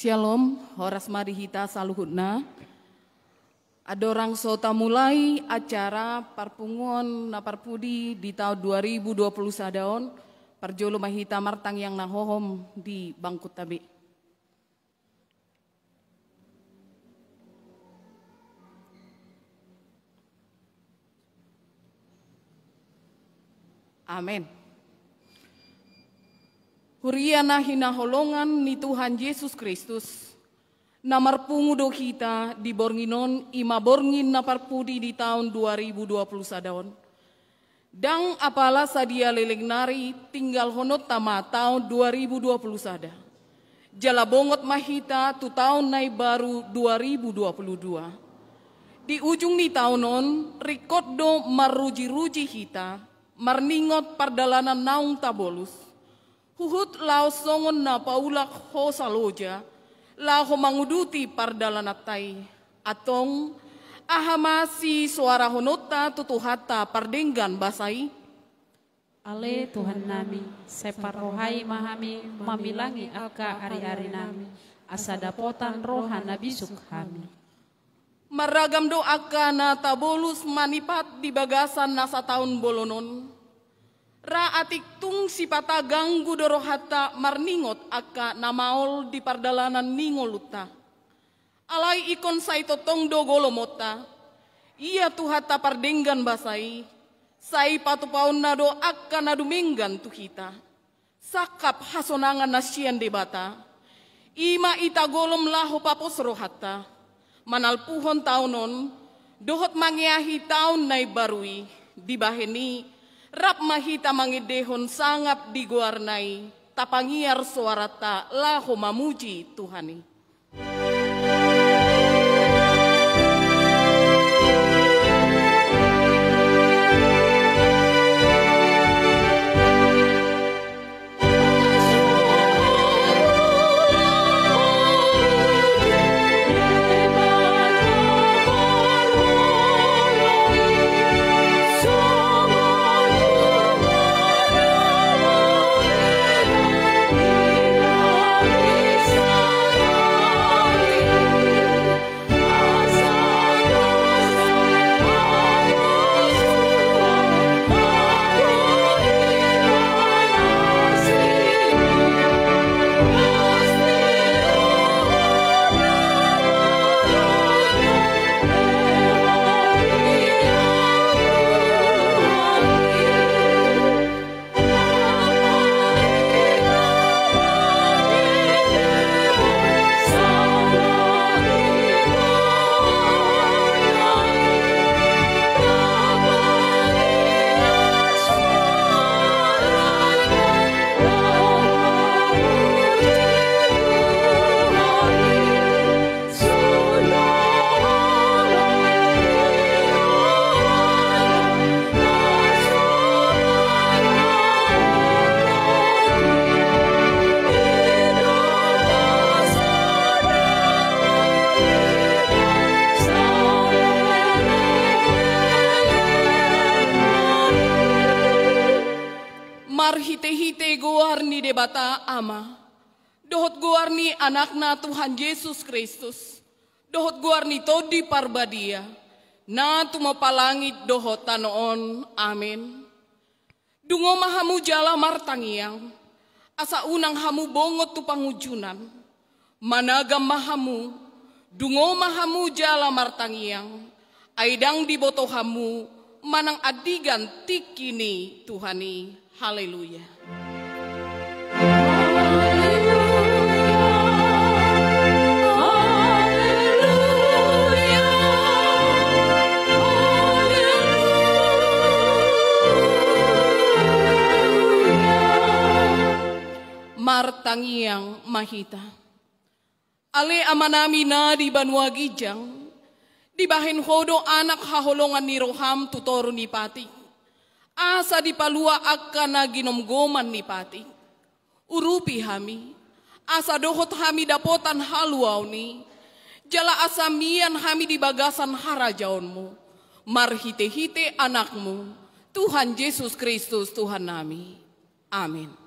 Shalom, Horas Marihita Saluhutna. orang sota mulai acara Parpungon Naparpudi di tahun 2020 sadaon Parjolo Mahita Martang yang nahohom di Bangkut Tabi. Amin. Huriana holongan ni Tuhan Yesus Kristus. Namar pungudo kita di Bornginon ima napar pudi di tahun 2020 sadaon. Dang apalah sadia leleng nari tinggal honot tama tahun 2020 sada. Jala bongot mahita tu tahun nai baru 2022. Di ujung ni tahunon do maruji-ruji kita marningot pardalanan naung tabolus Huhut lao songon na paulak ho saloja, lao manguduti pardalanatai, atong ahamasi suara honota tutuhata pardenggan basai. Ale Tuhan nami, separohai mahami, mamilangi aka ari-ari nami, dapotan Rohan nabi sukhami. Maragam doa kana tabolus manipat di bagasan nasa tahun bolonon, Ra atik tung sipata ganggu dorohata marningot aka namaol di pardalanan ningoluta. Alai ikon saito tongdo golomota. Ia tuhata pardenggan basai. Sai patu paun nado aka nadu menggan tuhita. Sakap hasonangan nasian debata. Ima ita golom laho papos rohata. Manal puhon taunon. Dohot mangiahi taun naibarui. Dibaheni. Dibaheni. Rap mahita mangidehon sangap diguarnai, tapangiar suara ta laho mamuji Tuhani. Tuhan Yesus Kristus, dohot guarnito di parbadia, na palangit dohot tanoon, amin. Dungo mahamu jala martangiang, asa unang hamu bongot tu pangujunan, managam mahamu, dungo mahamu jala martangiang, aidang di botohamu, manang adigan tikini Tuhani. Haleluya. martangiang mahita. Ale amanami na di banwagijang, di bahin hodo anak haholongan ni Roham tutoro ni pati. Asa di palua akka na ginomgoman ni pati. Urupi hami, asa dohot hami dapotan haluau ni, jala asamian hami di bagasan harajaonmu, marhite-hite anakmu, Tuhan Yesus Kristus Tuhan kami. Amin.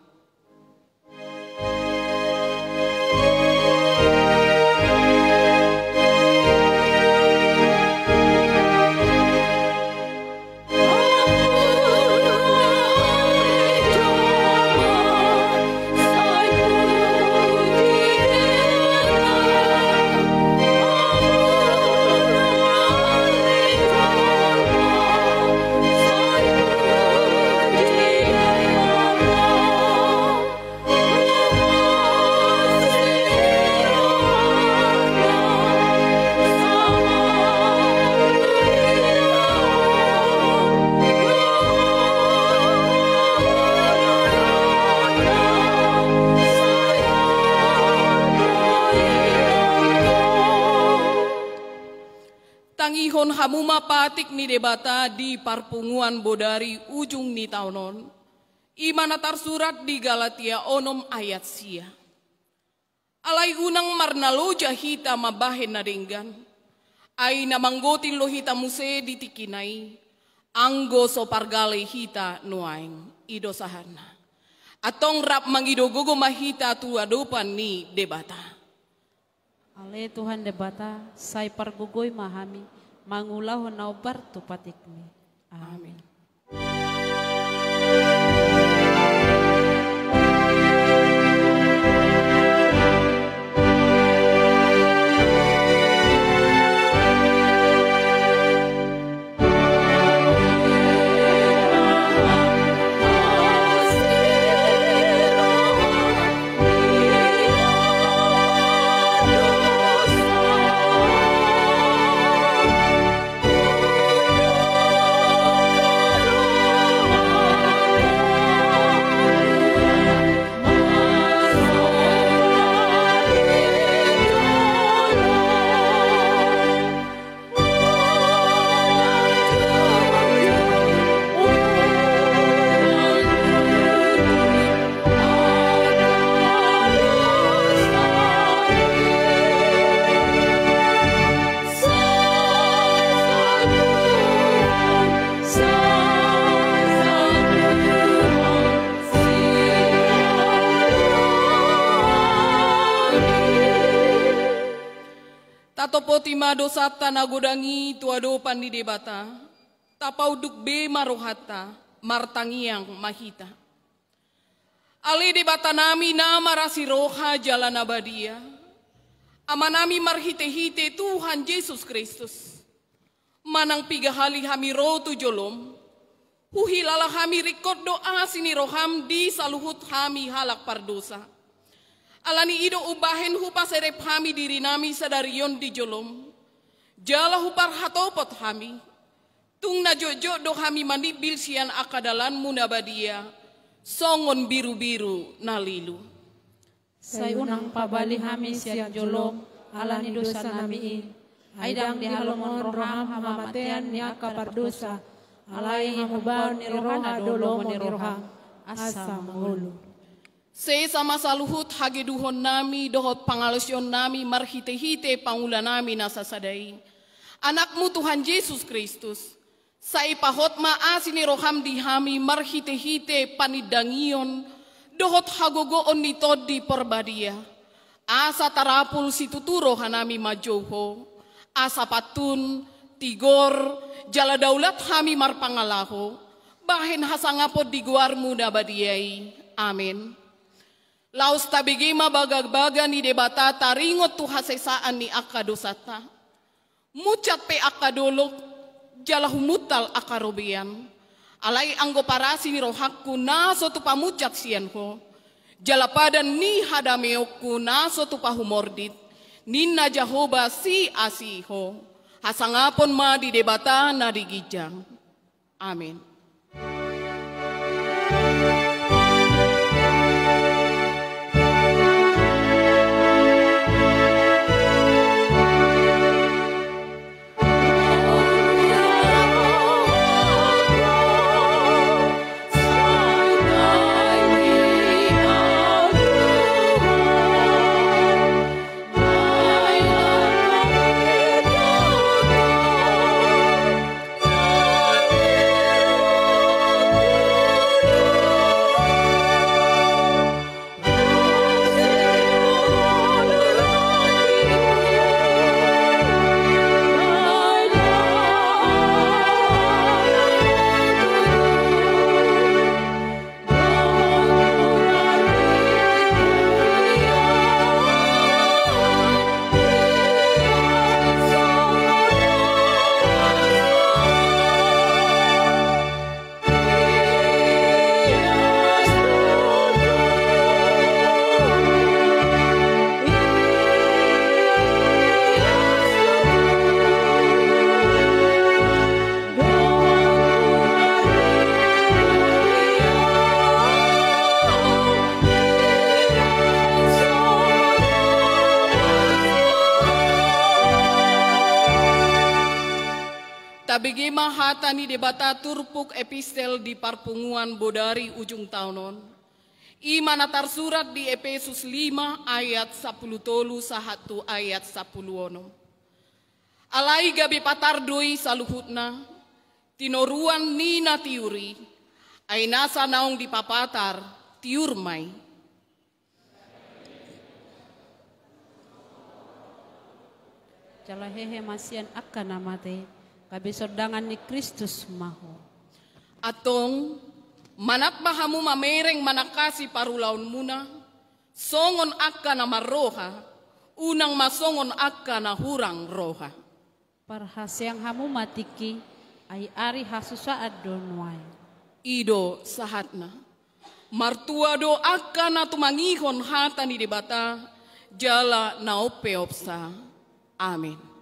Ihon hamuma patik ni debata di parpunguan bodari ujung ni taunon. Imana surat di Galatia onom ayat sia. Alai unang loja hita mabahen nadenggan. Ai manggotin lo hita muse ditikinai. Anggo pargale hita nuaing ido sahana. Atong rap mangidogogo mahita tua dopan ni debata. Ale Tuhan debata, saya pergugoi mahami mangulahu naubar tupatikmi. Amin. Amin. do sapta nagodangi tua do debata tapau duk be marohata, martangiang mahita. Ali debata nami nama rasiroha jalan abadia, amanami marhite-hite Tuhan Yesus Kristus. Manang piga hali hami rotu jolom, lala hami rekod doa sini roham di saluhut hami halak pardosa. Alani ido ubahen hupa serep hami diri nami sadarion di jolom, Jala hupar hatopot hami. Tung na jojo do hami mandi bil sian akadalan munabadia. Songon biru-biru nalilu. unang pabali hami siang jolom alani dosa ini, Aidang di halomon roham hama matean ni kapar dosa. Alai hamuban niroha dolomo niroha. Asam mulu. Saya sama saluhut hage duhon nami dohot pangalosyon nami marhite-hite pangula nami nasasadai anakmu Tuhan Yesus Kristus. Sai pahot asini roham dihami marhite-hite panidangion, dohot hagogo nito di perbadia. Asa tarapul situturo hanami majoho, asa patun, tigor, jala daulat hami marpangalaho, bahin hasangapod di muda badiai. Amin. Laus tabigima bagag ni debata taringot tuhasesaan ni akadosata. Mucat pe akadolok mutal akarobian. Alai anggo parasi ni rohaku naso tu pamucat sian ho. padan ni hadameoku naso tu pahumordit. Nina jahoba si asiho. Hasangapon ma di debata na di gijang. Amin. gema mahatani debata turpuk epistel di parpunguan bodari ujung tahunon. Iman surat di Efesus 5 ayat 10 tolu sahatu ayat 10 ono. Alai gabi doi saluhutna, tinoruan nina tiuri, ainasa naung di papatar, mai. Jalahehe masian akka namate. Kabi sodangan ni Kristus maho. Atong manak mahamu mamereng manakasi parulaon muna, songon akka na maroha, unang masongon akka na hurang roha. Parhasyang hamu matiki, ay ari hasusa donway. Ido sahatna na. Martua do akka na tumangihon hata ni debata, jala na opeopsa. Amin.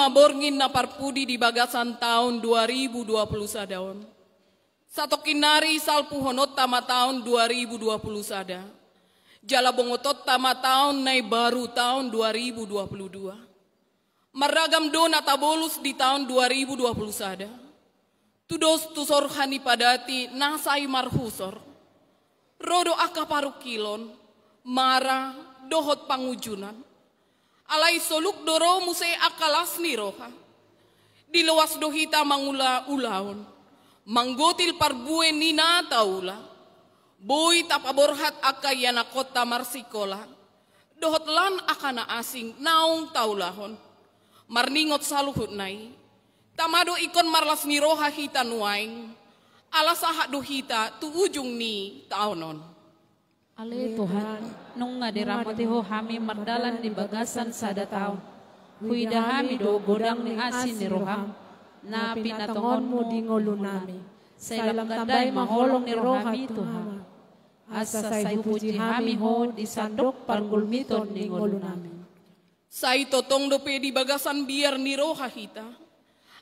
Maborgin Naparpudi di bagasan tahun 2020 on. Satu kinari salpu tama tahun 2020 sada. Jala bongotot tama tahun nai baru tahun 2022. Meragam dona tabolus di tahun 2020 sada. Tudos tusor hani padati nasai marhusor. Rodo akaparukilon, mara dohot pangujunan Alai soluk doro muse akalas niroha. luas dohita mangula ulaon. Manggotil parbue nina taula. Boy tapaborhat akayana kota marsikola. Dohot lan akana asing naung taulahon. Marningot saluhut nai. Tamado ikon marlas niroha hita nuaing. Alas ahak dohita tu ujung ni taonon. Ale Tuhan nunga di ho hami mardalan di bagasan sada tao. Huida hami do godang ni asin ni roham. Na pinatongon mo di ngolunami. Sa ilang ganday maholong ni Roham ito hama. Asa sa ibupuji hami ho di sandok panggulmiton ni ngolunami. Sa totong dope di bagasan biar ni rohahita.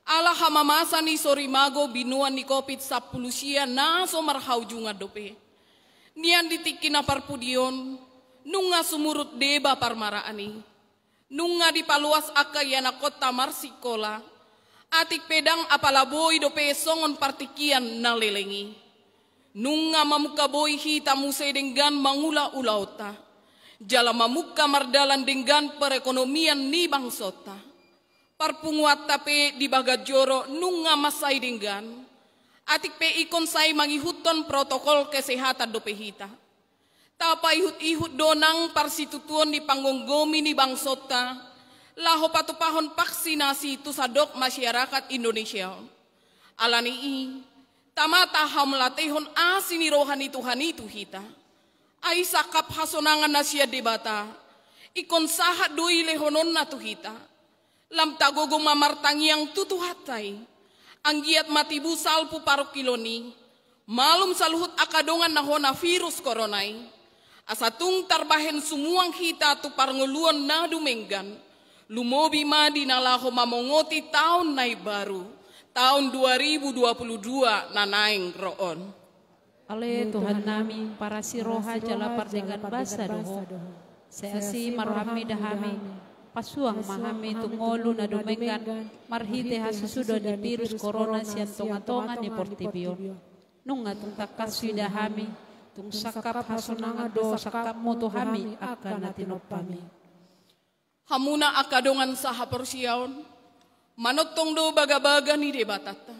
Ala hamamasa ni sorimago binuan ni kopit sa pulusya na somarhaw junga dope. Niyan ditikin na parpudion, nunga sumurut deba parmaraani. Nunga dipaluas paluas aka yana kota marsikola. Atik pedang apala apalaboi dope songon partikian nalelengi. Nunga mamuka boi hita muse denggan mangula ulauta. Jala mamuka mardalan denggan perekonomian ni bangsota. Parpunguat tape di bagajoro nunga masai denggan Atik pe ikon sai mangihuton protokol kesehatan dope hita Tapa ihut-ihut donang parsitutuan di panggung gomi ni bangsota. Laho patupahon vaksinasi itu sadok masyarakat Indonesia. Alani i, tamata hamlatehon asini rohani Tuhan itu hita. Aisakap hasonangan nasia debata. Ikon sahat doi lehonon na tuhita. Lam tagogo mamartangi yang tutuhatai. Anggiat matibu salpu parokiloni. Malum saluhut akadongan nahona virus koronai Asatung tarbahen sumuang hita tu parngoluan na menggan. Lumobi madi nalaho mamongoti tahun nai baru. Tahun 2022 na naeng roon. Ale Tuhan nami para si roha jala pardengan basa doho. Seasi marhami dahami. Pasuang mahami tungolu dumenggan, Marhite hasusudo di virus corona siantonga-tonga ni portibio. Nunga tuntakas dahami tung sakap hasunanga do sakap moto hami akan natinopami. Hamuna akadongan saha persiaon, manotong do baga-baga ni debatata.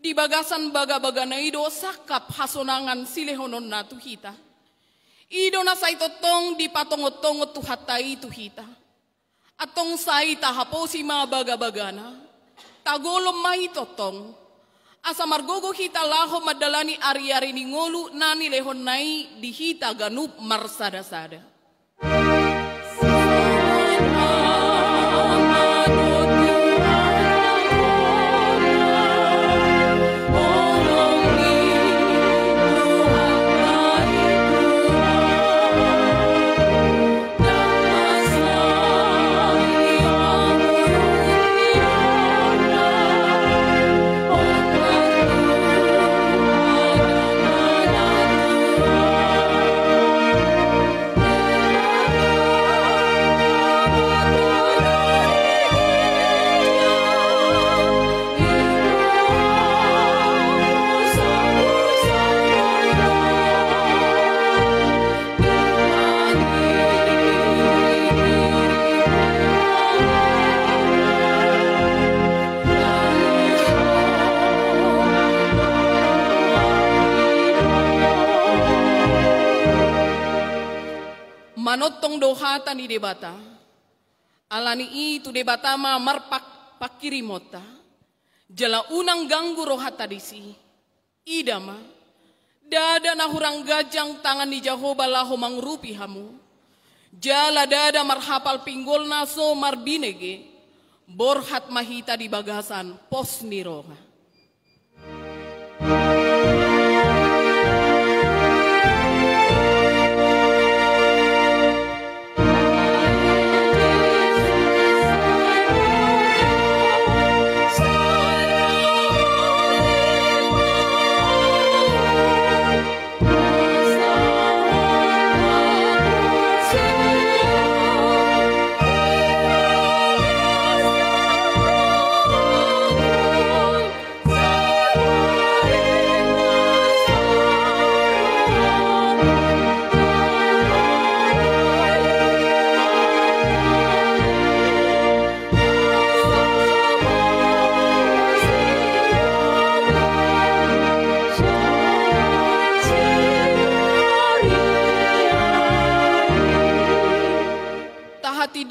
Di bagasan baga-baga na ido sakap hasunangan silehonon na tuhita. Ido na sa itotong di patongot-tongot tuhatay tuhita. Atong sa itahapo si mga baga-bagana, tagolom totong. Asa margogo hita laho madalani ari ari ningolu nani lehon nai dihita ganup marsada-sada. tong dohata ni debata. Alani i tu ma marpak mota, Jala unang ganggu rohata disi. Idama. Dada na hurang gajang tangan ni Jahoba laho mangrupi hamu. Jala dada marhapal pinggol naso marbinege. Borhat mahita di bagasan pos niroha.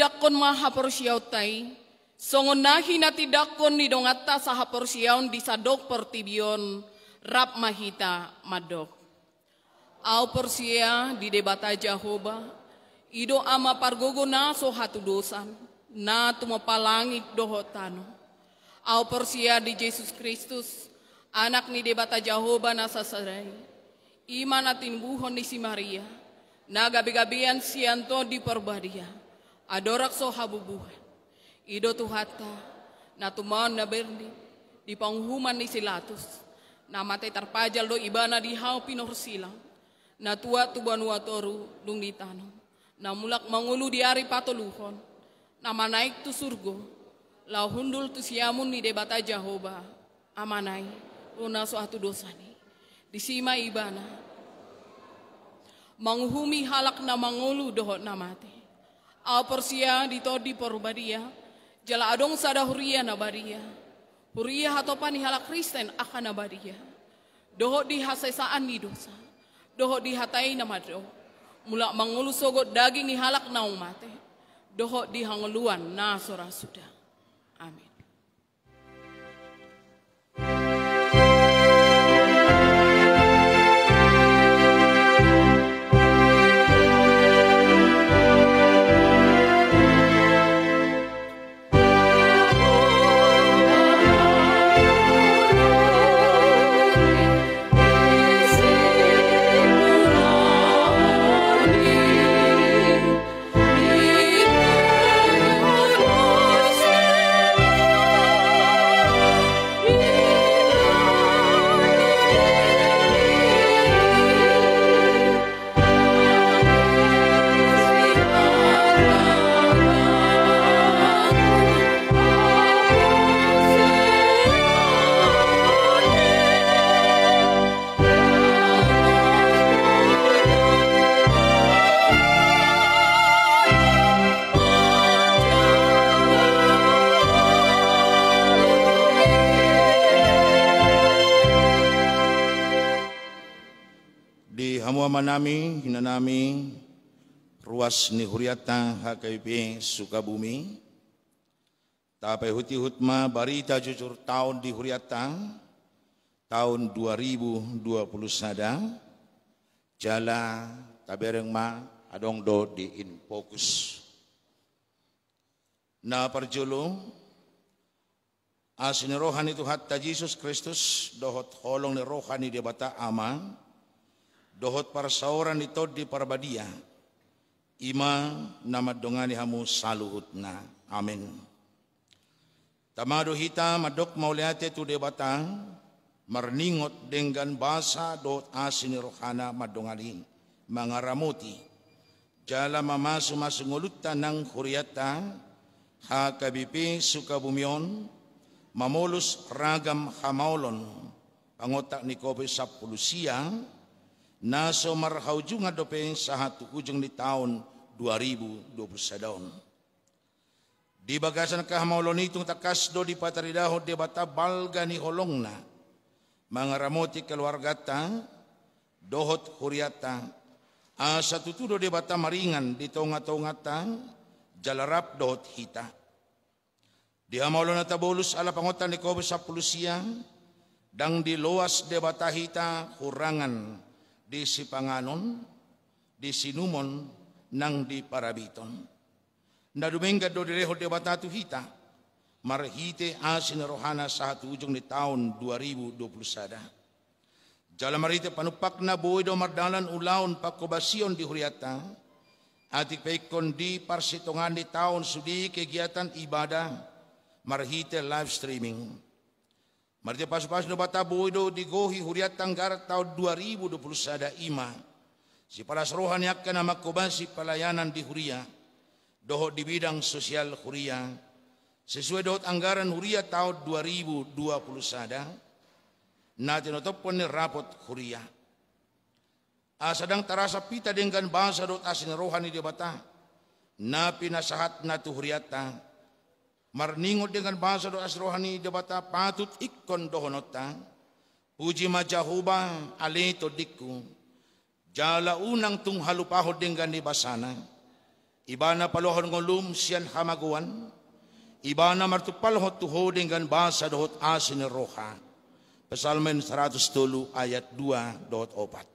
dakon maha persiautai, songon nahi nati dakon ni dongata saha di sadok pertibion rap mahita madok. Au persia di debata Jahoba, ido ama pargogo na so hatu dosan, na tumapalangik dohotano. Au persia di Yesus Kristus, anak ni debata Jahoba na sasarai, iman atin buhon ni si Maria, na gabi-gabian sianto di perbadia Adorak Soha Bubuh, Ido tuhata natumaon na berni di panghuman ni silatus. Namate tarpajal do ibana di hau pinorsilang. Natua tubanua toru dung na mulak mangulu di ari patoluhon. na naik tu surgo. la hundul tu siamun ni debata jahoba. Amanai runa suatu dosani. Disima ibana. Manghumi halak na mangulu dohot namate apa Persia di todi porubadia, jala adong sada huria nabadia, huria hatopan halak Kristen akan nabadia, doho di hasesaan di dosa, doho di hatai namadro, mula mangulu sogot daging ihalak naumate, doho di hangeluan nasora sudah. manami hinanami ruas ni huriata HKP Sukabumi tapai huti hutma barita jujur tahun di huriata tahun 2020 sada jala tabereng ma adong do di in fokus na parjulu asini rohani Tuhan ta Jesus Kristus dohot holong ni rohani di bata aman dohot para sauran ito di badia. ima nama dongani hamu saluhut na amin tamado hita madok mauliate tu debata marningot dengan basa dohot asini rohana madongali mangaramuti jala mama masungulutta nang huriata ha kabipi sukabumion mamulus ragam hamaulon pangotak ni kopi sa siang naso juga dope satu ujung di tahun 2020 daun. Di bagasan kah maulon itu kas do di pataridaho di bata balgani holongna mangaramoti keluarga ta dohot huriata satu tudo di bata maringan di tonga-tonga ta jalarap dohot hita. Di amaulon ata bolus ala pangotan di kobe sapulusia dang di loas de bata hita hurangan di Sipanganon, di Sinumon, nang di Parabiton. Na dumenga do direho de batatu hita, marhite asin rohana saat ujung di tahun 2020 sada. Jala marite panupak na buwi do mardalan ulaun pakobasion di huriata, ati peikon di parsitongan di tahun sudi kegiatan ibadah, marhite live streaming Marja pas-pas no di digohi huriat tanggar tahun 2020 sada ima. Si palas rohani akan nama si pelayanan di huria. Doho di bidang sosial huria. Sesuai dohot anggaran huria tahun 2020 sada. Nati notopon ni rapot huria. Asadang terasa pita dengan bangsa dohot asin rohani di bata. Napi nasahat natu huriatang marningot dengan bahasa doa rohani debata patut ikon dohonota puji majahuba alito diku jala unang tung halupahod dengan dibasana ibana palohon ngolum sian hamaguan ibana martupalhot tuho dengan bahasa dohot asin roha Pesalmen 110 ayat 2 dohot opat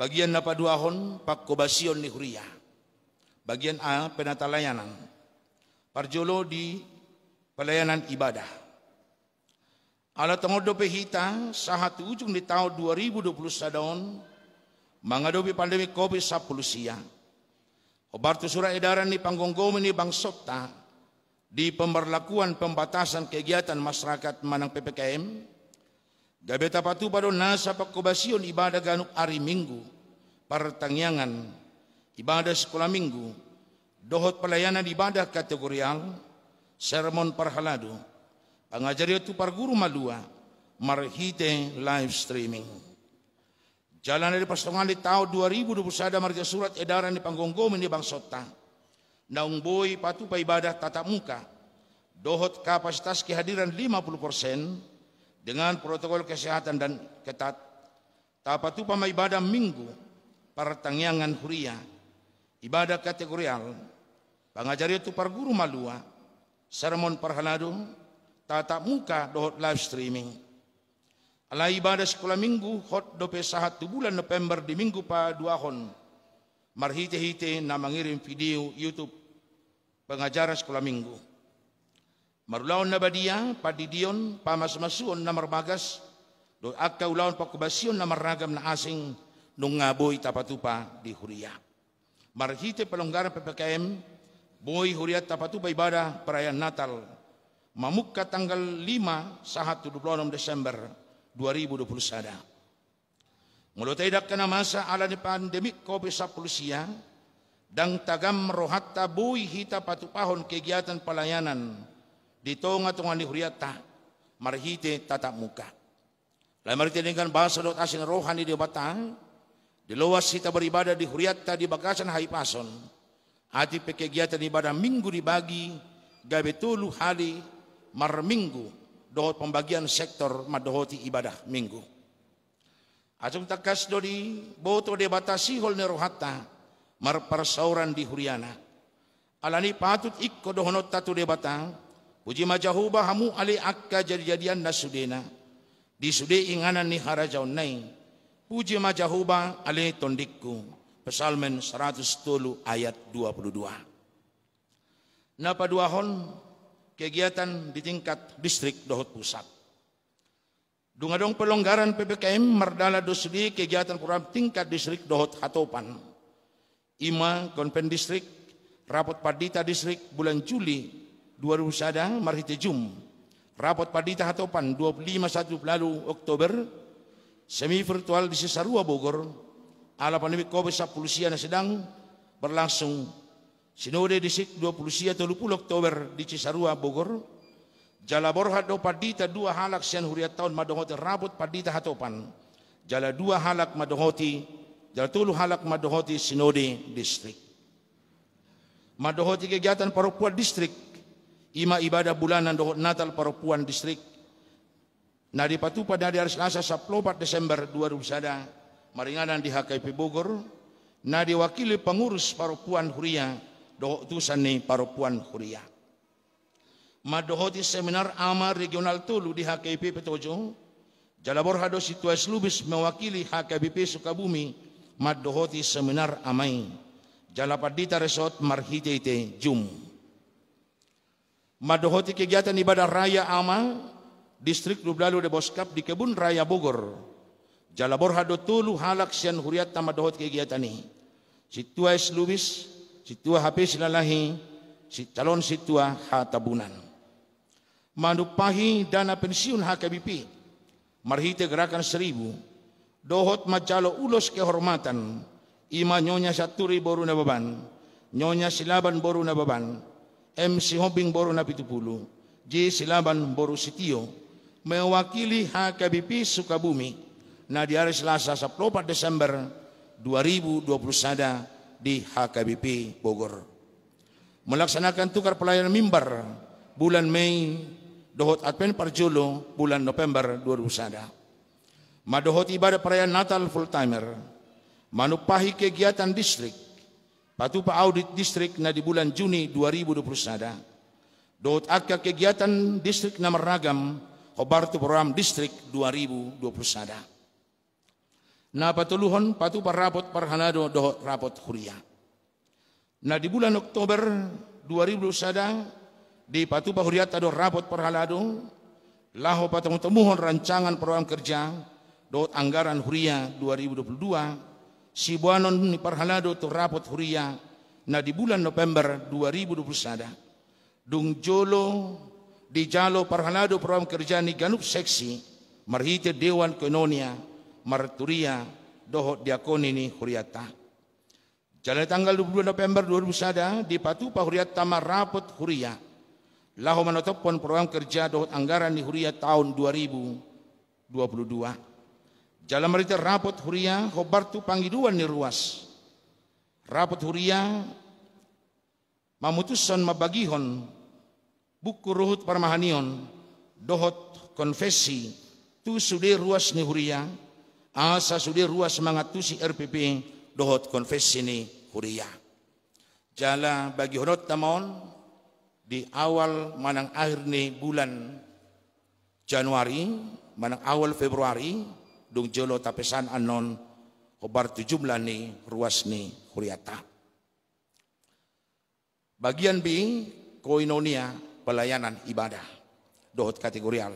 bagian napa duahon pakobasion ni bagian A penata layanan Parjolo di pelayanan ibadah. Ala tengodope hita sahat ujung di tahun 2020 Mengadopi pandemi COVID sapulusia. Obartu surat edaran di panggung ni Bang sota di pemberlakuan pembatasan kegiatan masyarakat manang PPKM Gabeta patu pada nasa pakobasion ibadah ganuk hari minggu pertangyangan ibadah sekolah minggu Dohot pelayanan ibadah kategorial, sermon parhalado, pengajario par guru malua, marhite live streaming. Jalan dari pasangan di tahun 2021 marga surat edaran di panggonggomen di bangsota. Naung boy patu ibadah tatap muka. Dohot kapasitas kehadiran 50% dengan protokol kesehatan dan ketat. Tapatu pama ibadah minggu, pertangyangan huria, ibadah kategorial, itu tu guru malua. Sermon parhanado. Tatap muka dohot live streaming. Alai ibadah sekolah minggu hot dope sahat tu bulan November di minggu pa dua hon. Marhite-hite na mangirim video YouTube pengajaran sekolah minggu. Marulaon na badia, padidion, pamasmasuon na marbagas, do akka ulaon pakubasion na maragam na asing, nung ngaboy tapatupa di Huria. Marhite pelonggaran PPKM, Boy huriat tapatupa ibadah perayaan Natal. Mamukka tanggal 5 sahat 26 Desember 2021. Mulut tidak kena masa ala di pandemi COVID-19 dan tagam rohatta boy hita patupahon kegiatan pelayanan di tonga tungan di huriata marhite tatap muka. marhite dengan bahasa dot asin rohani di batang, di luas hita beribadah di huriata di bagasan haipason. pason Ati kegiatan ibadah minggu dibagi gawe tulu hari mar minggu dohot pembagian sektor madohoti ibadah minggu. Acung takas dodi boto debatasi hol nerohata mar persauran di Huriana. Alani patut ikko dohonot tatu debatang puji Uji majahuba hamu ali akka jadi-jadian nasudena. Di sude inganan ni harajaun nai. puji majahuba ale tondikku. Pesalmen 110 ayat 22. Napa dua hon kegiatan di tingkat distrik Dohot Pusat. Dungadong pelonggaran PPKM merdala dosdi kegiatan program tingkat distrik Dohot Hatopan. Ima konven distrik, rapot padita distrik bulan Juli 2000 jum. Rapot padita Hatopan 25 satu lalu Oktober semi virtual di Sesarua Bogor ala pandemi COVID-19 na sedang berlangsung sinode di sik 20 30 Oktober di Cisarua Bogor jala borhat do padita dua halak sian huriat tahun madohoti rabut padita hatopan jala dua halak madohoti jala tulu halak madohoti sinode distrik madohoti kegiatan perempuan distrik ima ibadah bulanan dohot Natal perempuan distrik Nadi patupa dari hari Selasa 14 Desember 2021 Maringanan di HKP Bogor na diwakili pengurus parupuan huria dohotusan ni parupuan huria. Madohoti seminar AMA regional tulu di HKP Petojo. Jalabor hado situas lubis mewakili HKBP Sukabumi madohoti seminar amai. Jalapadita resort marhiteite jum. Madohoti kegiatan ibadah raya AMA Distrik Lublalu de Boskap di Kebun Raya Bogor Jalabor tulu halak sian huriat dohot kegiatan ini. Situa es Lubis, situa HP silalahi, si calon situa hatabunan. Manupahi dana pensiun HKBP, marhite gerakan seribu, dohot majalo ulos kehormatan, ima nyonya saturi boru na beban, nyonya silaban boru na beban, MC Hobing boru na pitupulu, J silaban boru sitio, mewakili HKBP Sukabumi, Nah di hari Selasa 14 Desember 2021 di HKBP Bogor. Melaksanakan tukar pelayanan mimbar bulan Mei Dohot Advent Parjolo bulan November 2021. Madohot ibadah perayaan Natal full timer. Manupahi kegiatan distrik. Patupa audit distrik na di bulan Juni 2021. Dohot akka kegiatan distrik na ragam, Hobartu program distrik 2021 na patuluhon patu parapot parhanado doho rapot huriya. Na di bulan Oktober 2000 di patu pahuriat ado rapot parhalado laho patung temuhon rancangan program kerja doho anggaran huria 2022 sibuanon ni parhalado to rapot huria na di bulan November 2020 sadang dung jolo di jalo parhalado program kerja ni ganup seksi marhite dewan kononia marturia dohot nih huriata. Jalan tanggal 22 November 2001 di patu Huriat Tamar Rapot Huria. Laho menetapkan program kerja dohot anggaran di Huria tahun 2022. Jalan merita Rapot Huria Hobartu Panggiduan ni ruas. Rapot Huria mamutusan mabagihon buku ruhut parmahanion dohot konfesi tu sudir ruas ni Huria asa sudir ruas semangat tu si RPP dohot konfes ini huria. Jala bagi honot tamon di awal manang akhir ni bulan Januari manang awal Februari dong jolo tapesan anon kobar tu jumlah ni ruas ni huriata. Bagian B koinonia pelayanan ibadah dohot kategorial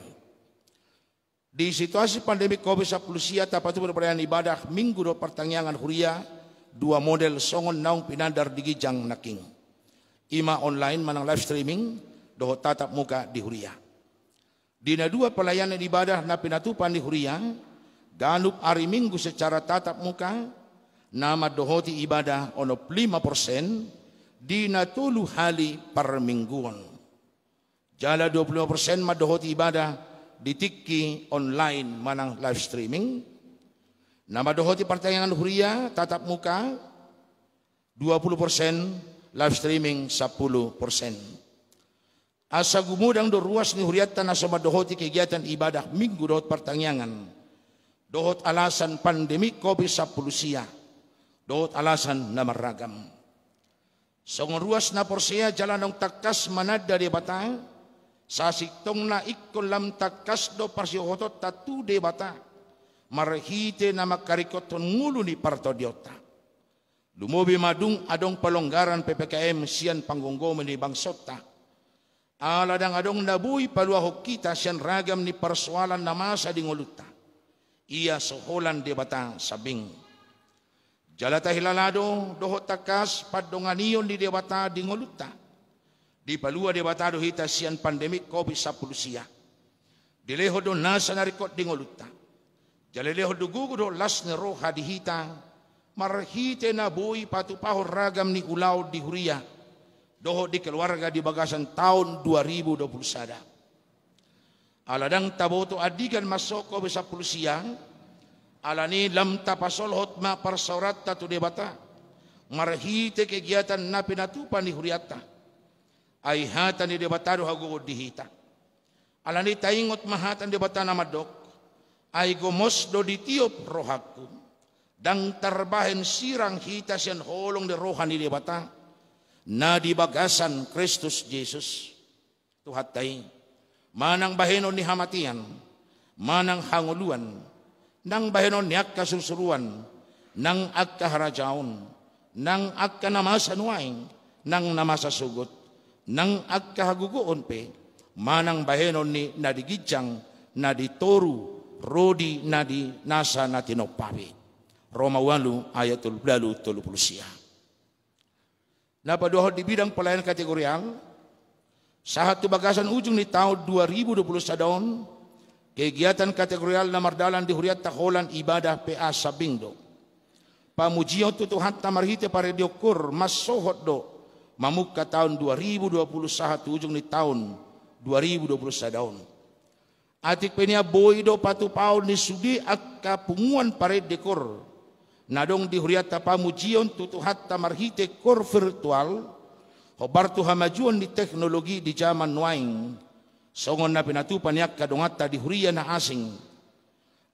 di situasi pandemi COVID-19 itu berperayaan ibadah minggu do pertanyaan huria dua model songon naung pinandar di gijang naking. Ima online manang live streaming doh tatap muka di huria. Dina dua pelayanan ibadah na pinatupan di huria ganup hari minggu secara tatap muka nama dohoti ibadah ono 5 persen dina tulu hali per mingguan. Jala 25 persen madohoti ibadah di online manang live streaming. Nama dohoti pertanyaan Huria tatap muka 20% live streaming 10%. Asa gumudang do ruas ni huriatan tanah sama dohoti kegiatan ibadah minggu dohot pertangyangan. Dohot alasan pandemi COVID-19 sia. Dohot alasan nama ragam. Song ruas na porsia jalan dong takas manad dari batang tong na ikon lam parsi parsiohotot tatu de bata marhite na makarikot ngulu ni parto diota lumobi madung adong palonggaran PPKM sian panggonggo ni bangsota aladang adong nabui paluahok kita sian ragam ni persoalan na masa di ngoluta. ia soholan debata, bata sabing jalata hilalado dohot takas padonganion di debata di ngoluta di balua debata batado hita sian pandemik covid sapulusia de leho do nasa narikot dingoluta jale leho do gugu do roha di hita marhite na boi patu ragam ni ulau di huria doho di keluarga di bagasan tahun 2020 sada aladang taboto adigan masoko bisa pulusiang alani lam tapasol hotma parsorat tatu debata marhite kegiatan natupan di huriata ay hatan di bataro hagugod dihita. Alani taingot mahatan di na madok, ay gumos di tiop rohakum, dang tarbahen sirang hita siyan holong di rohan di bata, na dibagasan Kristus Jesus. Tuhat tayo, manang bahinon ni hamatian, manang hanguluan, nang bahinon niyak kasusuruan, nang agkaharajaon, nang agkanamasanuaing, nang namasasugot, nang agkahagugoon pe manang bahenon ni nadigijang naditoru rodi nadi nasa na tinopabi Roma 8 ayat 30 Napa Napaduhod di bidang pelayanan kategori yang sahat bagasan ujung di tahun 2020 sadon kegiatan kategorial na dalan di huriat takolan ibadah PA Sabingdo. pamujio tutuhan tamarhite pare diokur sohot do Mamukka tahun 2021 ujung di tahun 2021 daun. Atik penia boido patu paun ni sudi akka punguan pare dekor. Nadong di huriata pamujion tutuhat marhite kor virtual. Hobartu hamajuan di teknologi di zaman nuaing. Songon na pinatupan yak kadongata di huria na asing.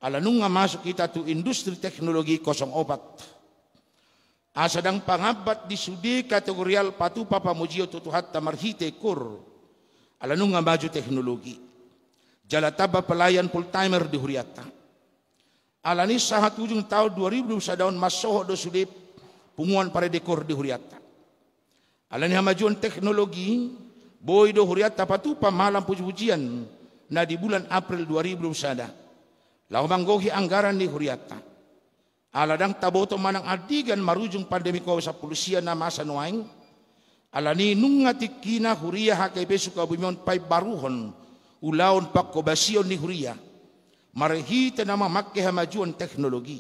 Alanunga masuk kita tu industri teknologi kosong obat asadang ah, pangabat di sudi kategorial patupa pamujio tutuhat tamarhite kur alanunga maju teknologi jalataba pelayan full timer di huriata alani sahat ujung tahun 2000 sadaun masoh do sudi punguan pare dekor di huriata alani hamajuan teknologi boy do huriata patupa malam puji-pujian na di bulan April 2000 sada lau anggaran di huriata aladang taboto manang adigan marujung pandemi ko sa pulisya na masanuaing alani nung tikina huria hakai besu kabumion pay baruhon ulaon pakobasyon ni huriya marehita na mamakke hamajuan teknologi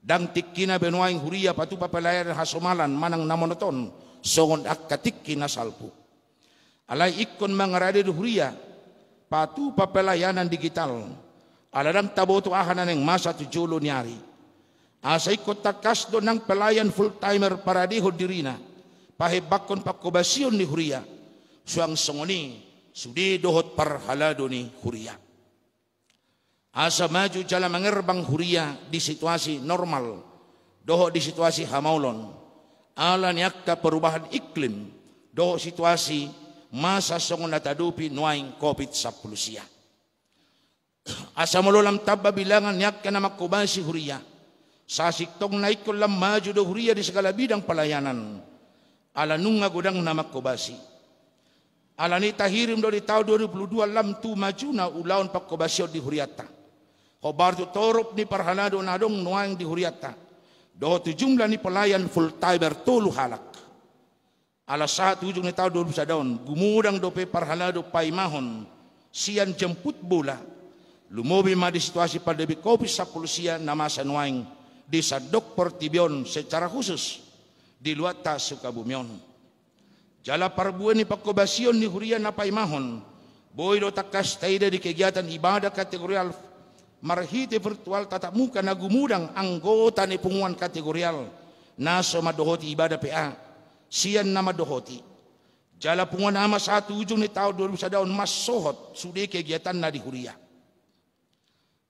dang tikina benuaing huria patu papalayar hasomalan manang namonoton songon kina salpu alai ikon mangaradid huria patu papalayanan digital aladang taboto ahanan ng masa tujulo niari asai takas do ng pelayan full timer para diho dirina pahebakon pakobasyon ni huria suang songoni sudi dohot parhalado ni huria asa maju jalan mengerbang huria di situasi normal dohot di situasi hamaulon ala niakta perubahan iklim dohot situasi masa songon natadupi nuaing covid 19 asa mululam tabba bilangan niakta nama kubasi huria Sasik tong naik ko lam maju dohriya di segala bidang pelayanan. Ala nunga godang nama kobasi. Ala ni tahirim dari tahun 2022 lam tu maju na ulaun pak kobasi di huriata. Kobar tu torup ni do nadong nuang di huriata. Doh tu jumlah ni pelayan full timer tolu halak. Ala saat ujung ni tahun 20 daun gumudang dope pai mahon. Sian jemput bola. Lumobi ma di situasi pandemi COVID-19 sian nama senuang desa Dokpor Tibion secara khusus di luata Sukabumion. Jala parbuan ni pakobasion ni hurian napai mahon. Boy do takas taida di kegiatan ibadah kategorial marhite virtual tatap muka nagu mudang anggota ni penguan kategorial naso madohoti ibadah PA sian nama dohoti jala punguan nama satu ujung ni tahun 2000 daun mas sohot sudah kegiatan nadi Huria,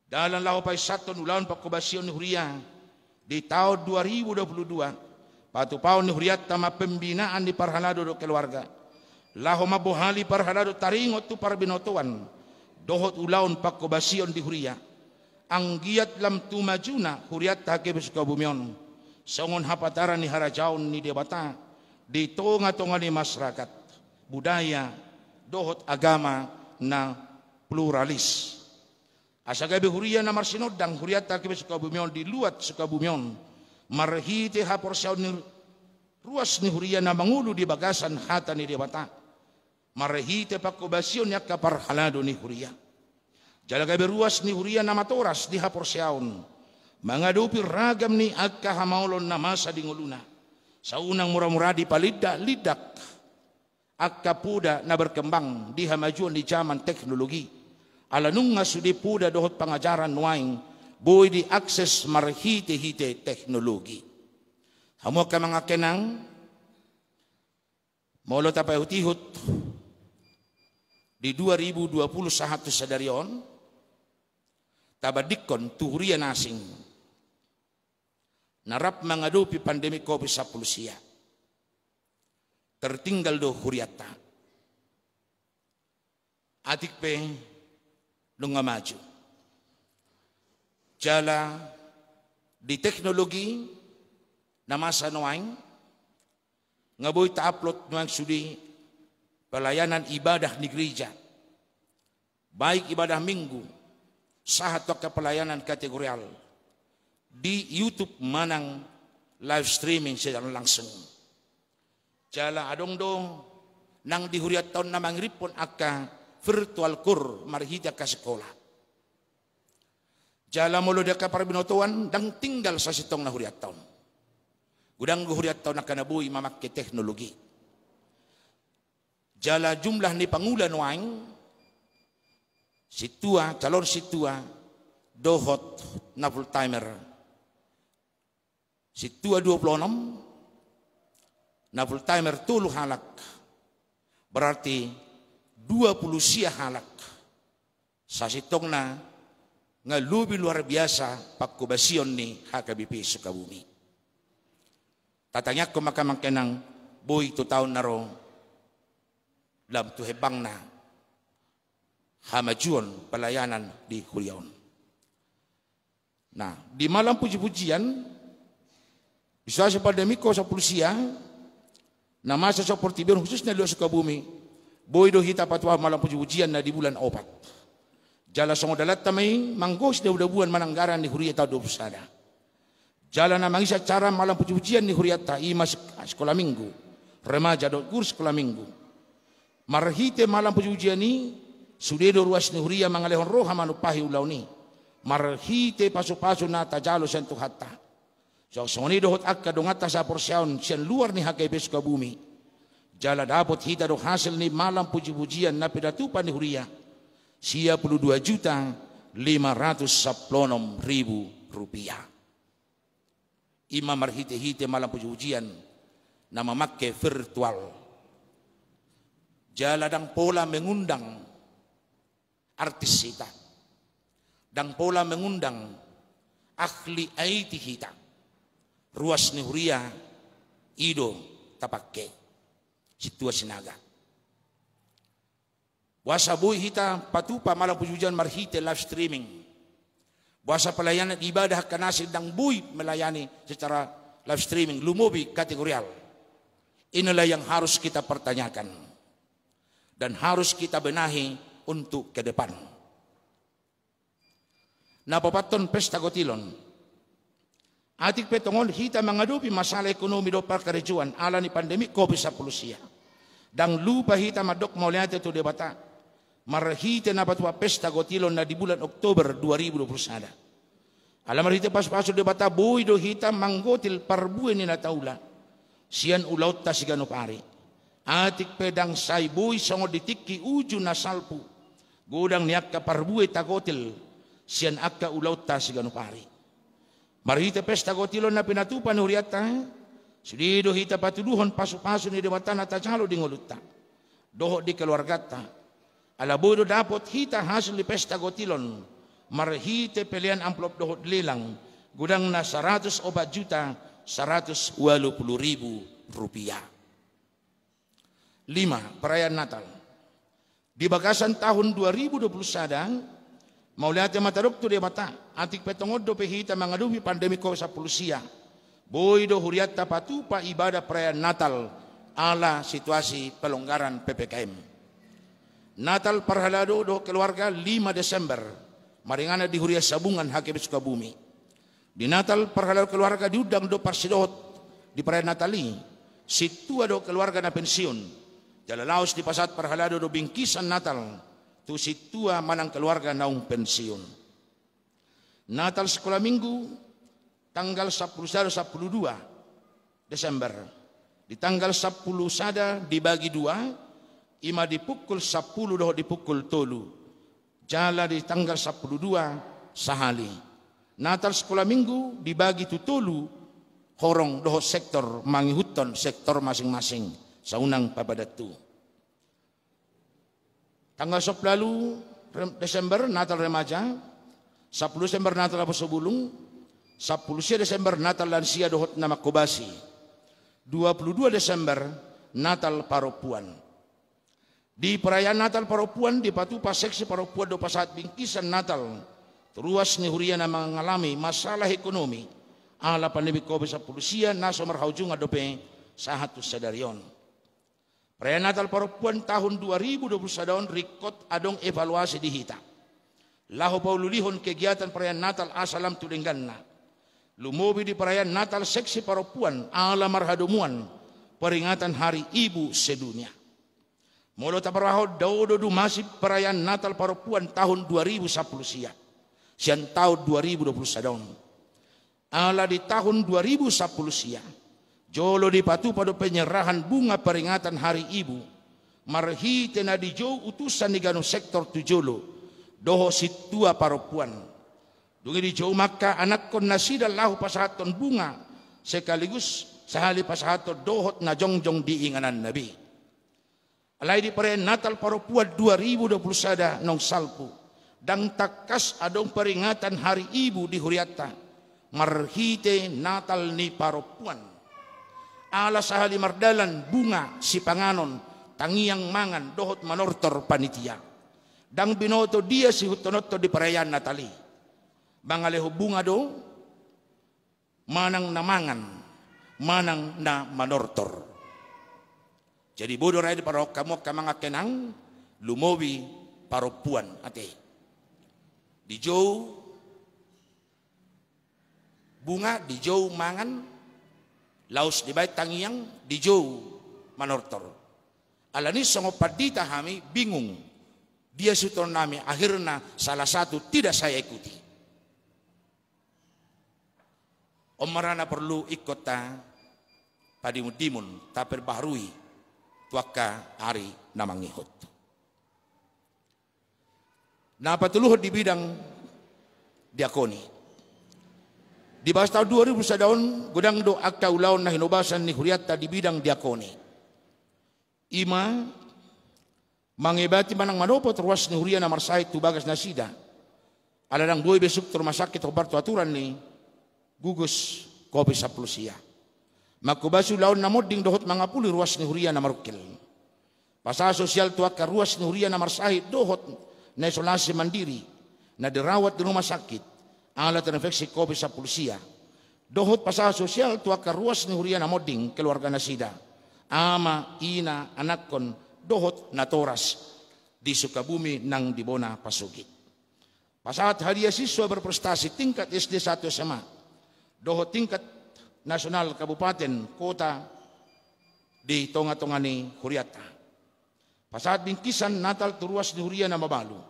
dalam lau satu nulaun pakobasion ni huriah di tahun 2022 patu pau ni huriat tama pembinaan di parhanado do keluarga lahoma bohali parhanado taringo tu parbinotuan dohot ulaun pakobasion di huria anggiat lam tu majuna huriat take bumion songon hapataran ni harajaun ni debata di tonga-tonga ni masyarakat budaya dohot agama na pluralis gabe huria na marsinod dang huria suka bumion di luat bumion. Marhi te hapor siaw ni ruas ni huria na mangulu di bagasan hata ni di bata. Marhi te pakubasyon ya kapar halado ni huria. gabe ruas ni huria na matoras di hapor siawn. Mangadupi ragam ni agka hamaulon na masa di nguluna. Sa unang mura-mura di palidda lidak. Akka puda na berkembang di hamajuan di zaman teknologi Alanung nga sulipuda dohot pangajaran nuwain, buhay di akses marhiti-hiti teknologi. Hamo ka mga kenang, maulo tapay hutihut di 2020 sa daryon, tabadikon tuhuriya nasing narap mga dupi pandemi COVID sa pulsiya. Tertinggal do huriata. Atik pe, lunga maju. Jala di teknologi nama sanoang ngaboy ta upload nuang sudi pelayanan ibadah di gereja. Baik ibadah minggu, sahat ke pelayanan kategorial di YouTube manang live streaming secara langsung. Jala adong do nang dihuriat tahun namang ripon aka virtual kur marhida ka sekolah. Jala muluda para parbinotuan dang tinggal sa sitong na huriat Gudang huriat tahun na kanabuhi mamakki teknologi. Jala jumlah ni pangulan waing situa calon situa dohot na full timer situa 26 na full timer tuluh halak berarti 20 sia halak. Sasitongna nga lubi luar biasa pakubasion ni HKBP Sukabumi. Tatanyak ko makamang kenang boy tu tahun na ro lam tu hebang na hamajuan pelayanan di Hulyaon. Nah, di malam puji-pujian, bisa sa pandemiko sa pulsiya, na masa sa khusus na Sukabumi, boydo hita patwa malam puji ujian na di bulan opat. Jala songo dalat tamai manggos de udah buan mananggaran di huriyata dobu sana. Jala na mangisa cara malam puji ujian di huriyata ima sekolah minggu. Remaja dot guru sekolah minggu. Marhite malam puji ujian ni sudedo ruas ni huriya mangalehon roha manupahi ulau ni. Marhite pasu-pasu na jalo sentuh hatta. Jauh soni dohot akka dongata sa sian luar ni hakai besuka bumi. Jala dapat hita hasil ni malam puji-pujian na pedatupan huria. Sia puluh dua juta lima ratus saplonom ribu rupiah. Imam marhite-hite malam puji-pujian nama make virtual. Jala dan pola mengundang artis hita, dan pola mengundang ahli aiti hita Ruas nihuria ido tapakai situasynaga Buasa boy hita patupa malam pujujan marhite live streaming. Buasa pelayanan ibadah kanasi dang bui melayani secara live streaming lumobi kategorial. Inilah yang harus kita pertanyakan dan harus kita benahi untuk ke depan. Napapaton pesta gotilon. Atik petongol hita mengadupi masalah ekonomi do perkerjuan ala ni pandemi COVID-19 dang lupa hita madok lihat tu debata marhite na patua pesta gotilon na di bulan Oktober 2021 alam hita pas pasu debata boy do hita manggotil parbuen ni na taula sian ulaut ta sigano pari atik pedang sai boy songo ditiki uju na salpu godang niak ka parbue tagotil sian akka ulaut ta sigano pari marhite pesta gotilon na pinatupan huriata eh? Silido hita patuduhon pasu-pasu ni tanah tak tacalo di ngolutta. Doho di keluarga keluargata. Ala bodo dapat hita hasil di pesta gotilon. Marhite pilihan amplop doho lelang. Gudang na 100 obat juta 120 ribu rupiah. Lima, perayaan Natal. Di bagasan tahun 2020 sadang, yang mata dokter dia mata, atik petongodo pehita mengadumi pandemi COVID-19 siang. Boido huriatta patupa ibadah perayaan Natal ala situasi pelonggaran PPKM. Natal perhalado do keluarga 5 Desember. Maringana di Huria Sabungan Hakim Sukabumi. Di Natal perhalado keluarga diundang do Parsidohot di perayaan Natali. Situa do keluarga na pensiun. Jalan Laos di Pasat perhalado do bingkisan Natal. Tu situa manang keluarga naung pensiun. Natal sekolah minggu tanggal 10 sada 12 Desember. Di tanggal 10 sada dibagi dua, ima dipukul 10 doh dipukul tolu. Jala di tanggal 12 sahali. Natal sekolah minggu dibagi tu tolu, korong doh sektor mangihuton sektor masing-masing. Saunang papadatu. Tanggal 10 lalu Desember Natal remaja, 10 Desember Natal apa sebelum 10 Desember Natal lansia dohot nama Kobasi. 22 Desember Natal Paropuan. Di perayaan Natal Paropuan di patu seksi Paropuan do saat bingkisan Natal. Teruas nama mengalami masalah ekonomi. Ala pandemi COVID-19 Sia naso Marhaujung adope sahatu sadarion. Perayaan Natal Paropuan tahun 2021 tahun rikot adong evaluasi dihita. Laho paululihon kegiatan perayaan Natal asalam tudengganna Lumobi di perayaan Natal seksi perempuan ala marhadumuan peringatan hari ibu sedunia. Molota paraho daudo du masih perayaan Natal perempuan tahun 2010 sia. Sian tahun 2020 sadon. Ala di tahun 2010 sia. Jolo di patu pada penyerahan bunga peringatan hari ibu. Marhi tenadi jo utusan di ganu sektor tujolo. Doho situa perempuan Dugi di jauh maka anak kon nasi lahu pasahaton bunga sekaligus sahali pasahato dohot na jongjong di inganan Nabi. Alai di pare Natal Paropuat 2020 sada nong salpu. Dang takas adong peringatan Hari Ibu di Huriata. Marhite Natal ni Paropuan. Ala sahali mardalan bunga si panganon tangiang mangan dohot manortor panitia. Dang binoto dia si hutonoto di perayaan Natali bangaleho bunga do manang namangan manang na manortor jadi bodoh rai parok kamu kamanga kenang lumowi paropuan ate di jauh bunga di jauh mangan laus di bait tangiang di jauh manortor alani songo padita hami bingung dia sutor nami akhirna salah satu tidak saya ikuti Omarana perlu ikota padimudimun tapi baharui tuaka hari namang namangihot. Nah patuluhot di bidang diakoni. Di bahas tahun 2000 sadaun gudang do akta ulaun nah inobasan ni huriatta di bidang diakoni. Ima mangebati manang manopo terwas ni huria namar sait tu bagas nasida. Aladang dua besuk termasakit kita hobar tu aturan nih gugus kopi saplusia. Makubasu laun namudding dohot mga puli ruas ni huria na marukil. Pasal sosial tua ka ruas ni huria na marsahid dohot na isolasi mandiri na dirawat di rumah sakit alat terinfeksi kopi saplusia. Dohot pasal sosial tua ka ruas ni huria na modding keluarga na sida. Ama, ina, anak kon dohot na toras di Sukabumi nang dibona pasugit. Pasal hadiah siswa berprestasi tingkat SD 1 SMA doho tingkat nasional kabupaten kota di tonga-tonga ni Huriata. Pasal bingkisan natal turuas di Huria nama Balu.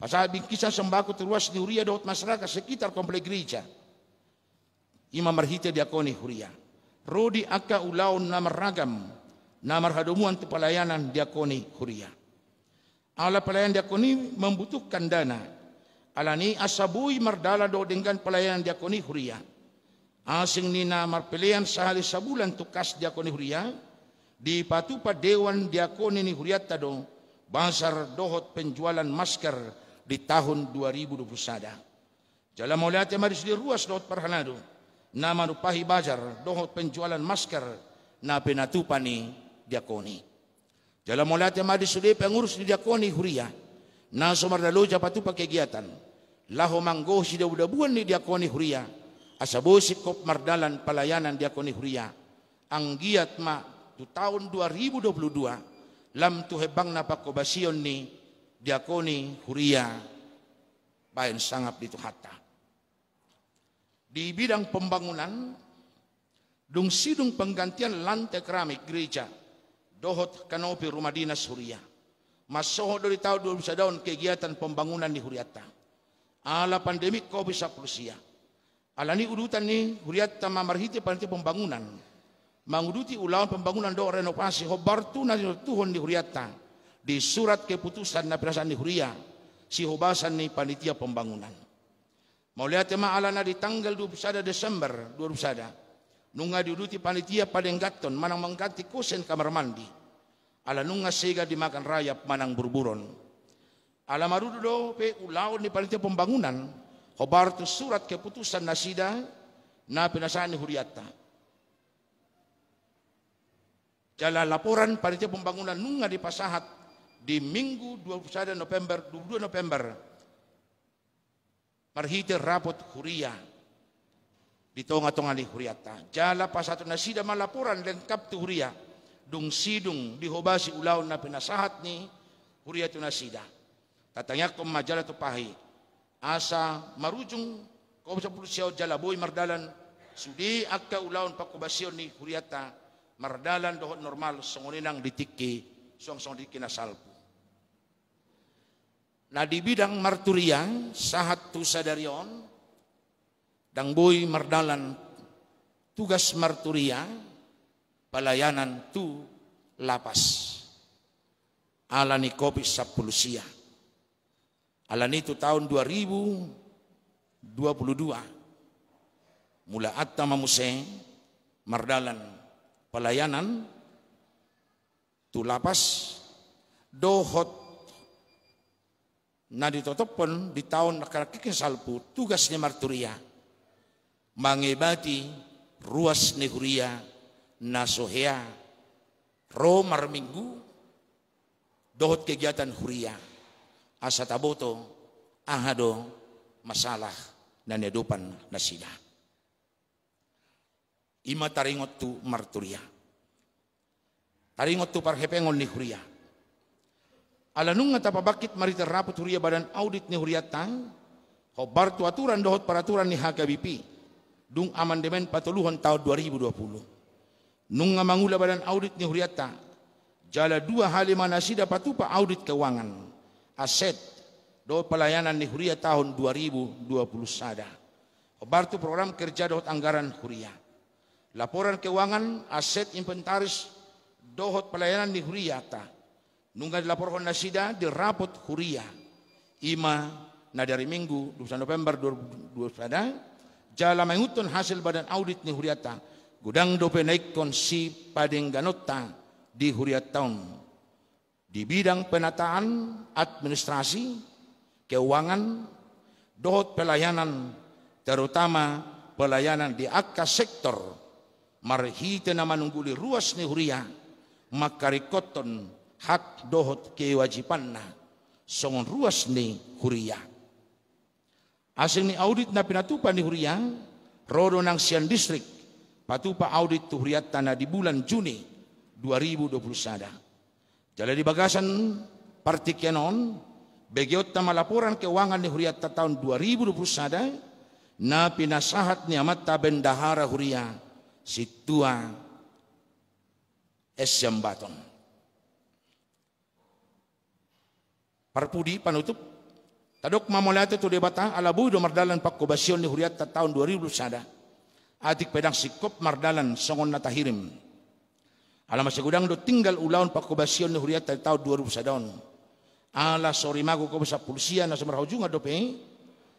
Pasal bingkisan sembako turuas di Huria dohot masyarakat sekitar komplek gereja. Imam Marhite diakoni Huria. Rodi akka ulau nama ragam nama hadumuan tu pelayanan diakoni Huria. Ala pelayan diakoni membutuhkan dana. Alani asabui mardala do dengan pelayanan diakoni Huria asing nina marpelian sahali sabulan tukas diakoni huria di patupa dewan diakoni ni huriat tado basar dohot penjualan masker di tahun 2021 jala mauliate maris di ruas dohot parhanado nama rupahi bazar dohot penjualan masker na penatupani diakoni jala mauliate maris di pengurus di diakoni huria na tu japatupa kegiatan laho manggo sidabudabuan ni diakoni huria Asabusip kop mardalan pelayanan diakoni huria. Ang giat ma tu tahun 2022 lam tu hebang Kobasion ni diakoni huria bayan sangap di Hatta. Di bidang pembangunan dung sidung penggantian lantai keramik gereja dohot kanopi rumah dinas huria. Masoho dari tahun 2000 kegiatan pembangunan di Huriata. Ala pandemi COVID-19 Alani urutan ni huriat tama marhiti panitia pembangunan. Manguduti ulang pembangunan doa renovasi hobartu nasi tuhon di huriata. Di surat keputusan na perasaan di huria. Si hobasan ni panitia pembangunan. Mau lihat tema alana di tanggal 20 Desember 20 Nunga diuduti panitia paling gaton manang mengganti kusen kamar mandi. Ala nunga sega dimakan rayap manang burburon. Ala marudu do pe ulau ni panitia pembangunan Khobartu surat keputusan nasida na pinasani huriata. Jala laporan panitia pembangunan nunga di Pasahat di Minggu 21 November 22 November marhite rapot huria di tonga-tonga di huriata. Jala Pasatu nasida laporan lengkap tu huria dung sidung dihobasi ulau na pinasahat ni huria tu nasida. Tatanya kom majalah tu pahit asa marujung ko sa pulisyaw jalaboy mardalan sudi akka ulaun pakubasyon ni Kuriata mardalan dohot normal songoninang ditiki song song di kinasalpo. Nah di bidang marturiang sahat tu sadarion dang boy mardalan tugas marturia pelayanan tu lapas ala ni kopi sa Alan itu tahun 2022. Mula Atta Mamuse, Mardalan, Pelayanan, Tulapas, Dohot, Nah ditotopon di tahun kakikin salpu tugasnya marturia mangibati ruas nehuria nasohea romar minggu dohot kegiatan huria asatabuto ahado masalah na nedupan na sila. Ima taringot tu marturia. Taringot tu parhepengon ni huria. Alanung nga tapabakit mariter rapot huria badan audit ni huria tang, hobar tu aturan dohot paraturan ni HKBP, dung amandemen patuluhan tahun 2020. Nung nga mangula badan audit ni huria tang, jala dua halimana nasida patupa audit keuangan ASET do pelayanan di Huria tahun 2020 sada. Obartu program kerja dohot anggaran Huria. Laporan keuangan aset inventaris dohot pelayanan di Huria ta. Nungga dilaporkan nasida di rapot Huria. Ima na dari Minggu 2 November 2020 sada. Jala mengutun hasil badan audit di Huria ta. Gudang dope naik konsi padeng ganota di Huria tahun di bidang penataan administrasi, keuangan, dohot pelayanan, terutama pelayanan di akas sektor, marhite na manungguli ruas ni huria, makarikoton hak dohot kewajipan na, songon ruas ni huria. Asing ni audit na pinatupa ni huria, rodo ng sian distrik, patupa audit tu tanah di bulan Juni 2021 di bagasan parti kenon bagi utama laporan keuangan di huriat tahun 2020 sada na pinasahat ni amat bendahara huria situa es baton Parpudi panutup tadok mamolate tu debata alabu do mardalan pakkobasyon ni huriat tahun 2000 sada adik pedang sikop mardalan songon natahirim. Ala gudang do tinggal ulaon pak kubasyon ni tahu dua tao 2000 sadaon. Ala sorry magu ko bisa pulsiya nasa sumarahujunga ada pengi.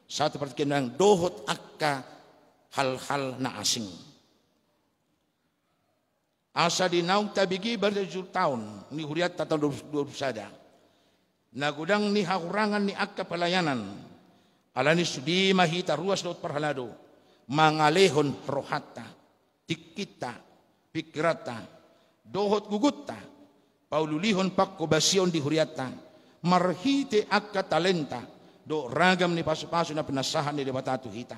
Satu Satu yang dohot akka hal-hal na asing. Asa di naung tabigi berjuta tahun ni dua tatao 2000 sada. gudang ni hakurangan ni akka pelayanan. Ala ni sudi mahita ruas dohot perhalado. Mangalehon rohata, tikita, pikrata, dohot gugutta paululihon pakko basion di huriata marhite akka talenta do ragam ni pasu-pasu na penasahan di tu hita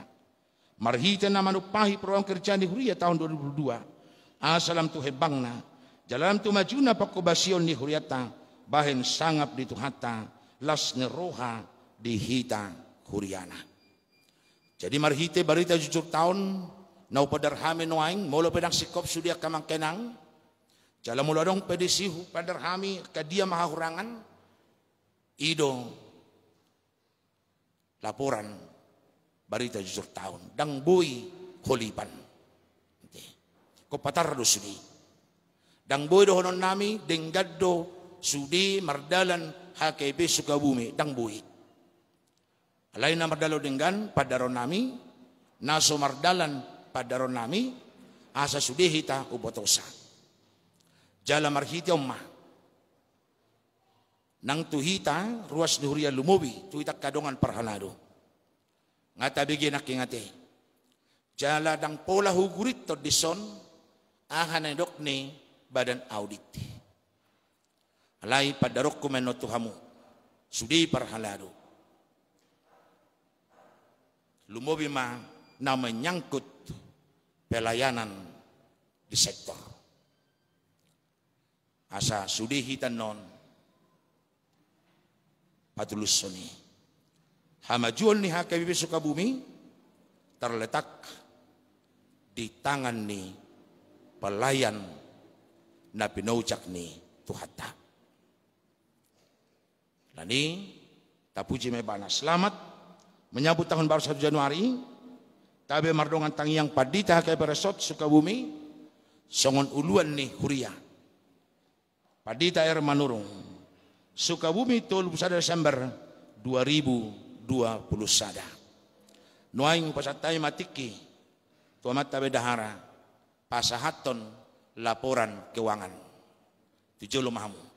marhite na manupahi peruang kerja di huria tahun 2002 asalam tu hebangna jalan tu majuna pakko basion di huriata bahen sangap di tuhata las neroha di hita huriana jadi marhite barita jujur tahun nau padarhame noaing molo pedang sikop sudia kamang kenang Jala mula dong pada sihu, pada kami, dia maha kurangan, ido laporan barita jujur tahun dang boy holipan ko patar do sudi dang boy do honon nami denggad do sudi mardalan HKB Sukabumi dang boy lain dalo mardalo dengan ron nami naso mardalan pada ron nami asa sudi hita ubotosa jala marhiti omma nang tuhita ruas nuhuria Lumobi tuhita kadongan parhalado ngata bigin akingate jala dang pola hugurit to dison ahana dok badan audit Lai padarok kumeno tuhamu sudi parhalado Lumobi ma na menyangkut pelayanan di sektor asa sudihi tanon patulus soni hamajuan ni suka bumi terletak di tangan ni pelayan nabi naujak ni Tuhata. Lani tapuji mebana selamat menyambut tahun baru satu Januari tabe mardongan tangiang padita HKBP suka Sukabumi songon uluan nih Huriah Padita Air Manurung, Sukabumi Tol Pusada Desember 2020 Sada. Nuaing pasatai matiki, tuamat tabe dahara, pasahaton laporan keuangan. Tujuh Lumahmu.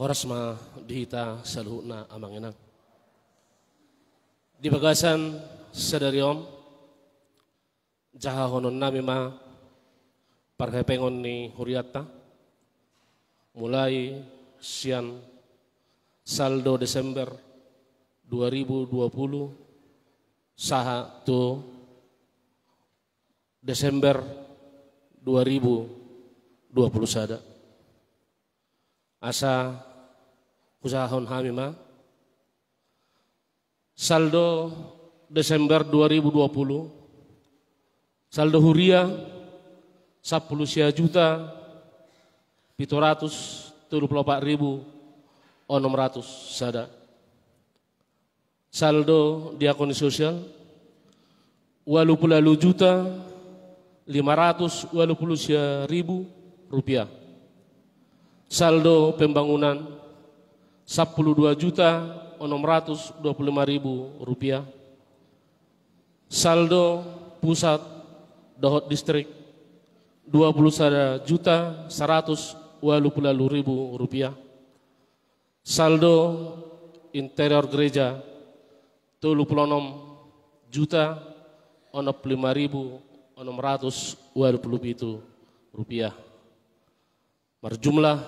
Korasma dihita amang enak. Di bagasan sedariom jaha honon nami ma parhepengon ni huriata mulai sian saldo Desember 2020 saha tu Desember 2020 sada asa usahon hamima. Saldo Desember 2020 saldo huria 10 juta 724.600 600 sada. Saldo diakoni sosial 80 juta 580.000 rupiah. Saldo pembangunan 12 rupiah. Saldo pusat Dohot Distrik 21 juta rupiah. Saldo interior gereja 36 juta ribu itu rupiah. Berjumlah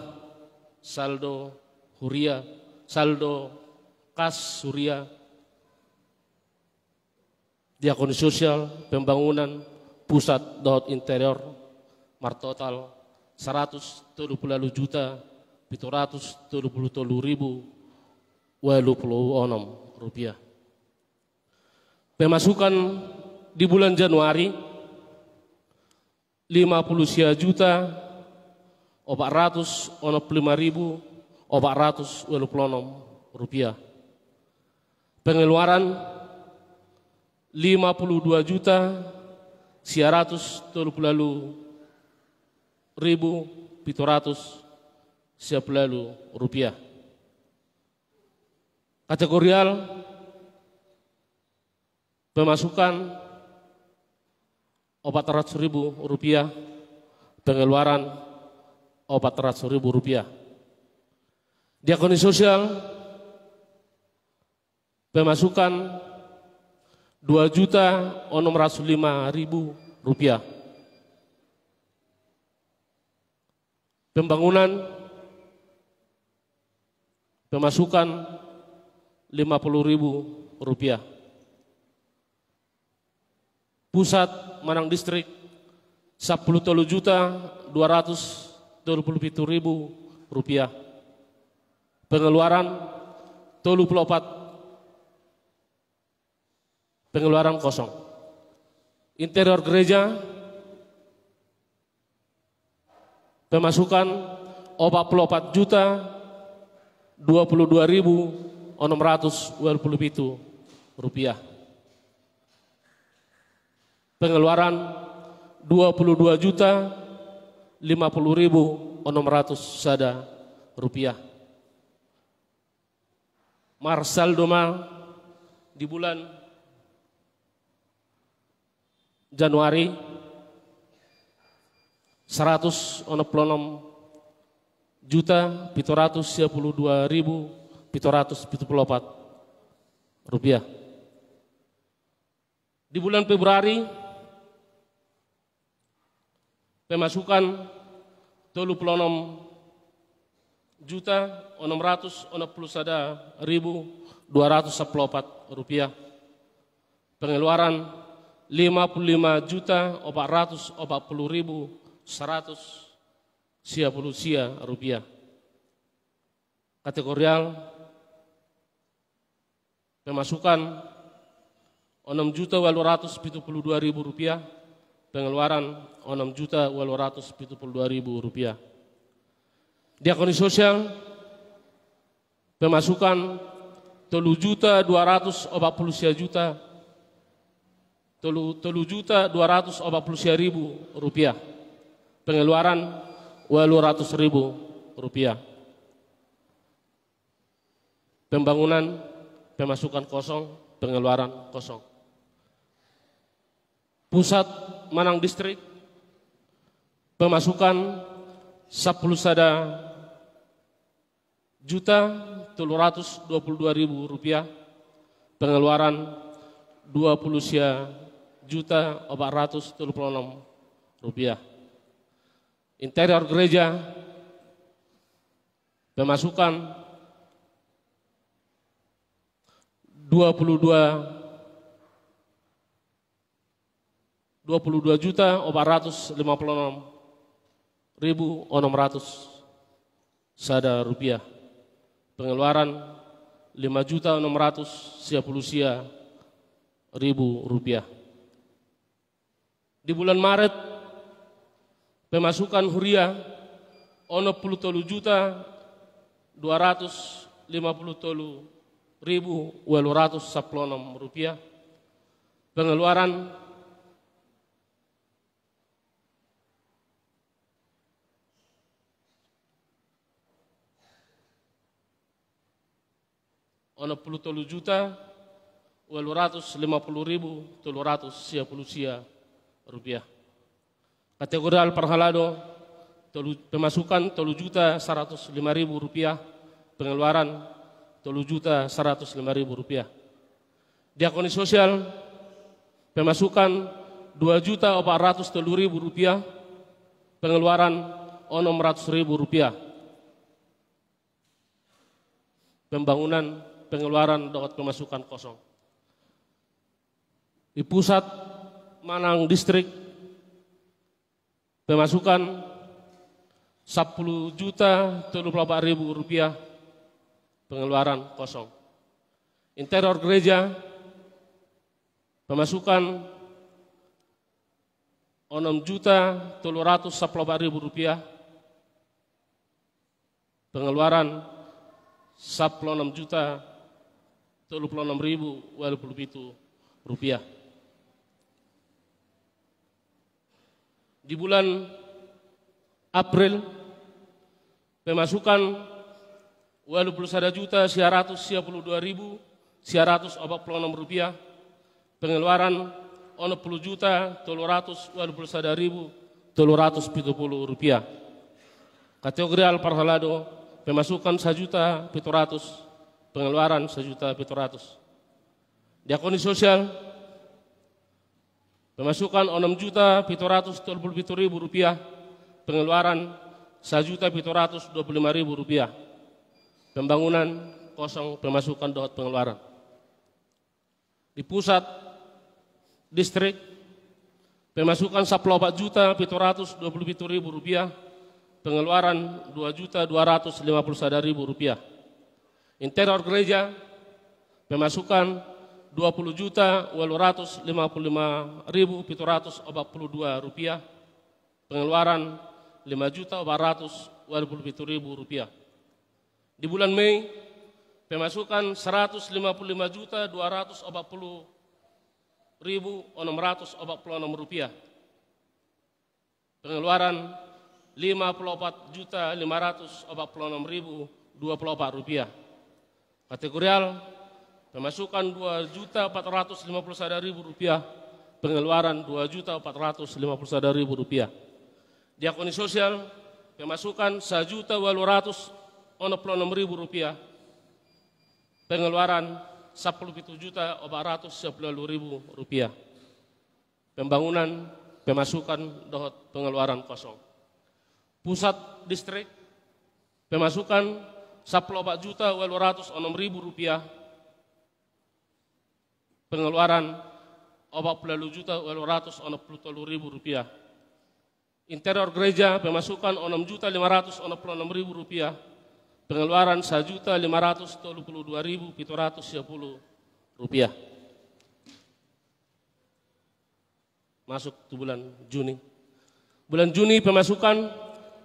saldo Surya Saldo, Kas Surya Diakon Sosial, Pembangunan, Pusat Dot Interior, Martotal 120 juta 723 ribu onom rupiah. Pemasukan di bulan Januari 50 sia juta 400 onop 5 ribu Obat 426 rupiah. Pengeluaran 52 juta lalu ribu siap lalu rupiah. Kategorial pemasukan obat ratus ribu rupiah, pengeluaran obat ratus ribu rupiah diakoni sosial pemasukan 2 juta enam ratus lima ribu rupiah. Pembangunan pemasukan 50 ribu rupiah. Pusat Manang Distrik 10 juta 227 ribu rupiah pengeluaran tolu pelopat pengeluaran kosong interior gereja pemasukan obat pelopat juta 22.620 itu rupiah pengeluaran 22 juta 50.600 sada rupiah Marsal Doma di bulan Januari 100 onoplonom juta pitoratus puluh dua ribu pituratus rupiah. Di bulan Februari pemasukan tolu plonom juta enam ratus enam puluh sada ribu dua ratus empat rupiah. Pengeluaran lima puluh lima juta empat ratus empat puluh ribu seratus sia puluh sia rupiah. Kategorial pemasukan enam juta dua ratus tujuh puluh dua ribu rupiah. Pengeluaran enam juta dua ratus tujuh puluh dua ribu rupiah. Diakoni sosial pemasukan telu juta dua ratus obat puluh juta telu, telu juta dua ratus obat puluh ribu rupiah pengeluaran walu ratus ribu rupiah pembangunan pemasukan kosong pengeluaran kosong pusat Manang Distrik pemasukan Sapulu Sada juta telur ratus dua puluh dua ribu rupiah pengeluaran dua puluh sia juta empat ratus telur puluh enam rupiah interior gereja pemasukan dua puluh dua dua puluh dua juta empat ratus lima puluh enam ribu enam ratus sadar rupiah pengeluaran lima juta enam ratus 5.630 ribu rupiah. Di bulan Maret pemasukan huria ono puluh tolu juta dua ratus lima puluh tolu ribu walu ratus saplonom rupiah pengeluaran tolu juta walu ratus lima puluh ribu tolu ratus sia puluh sia rupiah. Kategori al perhalado tolu, pemasukan tolu juta seratus lima ribu rupiah pengeluaran tolu juta seratus lima ribu rupiah. Diakoni sosial pemasukan dua juta empat ratus telu ribu rupiah pengeluaran enam ratus ribu rupiah. Pembangunan pengeluaran dapat pemasukan kosong. Di pusat Manang distrik pemasukan 10 juta 34 ribu rupiah pengeluaran kosong. Interior gereja pemasukan 6 juta 314 ribu rupiah pengeluaran 16 juta 26.027 rupiah. Di bulan April pemasukan 21 juta 162.146 rupiah pengeluaran 60 juta 321.370 rupiah kategori alparhalado pemasukan 1 juta 700 pengeluaran sejuta ratus. Diakoni sosial pemasukan enam juta ratus ribu rupiah, pengeluaran sejuta ratus lima ribu rupiah. Pembangunan kosong pemasukan dohot pengeluaran. Di pusat distrik pemasukan 14 juta ratus ribu rupiah, pengeluaran 2 juta 251 ribu rupiah. Interior gereja pemasukan 20 juta 255 ribu rupiah. Pengeluaran 5 juta 427 rupiah. Di bulan Mei pemasukan 155 juta 240 ribu 646 rupiah. Pengeluaran 54 juta 546 24 rupiah Kategorial pemasukan Rp2.451.000, pengeluaran Rp2.451.000. Diakoni sosial pemasukan Rp1.206.000, pengeluaran rp rupiah. Pembangunan pemasukan dohot pengeluaran kosong. Pusat distrik pemasukan sepuluh juta walau ratus enam ribu rupiah pengeluaran obat puluh juta walau ratus enam puluh telur ribu rupiah interior gereja pemasukan enam juta lima ratus enam puluh enam ribu rupiah pengeluaran satu juta lima ratus tujuh puluh dua ribu pitu ratus sepuluh ya rupiah masuk tu bulan Juni bulan Juni pemasukan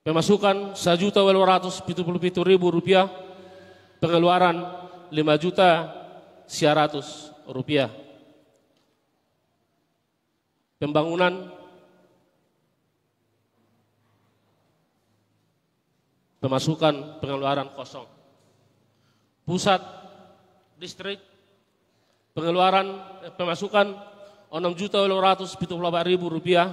Pemasukan ratus tujuh tujuh puluh ribu rupiah, pengeluaran lima juta ratus rupiah. Pembangunan pemasukan pengeluaran kosong. Pusat distrik pengeluaran eh, pemasukan enam juta ratus tujuh puluh ribu rupiah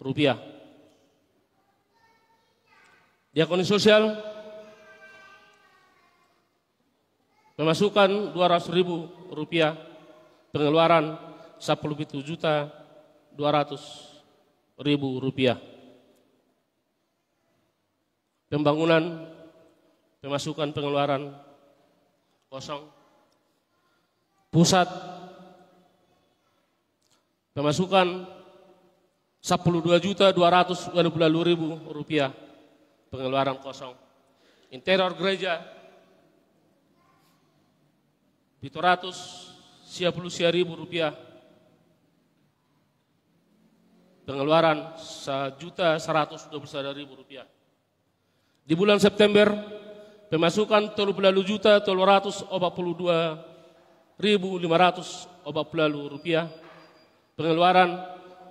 rupiah. Diakoni sosial pemasukan 200 ribu rupiah, pengeluaran 17 juta 200 ribu rupiah. Pembangunan, pemasukan pengeluaran kosong. Pusat, pemasukan 12 juta 222 ribu rupiah pengeluaran kosong. Interior gereja ratus 700 ribu rupiah pengeluaran 1 juta 129 ribu rupiah. Di bulan September pemasukan 12 juta 342 ribu lima 540 rupiah pengeluaran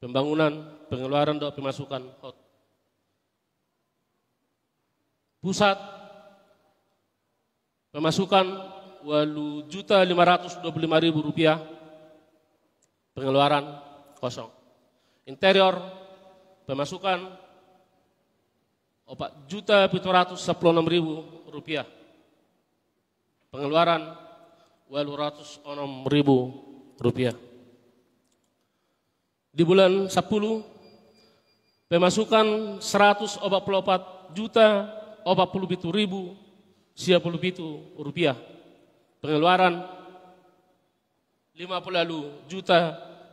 pembangunan, pengeluaran dan pemasukan HOT. Pusat pemasukan walu juta lima ratus dua puluh lima ribu rupiah pengeluaran kosong interior pemasukan opat juta tujuh ratus sepuluh enam ribu rupiah pengeluaran walu ratus enam ribu rupiah di bulan 10 pemasukan 144 juta 40 bitu ribu 10 bitu rupiah. Pengeluaran 50 juta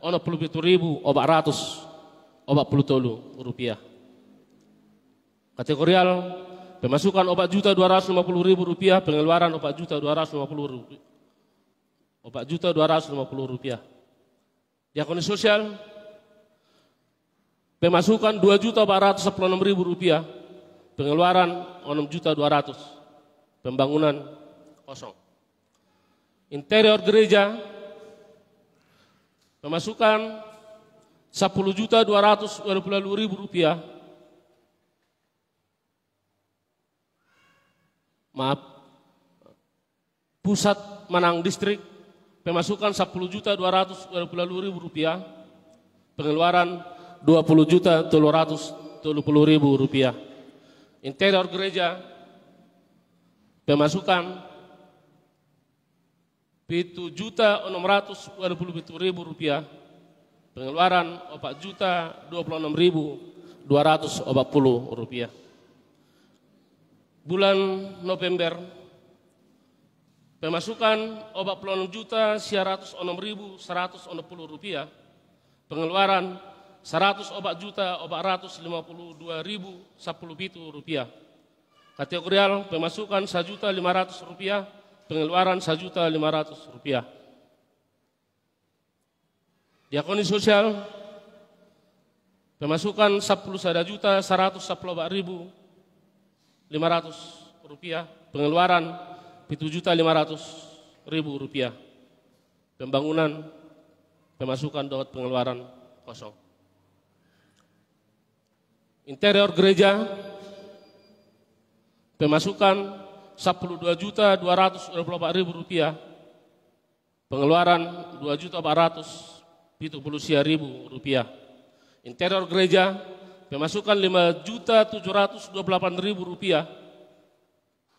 60 bitu ribu 400 40 tolu rupiah. Kategorial pemasukan 4 juta 250 ribu rupiah, pengeluaran 4 juta 250 rupiah. 4 juta 250 rupiah. Diakoni sosial Pemasukan 2.496.000 rupiah. Pengeluaran 6.200. Pembangunan kosong. Interior gereja. Pemasukan 10.222.000 rupiah. Maaf. Pusat menang Distrik. Pemasukan 10.222.000 rupiah. Pengeluaran 20 juta 330 ribu rupiah. Interior gereja, pemasukan P7 juta 620 ribu rupiah, pengeluaran 4 juta 26 ribu 240 rupiah. Bulan November, pemasukan 46 juta 106 ribu 160 rupiah, pengeluaran 100 obat juta, obat ratus lima puluh dua ribu, sepuluh pitu rupiah. Kategorial pemasukan satu juta lima ratus rupiah, pengeluaran satu juta lima ratus rupiah. Diakoni sosial, pemasukan sepuluh sada juta seratus obat ribu, lima ratus rupiah, pengeluaran 7 juta lima ratus ribu rupiah. Pembangunan, pemasukan dapat pengeluaran kosong interior gereja pemasukan 12 rupiah pengeluaran 2 rupiah interior gereja pemasukan 5.728.000 rupiah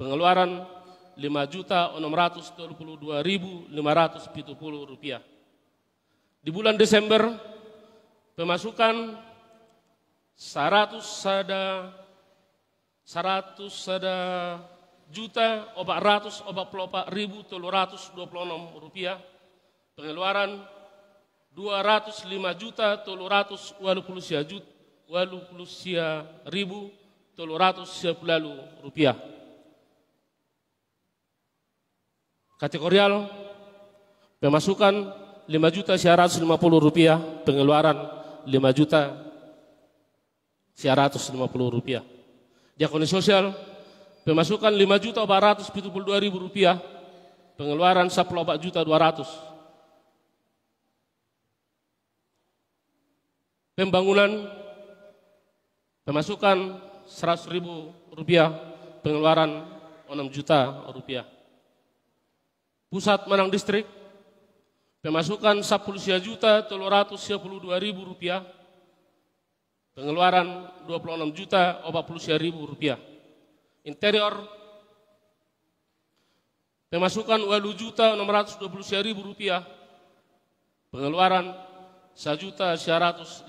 pengeluaran 5 rupiah di bulan Desember pemasukan seratus sada, seratus sada juta obat ratus obat pelopak ribu telur ratus dua puluh enam rupiah pengeluaran dua ratus lima juta telur ratus walu pulusia juta walu pulusia ribu telur ratus sepuluh rupiah kategorial pemasukan lima juta seratus lima puluh rupiah pengeluaran lima juta 150 rupiah. Diakoni sosial, pemasukan 5 juta 472 ribu rupiah, pengeluaran 14 juta 200. Pembangunan, pemasukan 100 ribu rupiah, pengeluaran 6 juta rupiah. Pusat Menang Distrik, pemasukan 10 juta 372 ribu rupiah, Pengeluaran 26 juta 49 ribu rupiah. Interior pemasukan 2 juta 620 ribu rupiah. Pengeluaran 1 juta 150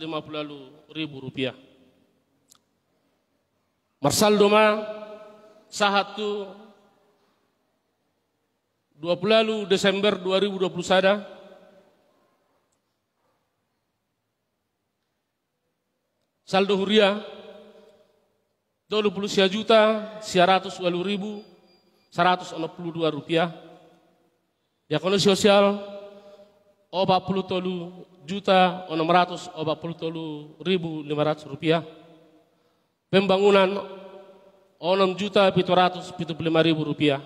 ribu rupiah. Marsal doma sahatu 20 Desember 2021 saldo 20 23 juta 120 ribu 162 rupiah ya kalau sosial oba puluh tolu juta enam ratus oba puluh tolu ribu lima ratus rupiah pembangunan enam juta pitu ratus pitu lima ribu rupiah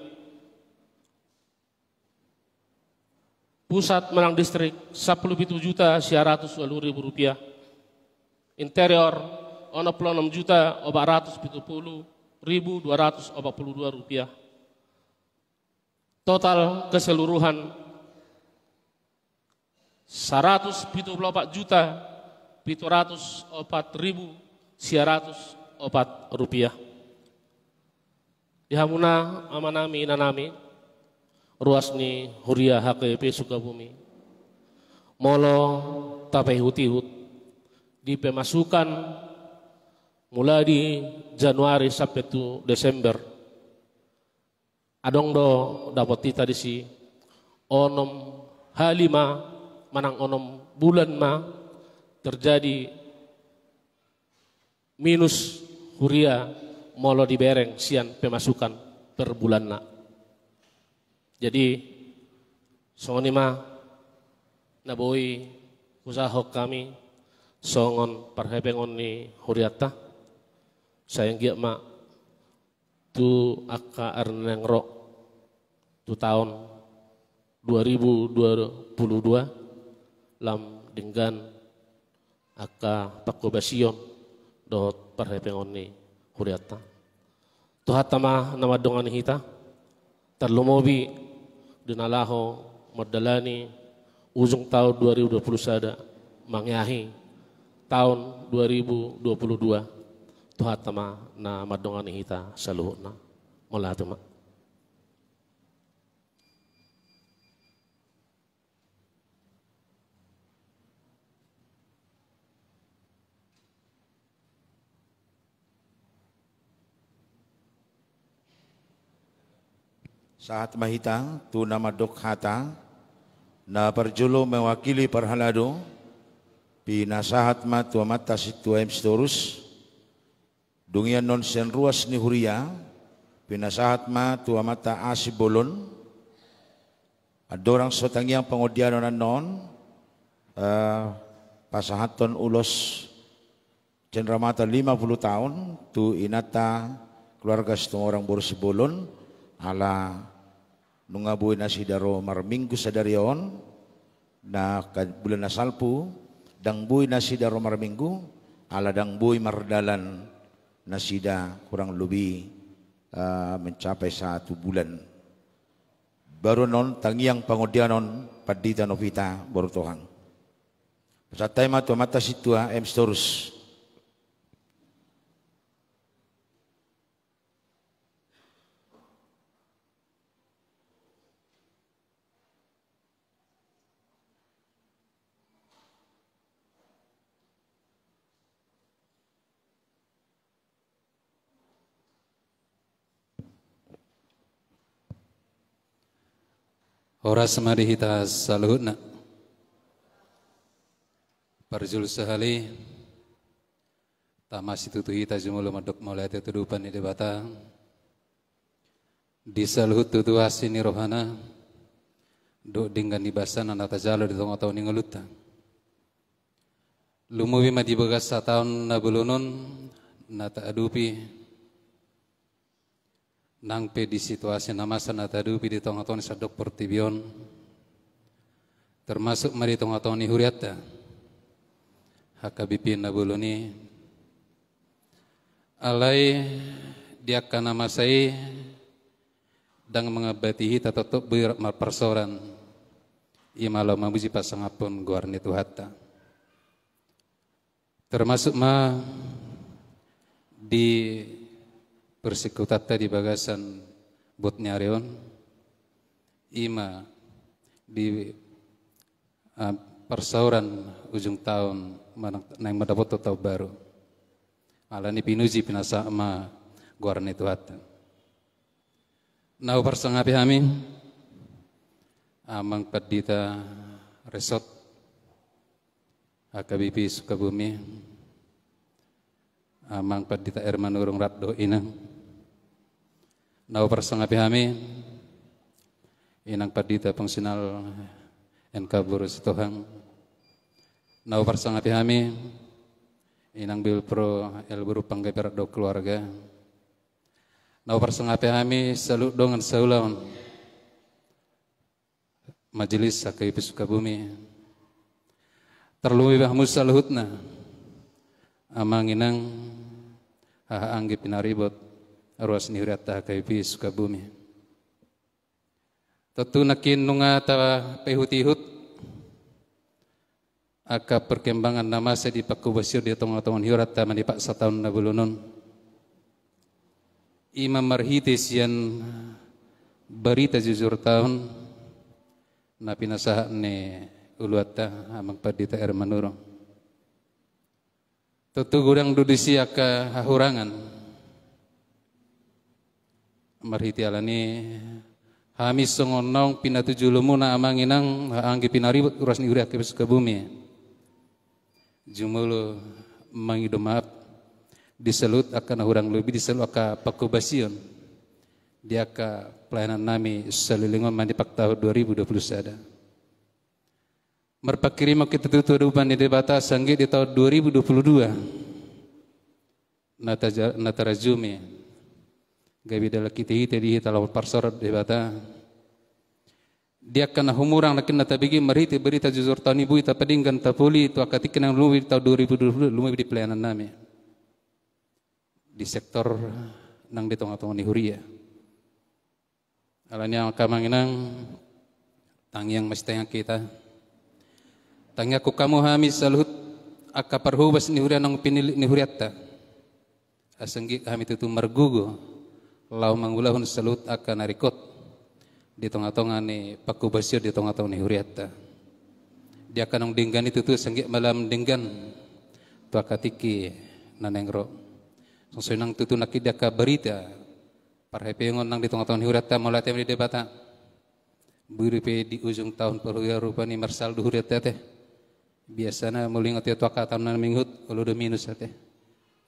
pusat menang distrik sepuluh pitu juta siaratus ribu rupiah interior ono puluh enam juta obat ratus tujuh puluh ribu dua ratus obat puluh dua rupiah. Total keseluruhan seratus pitu empat juta pitu ratus empat ribu siaratus empat rupiah. Dihamuna amanami inanami ruasni huria hake sukabumi molo tapai hutihut di pemasukan mulai di Januari sampai tu Desember. Adong do dapat tita di si onom halima manang onom bulan ma terjadi minus huria molo bereng sian pemasukan per bulan na. Jadi songonima naboi usaha kami songon parhebeng ni huriata sayang gia ma tu akka arneng rok tu tahun 2022 lam dengan akka pakobasion dot parhebeng ni huriata tu hatama nama dongan hita terlumobi dinalaho modalani ujung tahun 2020 sada mangyahi tahun 2022 Tuhan tema na madongan kita seluruh na mula tema Saat mahita, tu nama dok hata, na perjulu mewakili perhalado, Hina nasahat tua tua mata situ em storus Dungia non sen ruas ni huria. Hina nasahat ma tua mata asibolon. Adorang yang yang na non. non eh, pasahaton ulos cendera lima 50 tahun tu inata keluarga setengah orang bolon ala nungabuin nasi daro daro minggu sadarion na bulan asalpu Dangbui nasida romar minggu ala dangbui mardalan nasida kurang lebih uh, mencapai satu bulan baru non tangiang pangodianon padita novita baru tohang saat tayo mata situa emstorus Ora samadhi hita saluhutna. Parzul sahali tamasi tutuhi tajumul madok maulati Di ide Di Disaluhut tutu asini rohana. Duk dinggan dibasan anak tajalo di tengah tahun ingelutta. Lumuwi madibagas tahun nabulunun nata adupi nang pe di situasi nama tadu pidi tongatoni sadok pertibion termasuk mari tongatoni huriata, hakabipi nabuluni alai diakka nama sai dang mengabatihi tatotok birak marpersoran imalo mabuji pasangapun guarni tuhata termasuk ma di persecutata tadi bagasan nyarion ima di uh, persauran ujung tahun manang nang mendapat tahu baru alani pinuji pinasa guaran itu hati nau persengapi kami amang pedita resot AKBP Sukabumi amang pedita Ermanurung rapdo Inang Nau persang api hami inang padita pangsinal en kabur setohang nau persang api hami inang pro el buru panggai do keluarga nau persang api hami salut dongan saulawan majelis sakai Sukabumi terlumi bah musal amang amanginang ha anggi pinaribot Ruas Nirata suka bumi. tatu nakin nunga ta pehuti hut. aka perkembangan nama saya di Paku Basir di tengah mani pak sataun na bulunun Imam Marhitis yang berita jujur tahun napi nasahak ne uluata amang padita ermanurong. Tutu gudang dudisi aka hahurangan. Marhiti alani, hamis songonong pina lumu na amanginang anggi pinari uras niuri akibis ke bumi jumulu maaf, diselut akan hurang lebih diselut akan pakubasion dia ke pelayanan nami selilingon mandi pak tahun 2020 sada. Merpakiri mau kita tutup rupan di debata sanggit di tahun 2022. Nata, nata rajumi gabida lakitihi tadihi talawat di debata dia kena humurang lakinna tabigi mariti berita juzur ibu ita padinggan tapuli tu akatik nang lumi tahun 2020 lumi di pelayanan nami di sektor nang di tengah-tengah ni huria alanya yang mesti yang kita tangya aku kamu hamis salhut akaparhubas ni huria nang pinili ni huriatta asenggi kami tutu margugo lau manggulahun selut akan narikot di tengah-tengah ni paku basir di tengah-tengah ni huriata. dia akan dinggan itu tu sengit malam denggan tua katiki nanengro sungsoi nang tutu naki dia berita parhepe yang nang di tengah-tengah ni huriatta mulai di debata buripe di ujung tahun perhuya ni marsal duhuriatta teh biasana mulingat tua kata nan minghut ulu minus teh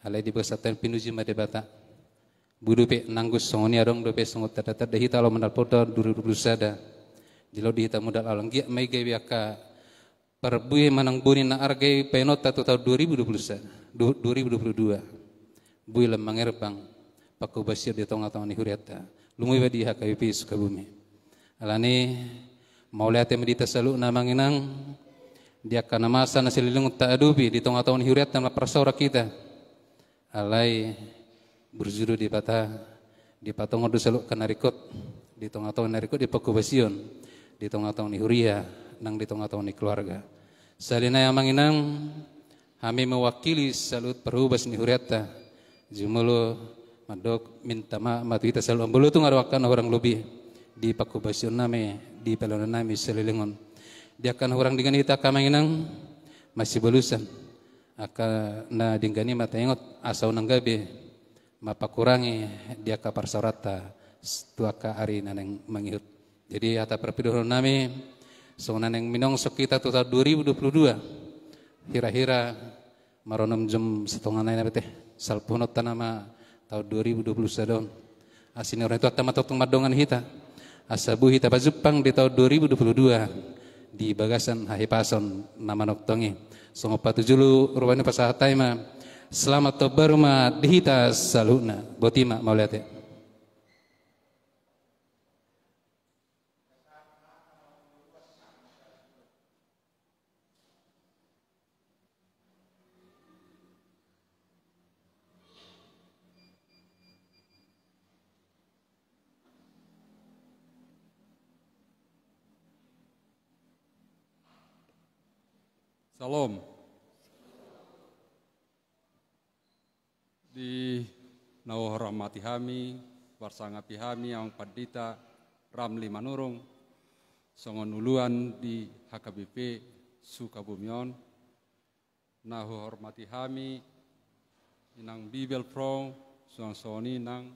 alai di besaten pinuji madebata budupe nanggus songoni arong dope songot tata tata dahita lo mandal poto duri duru sada jilo di dihitam modal alang gia mei gai biaka perbuye manang buni na argai penot duri budu puluh dua bui lemang erbang paku basir di tonga tonga ni huriata lumui badi suka bumi alani mau mauliate medita salu namanginang dia kana masa nasililung tak adubi di tonga tonga ni huriata melaprasora kita alai berjudul di patah di patung odu seluk kanarikot di tonga tahun narikot di pakubasion di tonga tahun huria nang di tonga tahun keluarga salina yang manginang kami mewakili salut perubas ni huriata jumulu madok minta ma matuita salut ambulu tu ngarwakan orang lebih di pakubasion name di pelonan name selilingon dia akan orang dengan kita kamanginang masih belusan akan na dinggani mata ingot asau nang gabe mapa kurangi dia kapar parsorata tua ka ari naneng mangihut. Jadi hata perpiduh nami so naneng minong sekitar total 2022. Hira-hira maronom jam setengah nain teh salpunot tanama tahun 2021. asin Asini orang itu atama madongan hita. Asabu hita pazupang di tahun 2022 di bagasan hahipason nama noktongi. Songopatu julu rupanya pasahatai ma selamat to berma dihita saluna botima ya. Salam. di Nauh Rahmati Hami, Warsanga Hami, Awang Padita, Ramli Manurung, Songonuluan di HKBP Sukabumion, Nawah Hormati Hami, Inang Bibel Pro, Suang Soni, Nang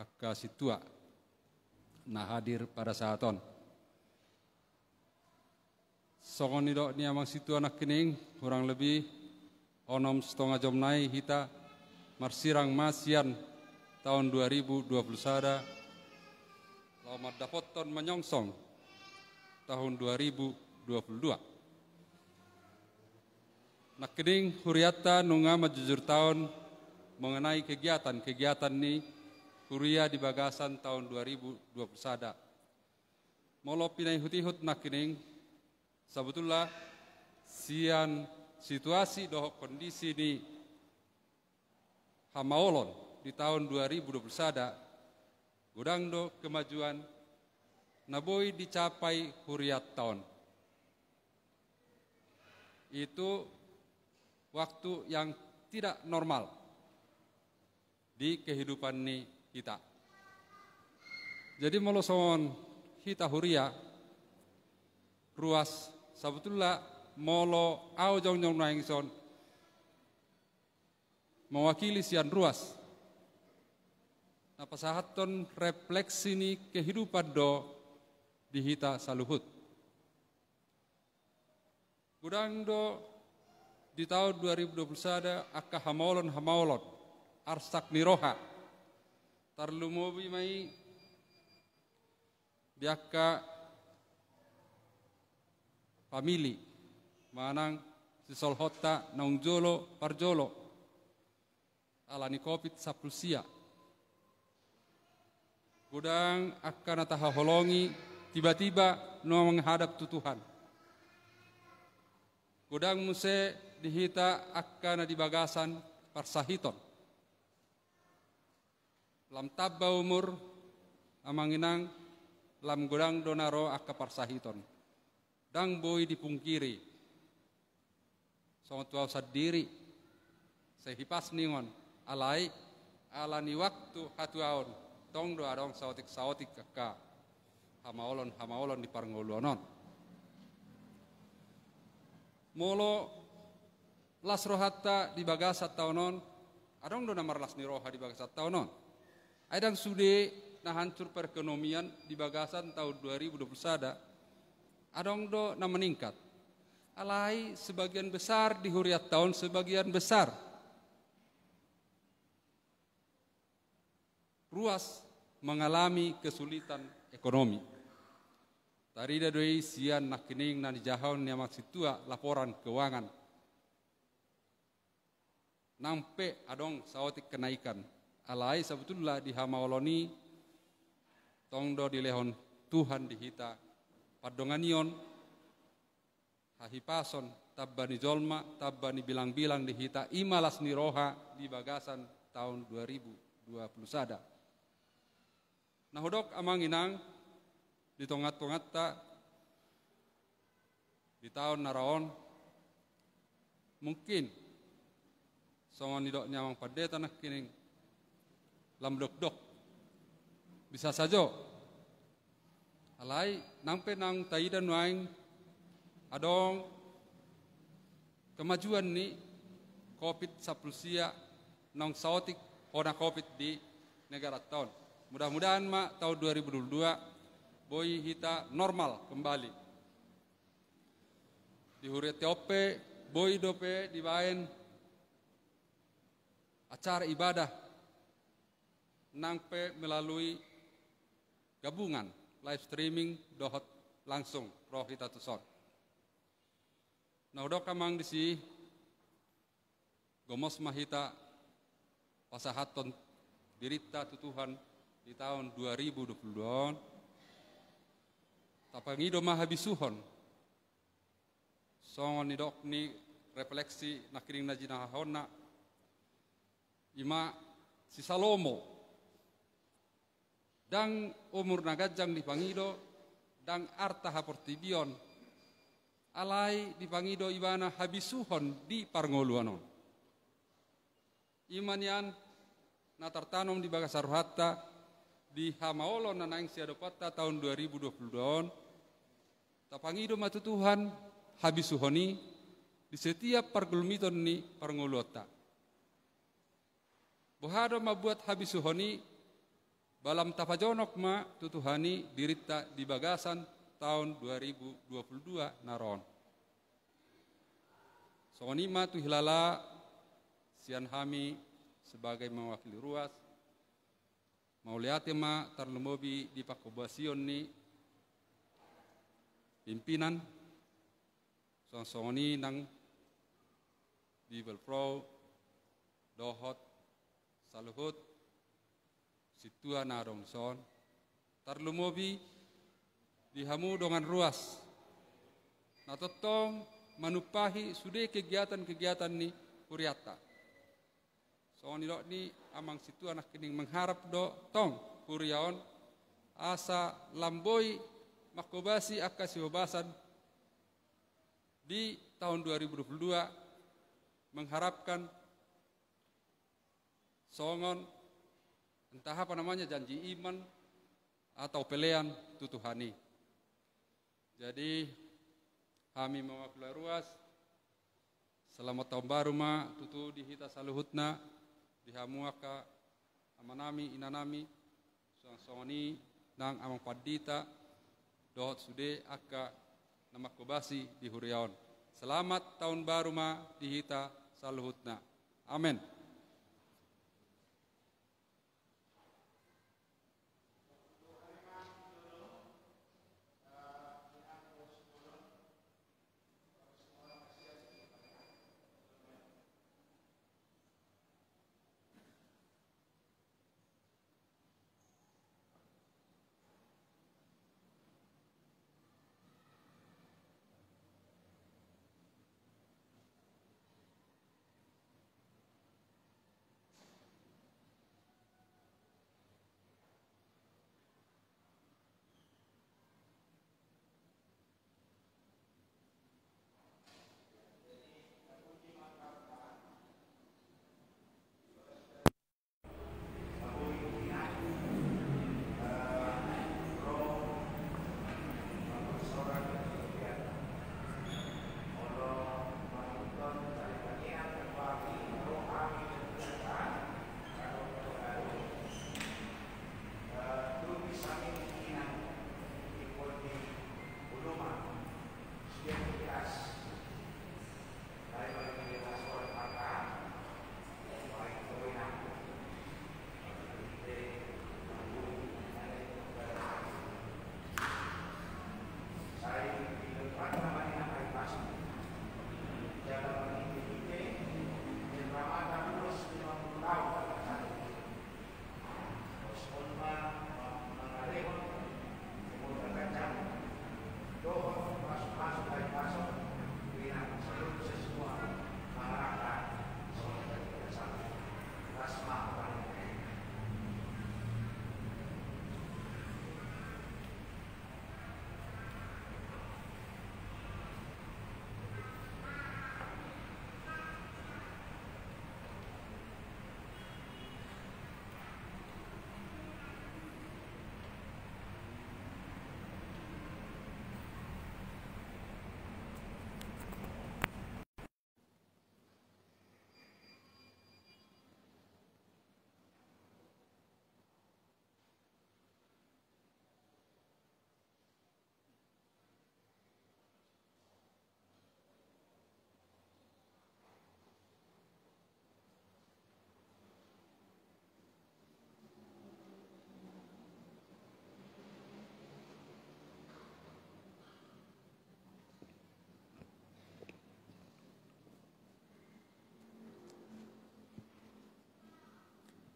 Akasitua, nah hadir pada saaton. Songon ni amang situa anak kening, kurang lebih onom setengah jam naik kita Marsirang Masian tahun 2021 Lomad Dapoton Menyongsong tahun 2022 Nakening Huriata Nunga Majujur Tahun mengenai kegiatan-kegiatan ini Huria di Bagasan tahun 2021 Molo Pinai Hutihut Nakening sebetulnya Sian situasi doh kondisi ini Hamaolon di tahun 2021, Gudangdo kemajuan, Naboi dicapai huriat tahun. Itu waktu yang tidak normal di kehidupan ini kita. Jadi moloson kita huria ruas sabutullah molo au jong jong naingson mewakili sian ruas. sahaton refleksi ini kehidupan do dihita saluhut. Gudang do di tahun 2021 akah hamolon hamolon arsak niroha tarlumobi mai biakka famili manang sisolhota naungjolo parjolo alani COVID sapulsia. Gudang akan ataha holongi tiba-tiba no menghadap tu Tuhan. Gudang muse dihita akan di bagasan parsahiton. Lam tabba umur amanginang lam gudang donaro akka parsahiton. Dang boy dipungkiri. Sangat tua sadiri. Sehipas ningon alai alani waktu hatuaon tong do arong saotik saotik kaka hamaolon hamaolon di parngoluonon molo las rohata di bagasat taonon arong do namar las niroha di bagasat taonon aidan sude nah hancur perekonomian di bagasan tahun 2021 adong do nah meningkat alai sebagian besar di huriat tahun sebagian besar ruas mengalami kesulitan ekonomi. Dari dadoi sian nak kening nan jahon yang maksud laporan keuangan. Nampe adong sawatik kenaikan. Alai sebetulnya di hamaoloni tongdo di lehon Tuhan dihita padonganion hahipason tabbani jolma tabbani bilang-bilang dihita imalas niroha di bagasan tahun 2020 sada. Nahudok amang inang ditongat-tongat ta di tahun naraon mungkin songon nidok nyawang pade tanah kining lam dok dok bisa saja alai nang penang tai dan waing adong kemajuan ni covid sapulsia nong sautik ona covid di negara tahun Mudah-mudahan Mak tahun 2022 Boy kita normal kembali. Di teope, Boy Dope di dibain acara ibadah nangpe melalui gabungan live streaming dohot langsung roh kita tusor. Nah udah kamang di si gomos mahita pasahaton dirita tutuhan di tahun 2022 habis mahabisuhon songon idokni refleksi nakiring hona ima si Salomo dang umur nagajang di pangido dang arta haportibion alai di pangido ibana habisuhon di parngoluanon imanian tanom di bagasaruhatta di Hamaolo nanang Siadopata tahun 2022 do matu Tuhan habis suhoni di setiap pergulmiton ni pergolota. Bohado mabuat habis suhoni balam tapajonok ma tutuhani dirita di bagasan tahun 2022 naron. Sonima ma tu hilala sian hami sebagai mewakili ruas Mau lihat ya, ma Tarlumobi di Pakubasion ni pimpinan songsoni nang di Belpro Dohot Saluhut Situa Narongson Tarlumobi di Hamu Dongan Ruas nah, totong manupahi sudah kegiatan-kegiatan ni Puriata. Sawani dok ni amang situ anak kening mengharap do tong huriaon asa lamboi makobasi akasi hobasan di tahun 2022 mengharapkan songon entah apa namanya janji iman atau pelean tutuhani. Jadi kami mewakilai ruas selamat tahun baru ma tutu di hita saluhutna dihamuaka amanami inanami suansoni nang amang padita dohot sude aka namakobasi di huriaon. Selamat tahun baru ma dihita saluhutna. Amin.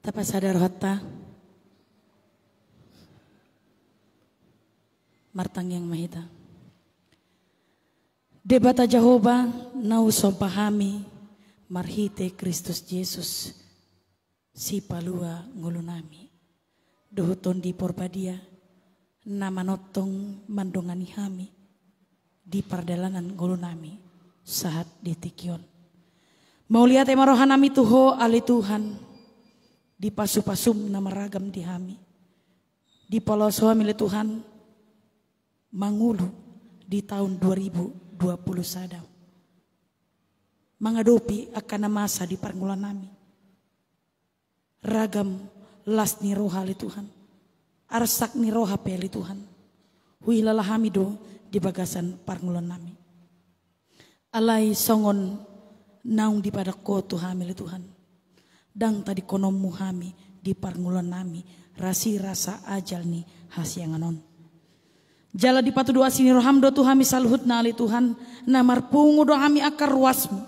tapassadar martang yang mahita. Debata Jahoba nau sompahami marhite Kristus Yesus si palua ngulunami. Dohuton di porbadia nama notong mandongani hami di perdalanan ngulunami saat di ditikion. Mau lihat emarohanami tuho ali Tuhan di pasu-pasum nama ragam dihami. Di Poloswa le Tuhan mangulu di tahun 2020 sadam. Mangadopi akan masa di parngulan nami. Ragam las ni roha le Tuhan. Arsak ni roha pe Tuhan. Huilala do di bagasan parngulan nami. Alai songon naung di pada ko Tuhan Tuhan dang tadi konom muhami di parngulan nami rasi rasa ajal ni anon. Jala di patu doa sini roham do tuhami saluhut nali Tuhan namar pungu dohami akar ruasmu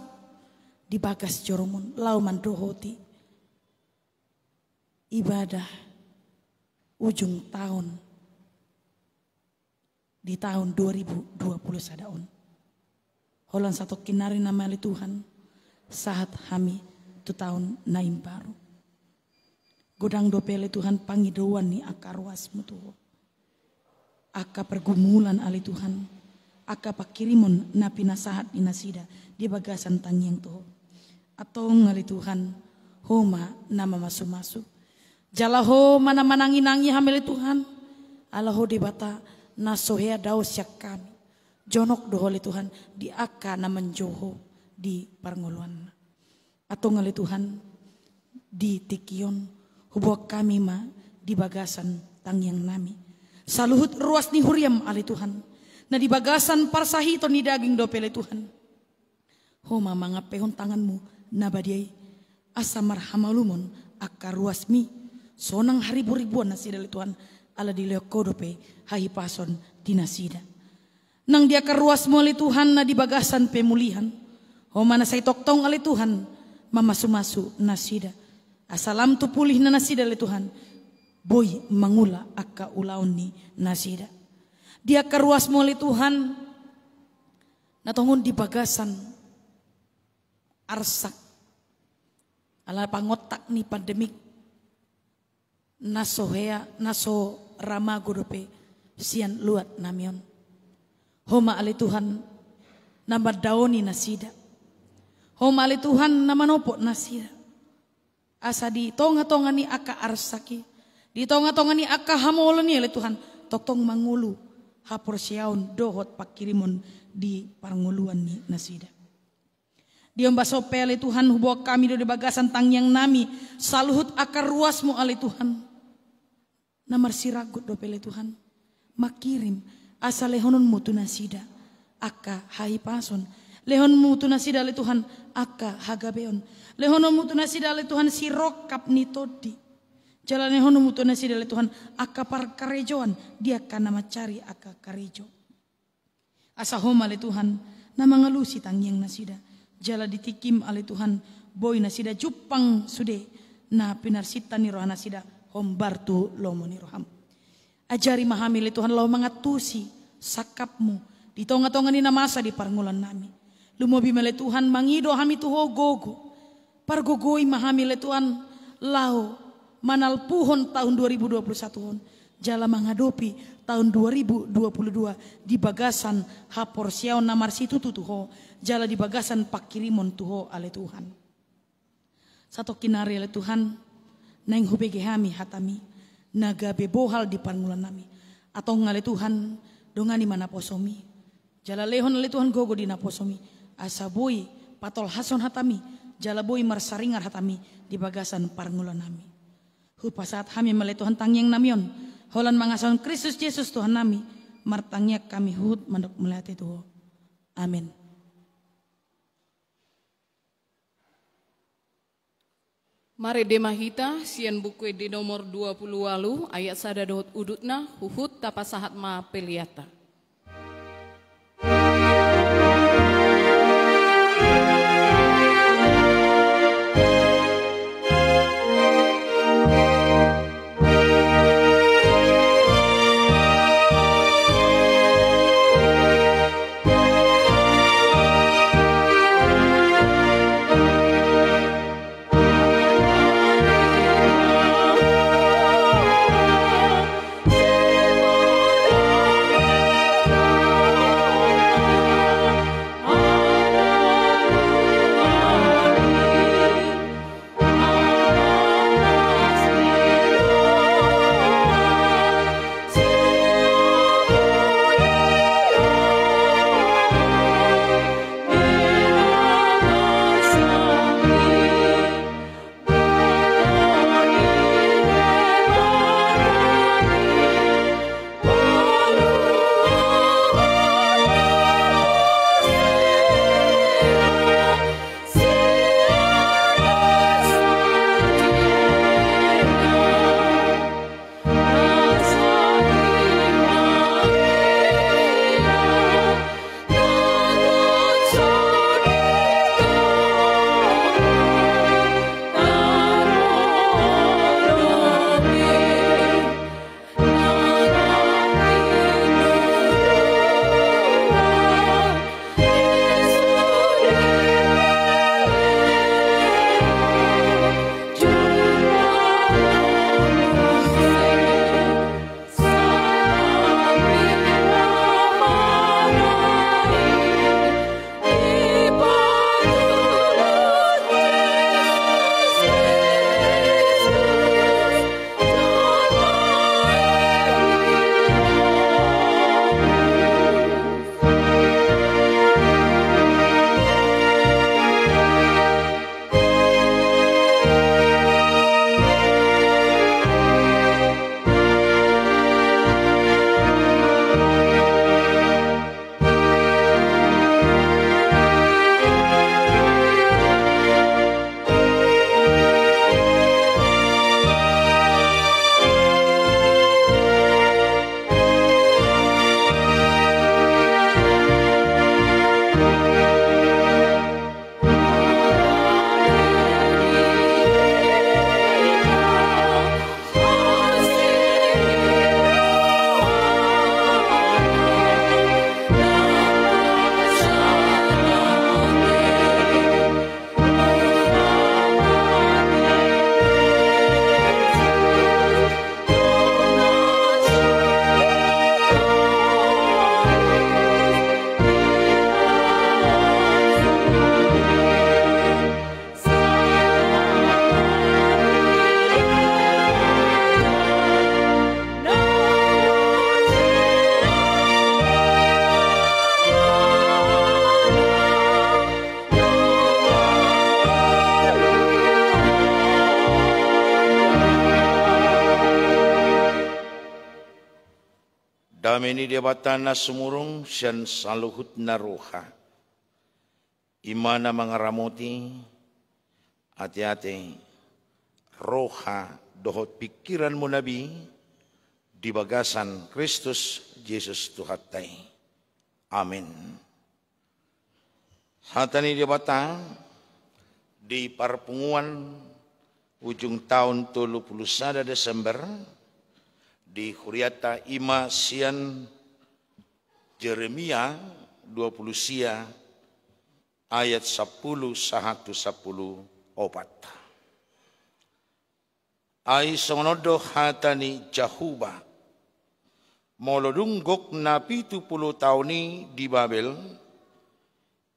di bagas jorumun lauman dohoti ibadah ujung tahun di tahun 2020 sadaun Holan satu kinari li Tuhan saat hami satu tahun naim baru. Godang dopele Tuhan pangidoan ni wasmu mutuho. Aka pergumulan ali Tuhan. Aka pakirimun napi nasahat inasida nasida. Di bagasan yang tuho. Atau ngali Tuhan. Homa nama masuk-masuk. Jalaho mana manangi-nangi hamil Tuhan. Alaho dibata bata nasohea daus yak kami. Jonok dohole Tuhan. Di aka naman joho di pergoluan atau ngali Tuhan di tikion hubok kami ma di bagasan tang yang nami saluhut ruas ni huriam ale Tuhan na di bagasan parsahi to ni daging dopele Tuhan ho mama ngapehon tanganmu badiai asamar hamalumon akar ruas mi sonang haribu ribuan nasida le Tuhan ala di leokodope hai pason dinasida nang dia mo ali Tuhan na di bagasan pemulihan ho mana saya toktong ale Tuhan mamasu-masu nasida. Asalam tu pulih na nasida le Tuhan. Boy mangula akka ulaun ni nasida. Dia keruas mole Tuhan. Na tongun di bagasan arsak. Ala pangotak ni pandemik. Nasohea naso rama gurupe. sian luat namion. Homa ale Tuhan nama daoni nasida Homali Tuhan nama nopo nasida Asa di tonga-tonga ni aka arsaki. Di tonga-tonga ni aka hamoleni oleh Tuhan. tong mangulu. Hapor siaun dohot pakirimon di parnguluan ni nasida. di mbaso pele Tuhan hubo kami do bagasan tang yang nami. Saluhut akar ruasmu ale Tuhan. Namar siragut do pele Tuhan. Makirim asale honun mutu nasida. Aka hai pason Lehon nasi dale Tuhan aka hagabeon. Lehon nasi dale Tuhan si rokap nitodi. Jalan lehon nasi dale Tuhan aka par karejoan. Dia nama cari aka karejo. Asahoma le Tuhan. Nama ngelusi tangiang nasida. Jala ditikim ale Tuhan. Boy nasida jupang sude. Na pinarsita ni rohana sida. Hombartu lomo ni roham. Ajari mahami le Tuhan lo mangatusi sakapmu. Di tonga-tonga ni namasa di parngulan nami. Lumobi mele Tuhan mangido hami tuho gogo. Pargogoi mahami le Tuhan lao. Manal puhon tahun 2021 hon. Jala mangadopi tahun 2022 di bagasan hapor siaon namar situ tuho. Jala di bagasan pakirimon tuho ale Tuhan. Satu kinari ale Tuhan. Neng hubege hami hatami. Naga bebohal di panmulan nami. Atau ngale Tuhan dongani mana posomi. Jala lehon ale Tuhan gogo di naposomi. posomi asaboi patol hason hatami jalaboi marsaringar hatami di bagasan parngulan nami. Hupa saat kami melihat Tuhan yang namion holan mangason Kristus Yesus Tuhan nami martangnya kami hut menduk melihat itu. Amin. Mare demahita sian buku di nomor 20 walu ayat sada udutna huhut tapasahat ma peliata. ini dia batana sumurung sian saluhut naruha. Imana mangaramoti hati-hati roha dohot pikiranmu Nabi di bagasan Kristus Yesus Tuhatai. Amin. Hatani dia batang di parpunguan ujung tahun 31 Desember di Huriata Ima Sian Jeremia 20 sia ayat 10 sahatu 10 opat. Ai sonodo hatani jahuba molodunggok na pitu puluh tahuni di Babel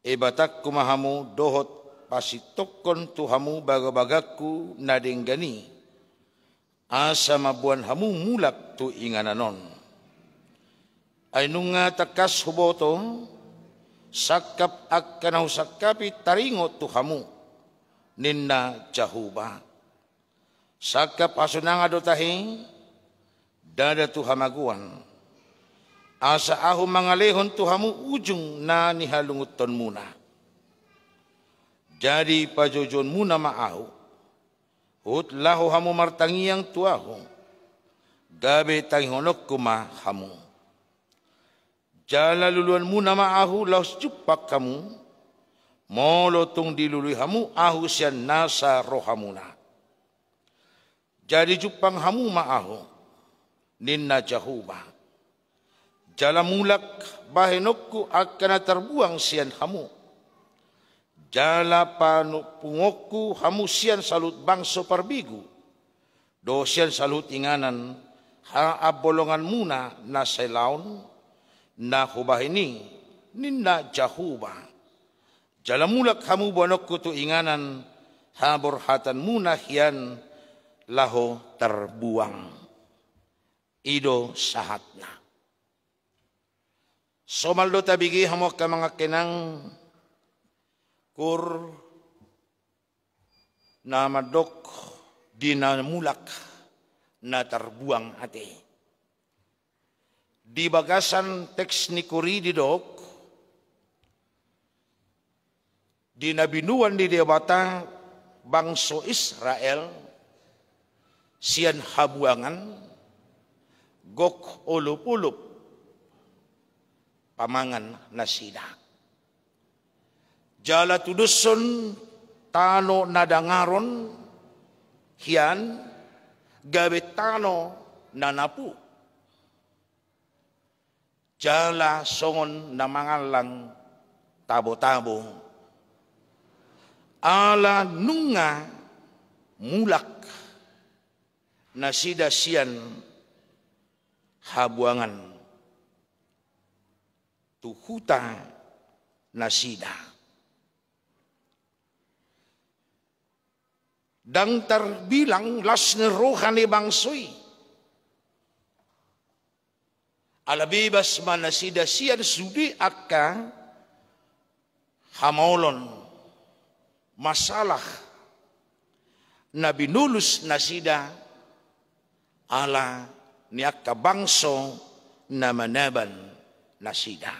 ebatak kumahamu dohot pasitokon tuhamu baga-bagaku nadenggani Asa mabuan hamu mulak tu ingananon. Ainunga takas huboto, sakap akanau sakapi taringo tu hamu, ninna jahuba. Sakap asunang adotahi, dada tu hamaguan. Asa ahu mangalehon tu hamu ujung na nihalungutton muna. Jadi pajojon muna ma'ahu. Ut lahu hamu martangi yang tuahu. Gabe tanghonok kuma hamu. Jala luluan mu nama ahu laus jupak kamu. Molotung dilului hamu ahu sian nasa rohamuna. Jadi jupang hamu ahu Ninna jahubah. Jala mulak bahenokku akan terbuang sian hamu jala panu pungoku hamusian salut bangso parbigu dosian salut inganan ha abolongan muna na selaun na hubahini ninna jahuba jala mulak hamu bonokku tu inganan ha borhatan muna hian laho terbuang ido sahatna somaldo tabigi hamok ka mga kenang kur nama dok dina mulak na terbuang hati. Di bagasan teks nikuri di dok, di nabinuan di debata bangso Israel, sian habuangan, gok ulup-ulup, pamangan nasidak. Jala tudusun tano nadangaron hian gawe tano nanapu. Jala songon namangalang tabo-tabo. Ala nunga mulak nasida sian habuangan tuhuta nasida. dan terbilang lasne rohani bangsui. mana manasida sian sudi akka hamolon masalah Nabi nulus nasida ala niakka bangso nama naban nasida.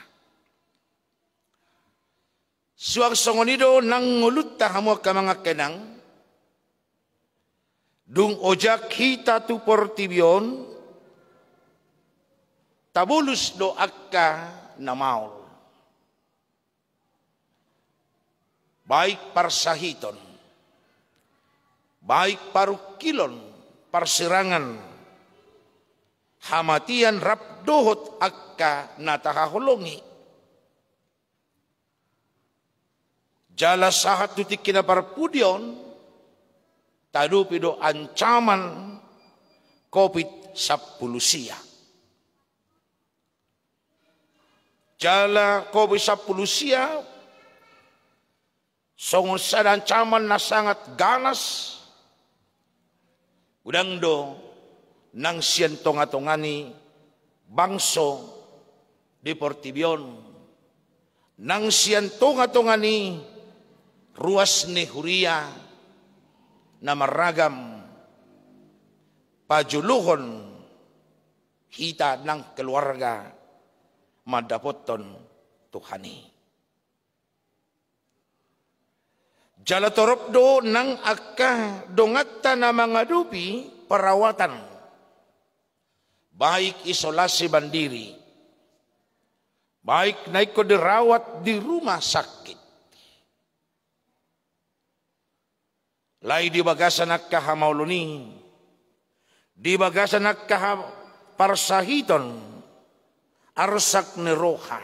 Suar songonido nang ngulut tahamu kamangak kenang Dung ojak hita tu portibion. Tabulus do akka namaul. Baik parsahiton. Baik parukilon. parserangan, Hamatian rap dohot akka holongi, Jala sahat tutik kinaparpudion tadupido ancaman COVID sapulusia. Jala COVID 19 songon sa ancaman na sangat ganas udang do nang sian tonga-tongani bangso di Portibion nang sian tonga-tongani ruas ni Huria nama ragam pajuluhon kita ng keluarga madapoton Tuhani. Jalatorop do nang akka dongata na mga dupi perawatan. Baik isolasi mandiri. Baik naik ko dirawat di rumah sakit Lai di bagasanak kaha mauluni. Di bagasanak kaha parsahiton. Arsak neroha.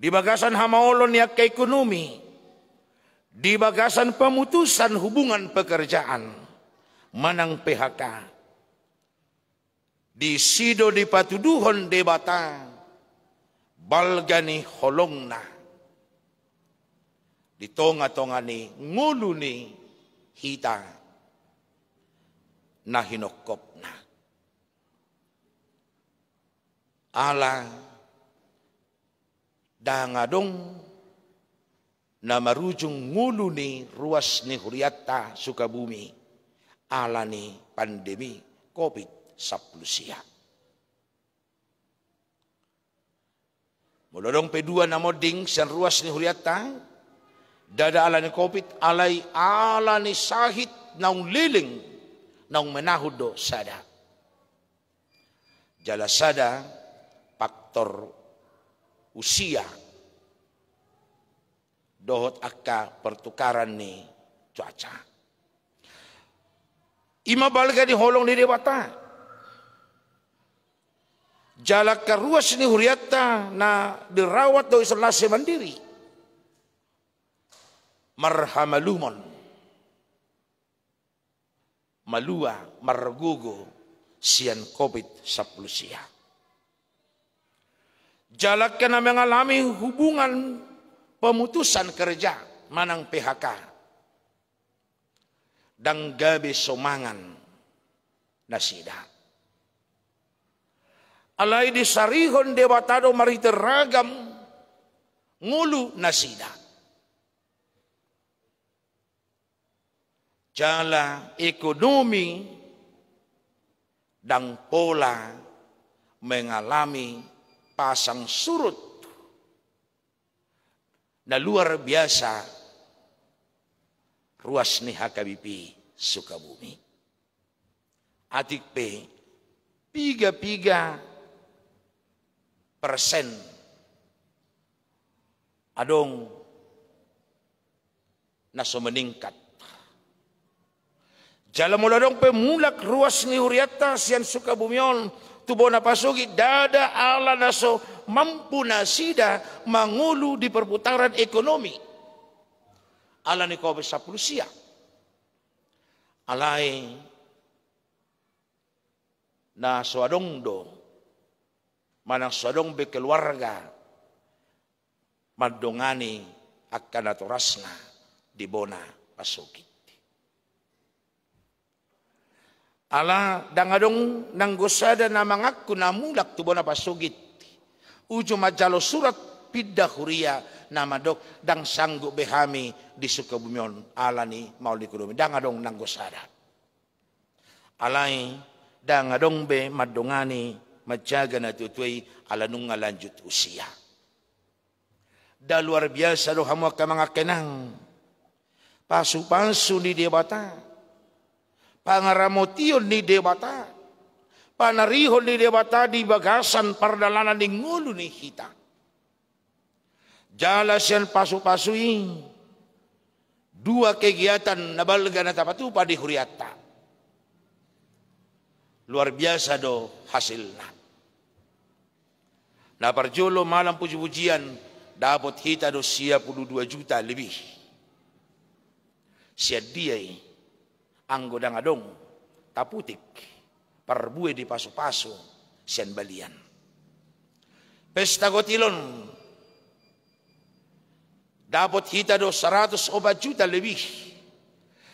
Di bagasan hamaulon ya keekonomi. Di bagasan pemutusan hubungan pekerjaan. Manang PHK. Di sido di patuduhon debata. Balgani holongna. Di tonga-tonga ni ni kita na hinokop na. Ala dangadong na marujung ngulu ni ruas ni Huriata Sukabumi ala ni pandemi COVID-19. Mulodong P2 na moding san ruas ni Huriata Dada ala ni kopit alai ala ni sahit naung liling naung menahudo sada. Jala sada faktor usia dohot akka pertukaran ni cuaca. Ima balga di holong di dewata. Jalak karuas ni huriata na dirawat do isolasi mandiri marhamalumon. Malua margugo sian COVID 19 Jalak kena mengalami hubungan pemutusan kerja manang PHK. Dan gabe somangan nasida. Alai disarihon dewatado mariteragam ngulu nasida. Cara ekonomi dan pola mengalami pasang surut. Dan luar biasa ruas niha kabipi Sukabumi. Atik P, piga-piga persen adong naso meningkat mula pe mulak ruas ni huriata sian suka bumion tubo na pasugi dada ala naso mampu nasida mangulu di perputaran ekonomi. Ala ni kau besa pulusia. Alai na suadong do manang suadong be keluarga madongani akan aturasna di bona pasogi. Ala dangadong nang gosada na mangakku na mulak tubo na pasugit. Ujo majalo surat pidda huria nama dok dang sanggup behami di sukabumion ala ni mauli kudumi. Dangadong nang gosada. Alai dangadong be madongani majaga na tutui ala nunga lanjut usia. Da luar biasa dohamu kamu mga kenang. Pasu-pasu di dia bata Pangaramotion ni dewata. Panarihon ni dewata di bagasan perdalanan ni ngulu ni hita. yang pasu pasui Dua kegiatan nabalga na tapatu padi huriata. Luar biasa do hasilnya. Nah perjolo malam puji-pujian dapat kita do siap 22 juta lebih. Siap dia ini anggodang adong taputik parbue di pasu-pasu sian balian pesta gotilon dapat kita do 100 obat juta lebih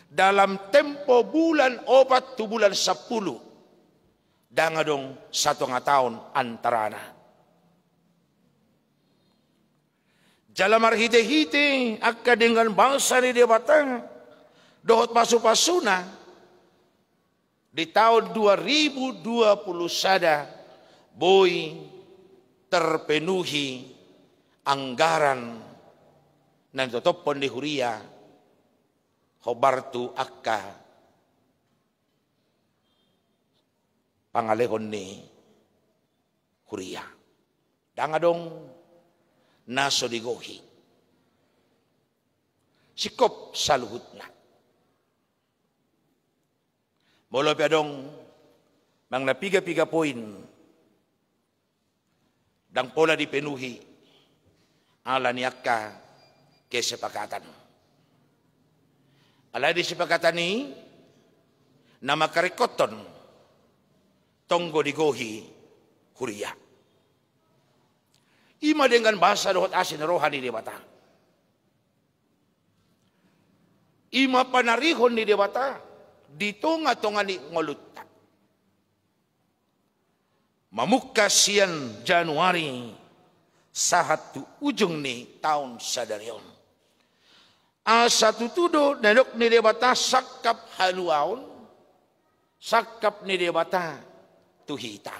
dalam tempo bulan obat tu bulan 10 dangadong satu setengah tahun antarana Jalan hite-hite akan dengan bangsa dia batang Dohot pasuna di tahun 2020 sada Boy terpenuhi anggaran nan tetap pendihuria hobartu akka pangalehon ni huria dangadong naso digohi sikop saluhutna Mula piadong mang napiga-piga poin dang pola dipenuhi ala niakka kesepakatan. Ala di sepakatan ni nama karekoton tonggo digohi huriyah. Ima dengan bahasa dohot asin rohani di batang. Ima panarihon di dewata dito nga nga ni ngolutta. Mamukka siyan Januari sahat tu ujung ni tahun sadarion. Asatu ah, tudo luk ni debata sakap haluaon, sakap ni debata tuhita.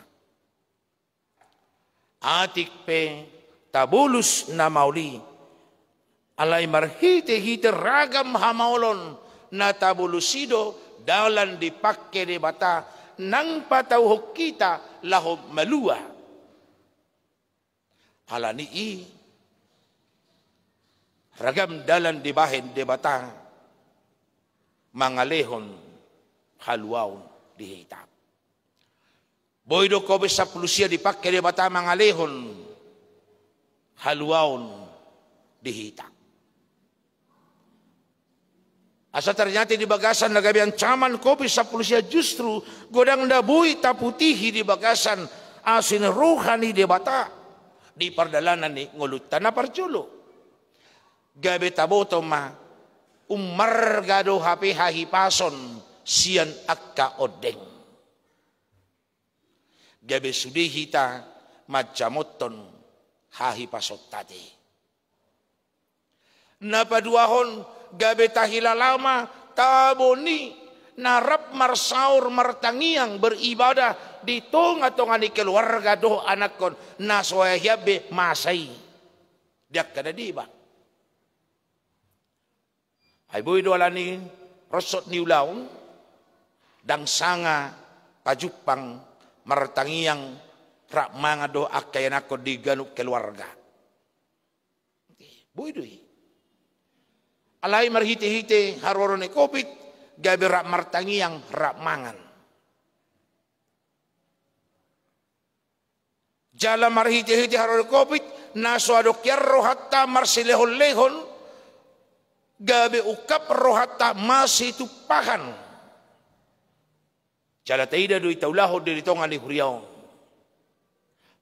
Atik pe tabulus na mauli alay marhite hite ragam hamaulon na tabulusido dalan di pakke di bata nang patauhok kita laho malua. alani i, ragam dalan di bahin di bata, mga lehon di hitap. Boydo kobe sa pulusya di pakke di bata mga lehon di hitap. Asa ternyata di bagasan lagabian caman kopi sapulusia justru godang dabui taputihi di bagasan asin ruhani di bata di perdalanan ni ngulut tanah perculu, Gabe taboto ma umar gado hapi hahi pason sian akka odeng. Gabe sudihita macamoton hahi pasot tadi, Napa dua hon gabe tahila lama taboni narap marsaur martangiang beribadah di tonga-tonga ni keluarga do anak kon be masai dia kada ba Hai boi do lani rosot ni ulaung dang sanga pajupang martangiang rak mangado di diganuk keluarga boi duit Alai marhite-hite harorone covid gabe rak martangi yang rak mangan. Jala marhite-hite harorone covid naso adok yarro hatta marsilehon lehon gabe ukap rohatta masih itu pahan. Jala taida doi taulaho dari tongan di huriau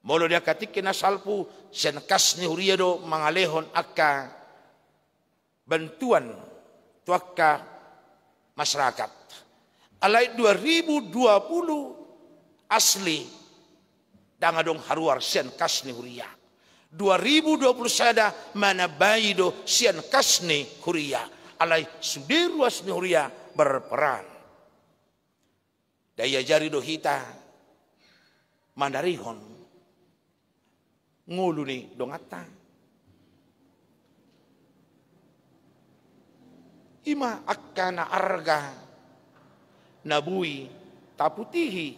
Molo dia katik kena salpu senkas ni huriado mangalehon akka bantuan tuaka masyarakat. Alai 2020 asli dangadong haruar sian kasni huria. 2020 sada mana baido sian kasni huria. Alai sudiru asni huria berperan. Daya jari dohita mandarihon nguluni dongatan. ima akan arga nabui taputihi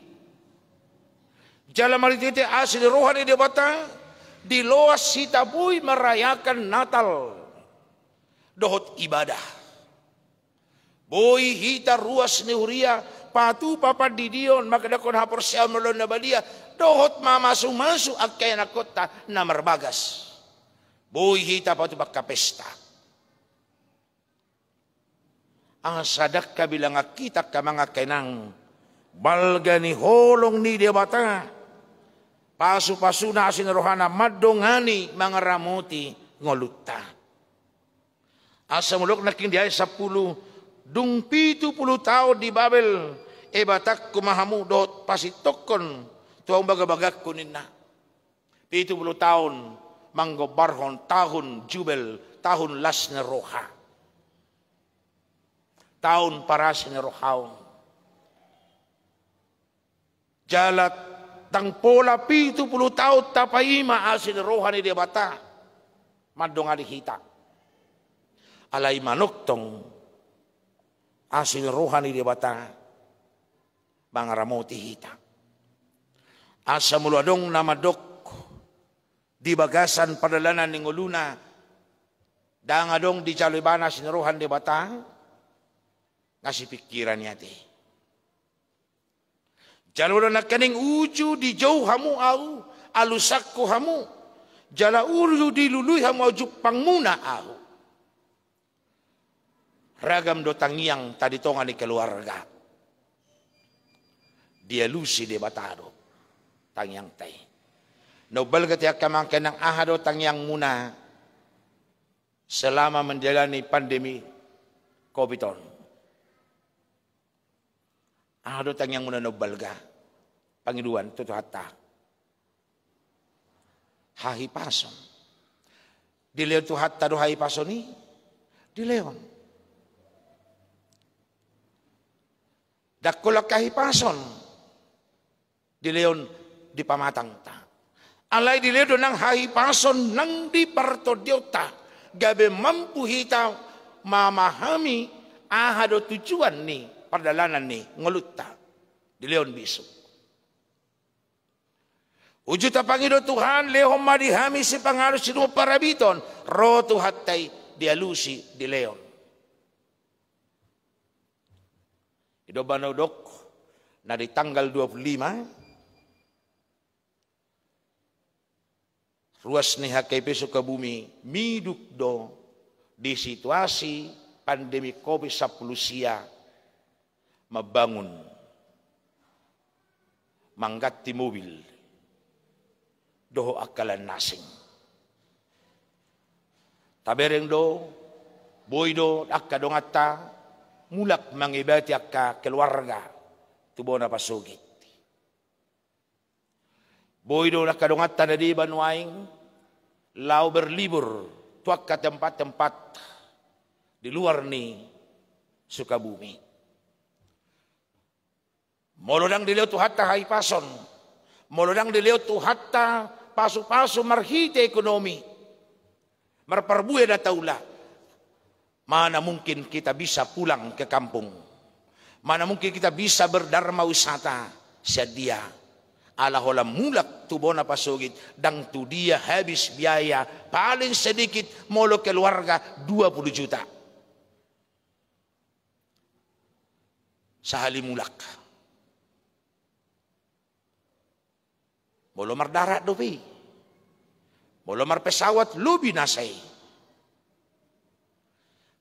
jala maritete asli rohani di bata di loas si tabui merayakan Natal dohot ibadah boy hita ruas neuria patu papa didion maka dakon hapor siam melon nabadia dohot mamasu masu na kota namar bagas boy hita patu bakka pesta Asadak ka kita kainang, balga ni holong ni debata Pasu-pasuna asin rohana madongani mangaramuti mulok na nakin dia sepuluh dung pitu puluh tahun di Babel. E batak kumahamu dot pasitokon tuang baga-bagak kunina. Pitu puluh tahun barhon tahun jubel tahun na roha taun parasine rohaun. Jalat tang pola pitu puluh taut tapaima asin rohani dia bata. Madong adi hita. Alai manuk tong asin rohani dia bata. Bangaramoti hita. Asa muladong nama dok di bagasan padalanan ninguluna. Dangadong di asin rohani rohan Kasih pikiran hati. Jalur nak kening uju di jauh hamu au. Alusakku hamu. Jala ulu di lului hamu ujuk pangmuna au. Ragam dotang yang tadi tonga di keluarga. Dia lusi di bataro Tang yang teh. Nobel ketika kemangkenang ahado tang yang muna selama menjalani pandemi covid -19 tang yang muna no Hahi Pangiduan, Di Hahipason. tu tuhatta do pason ni. leon. Dakulak leon Dileon pamatang ta. Alay di do nang hahi pason nang di parto diota Gabe mampu hita mamahami ahado tujuan ni perdalanan ni ngelutta di Leon Bisu. Uju do oh Tuhan lehom madihami si pangalus si dua parabiton roh tuhatai dialusi di Leon. Ido dok na di tanggal 25 eh. ruas ni hakai peso ke bumi miduk do di situasi pandemi COVID 19 membangun, mangkat di mobil, doho akalan nasing. Tabereng do, boy do, akka dongata, mulak mangibati akka keluarga, tu bona pasugit. Boy do akka dongata di banuaing, lau berlibur, tuak ke tempat-tempat di luar nih Sukabumi. Molodang di tu hatta hai pason. Molodang di tu hatta pasu-pasu marhite ekonomi. Marparbuya dataula. Mana mungkin kita bisa pulang ke kampung. Mana mungkin kita bisa berdharma wisata. Sedia. Alahola hola mulak tubona pasugit. Dang tu dia habis biaya. Paling sedikit molo keluarga 20 juta. Sahali mulak. Bolomar darat dobi. Bolomar pesawat lubi nasai.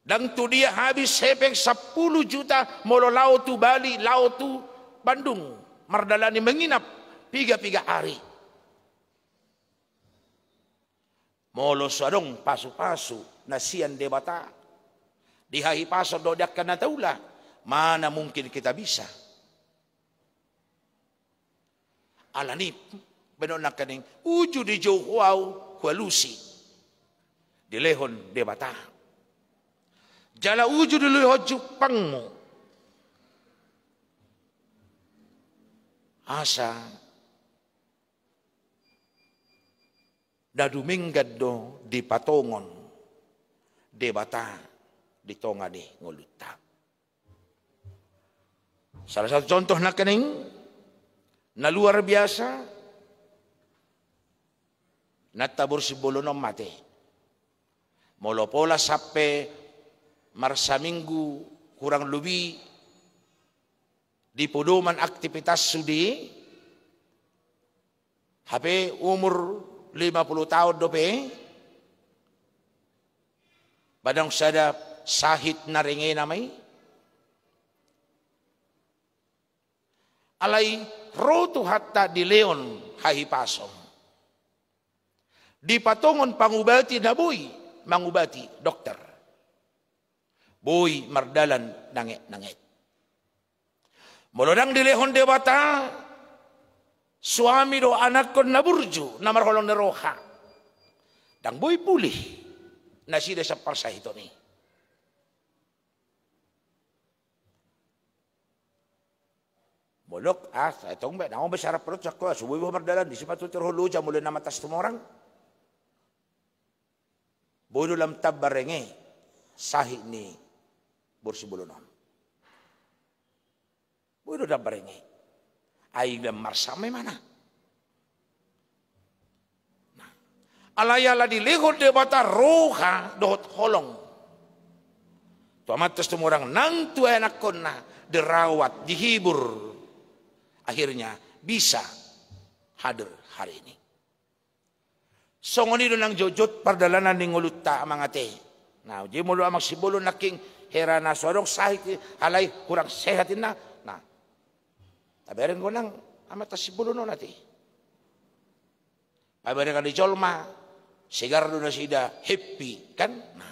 Dan tu dia habis sepeng 10 juta molo laut tu Bali, laut tu Bandung. Mardalani menginap tiga-tiga hari. Molo sarong pasu-pasu nasian debata. Dihahi pasar dodak karena taulah mana mungkin kita bisa. Alanip Benon na kaning uju di jauhaw di lehon de bata. Jala uju di lihoju pangmu. Asa daduminggad do di patongon de bata di tonga ni nguluta. Salah satu contoh na kaning na luar biasa nattabur sibolonom mate. Molopola sampai marsa minggu kurang lebih di pedoman aktivitas sudi HP umur 50 tahun dope badang sada sahit naringe namai alai rotu hatta di leon hahi pasong di patongon pangubati na boy, mangubati dokter. Boy mardalan nange nangit Mulodang dilehon dewata, suami do anak kon naburju, nama holong neroha. Dang boy pulih, nasi desa parsa itu Bolok ah, itong ba, nang besar perut sakwa. ko, subuhi mardalan, di sipat tutir hulu, jamulin na matas tumorang. Bodo lam tabarenge sahi ni Bulu Bodo tabarenge. Aing lam marsame mana? Nah. Nah. Alayala Alayala dilihut de bata roha dohot holong. Tuamat terus orang nang tua enak kona nah. derawat dihibur. Akhirnya bisa hadir hari ini. Songonino lang jojot pardalanan ni ngulutta mga te. Na, di mo sibulu naking na king hera na sorong sahit halay kurang sehatin na. Na, taberin ko nang amata sibulu no nati. Paberin ka ni Jolma, do na sida, happy, kan? Na.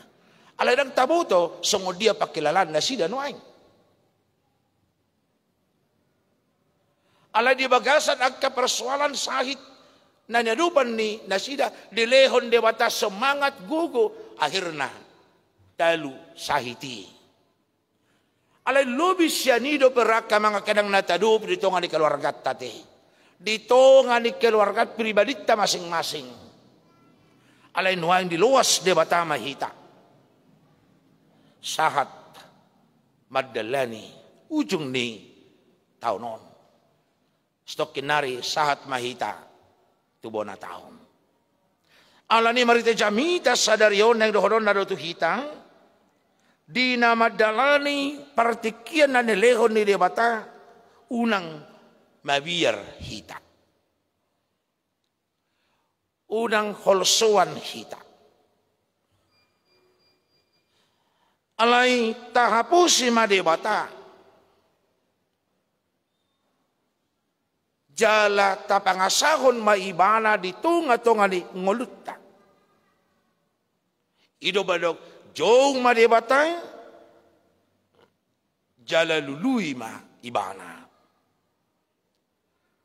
Alay dang tabuto, songo dia pakilalan na sida no ay. Alay di bagasan ang persoalan sahit Nanya dupa ni nasida dilehon dewata semangat gugu akhirna dalu sahiti. Alain lobi sianido perak peraka kadang nata di tonga di keluarga tate. di tonga di keluarga pribadita masing-masing. alai nuang luas dewata mahita. Sahat madalani ujung ni tahunon stokinari sahat mahita tu bona taum. Alani marite jamita sadarion neng dohodon nado tu hitang. Di nama dalani partikian nane lehon ni dia unang mabiar hitak. Unang holsoan hitak. Alai tahapusi madebata. bata jala tapangasahon maibana tunga ni ngolutta. Ido balok jong madebatay jala lului ma ibana.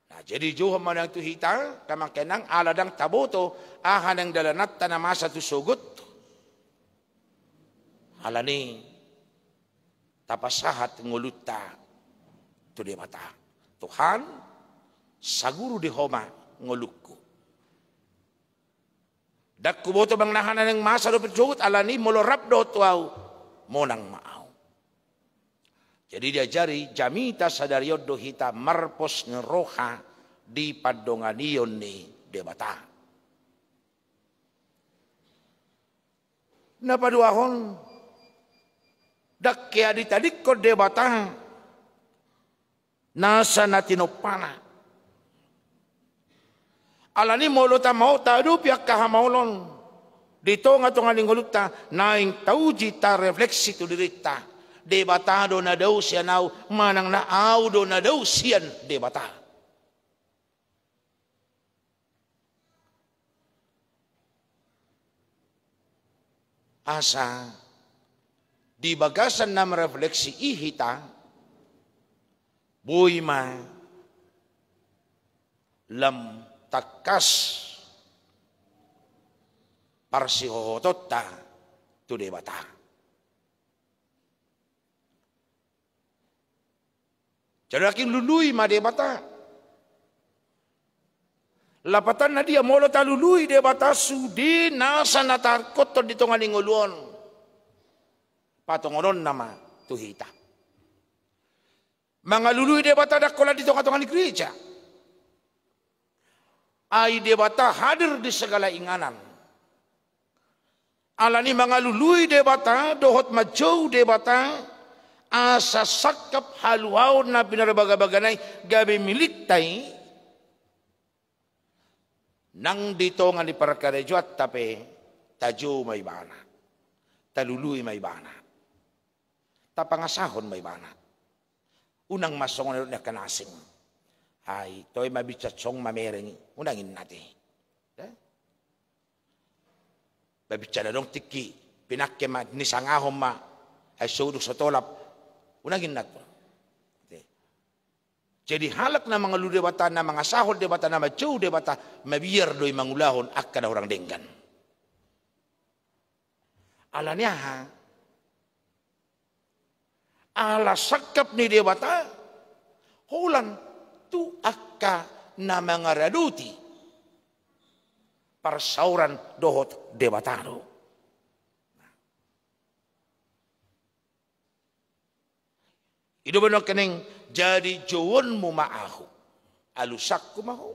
Nah, jadi jauh manang tu hita kenang aladang taboto ahanang dalanat tanamasa tu sugut. Alani tapasahat ngolutta tu dia Tuhan saguru di homa ngolukku. Dak kuboto bang nahanan yang masa do pecut ala ni molo rabdo tuau monang maau. Jadi diajari jamita sadario do hita marpos ngeroha di padonganion ni debata. Napa dua hon dak kia tadi ko debata nasa natinopana alani molota ka mau lon Dito nga tunga ta naing tauji ta refleksi tu dirita. do na do siya naw, manang au do na daw siyan debata. Asa, di bagasan nam refleksi ihita, buima, lam takas parsihohototta tu dewata. Jadi lului ma dewata. Lapatan na dia molo ta lului dewata sudi nasa na kotor to ditongan ingoluon. Patongonon nama tuhita. Mga lului dewata dakola kolah tongan di gereja. ay debata hadir di segala inganan. Alani mangaluluy debata, dohot majow debata, asa sakap haluaw na pinarabagabaganay gabi miliktay, nang dito nga ni parakarejo at tape, tajo may bana, taluluy may bana, tapangasahon may bana. Unang masong na kanasing. Ai, toy ma bicha chong ma nati unangin nate. dong tiki, pinakke ma nisangahom ma, ay suduk sotolap, unangin nato. Jadi halak na mga ludebata na mga sahol debata na macaw debata, mabiyar doy mangulahon akkan orang denggan. Alanya ha, ala sakap ni debata, hulan tu akka namangaraduti persauran dohot debatano. Ido bano kening jadi jowonmu ma'ahu. Alusakku ma'ahu.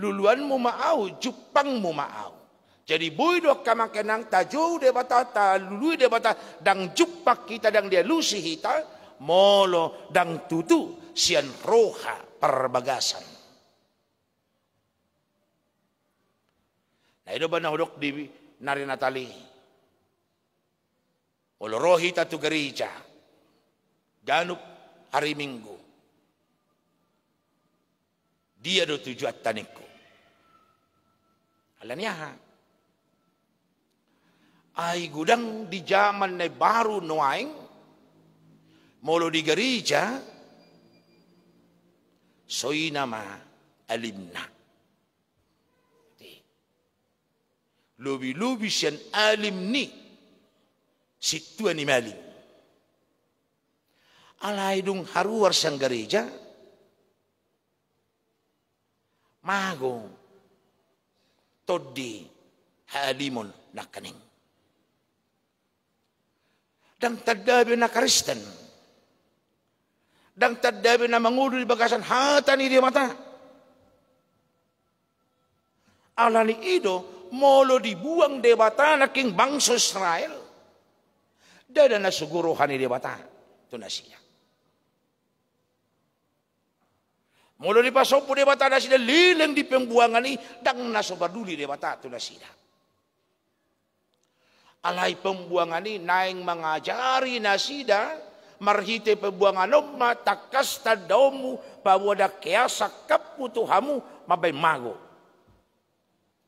Luluanmu ma'ahu, jupangmu ma'ahu. Jadi boy dok kama kenang tajau de batata, lului de batata, dang jupak kita, dang dia lusi kita, molo dang tutu, sian roha perbagasan. Nah, itu benda nahulok di nari narinatali? rohi tatu gerija. Ganup hari minggu. Dia do tujuat taniku. Alanya, ha. Ay gudang di zaman ne baru noaing. Molo di gerija nama alimna. lubi lobi siyan alim ni. Situan ni malim. Alaidung haruar sang gereja. Magong. Toddi. Halimon nakening dang tadabi na Kristen. Dang tadabir na mangudu di bagasan hata ni dia mata. Alani ido molo dibuang de bata na king bangsa Israel. Dada na suguruhan ni dia mata. Itu nasinya. Molo di pasopo de bata nasinya lileng di pembuangan ni dan nasobaduli de bata. Itu nasinya. Alai pembuangan ini naik mengajari nasida marhite pabuanganoma takasta daumu pawoda keasa kaputu hamu mabay mago.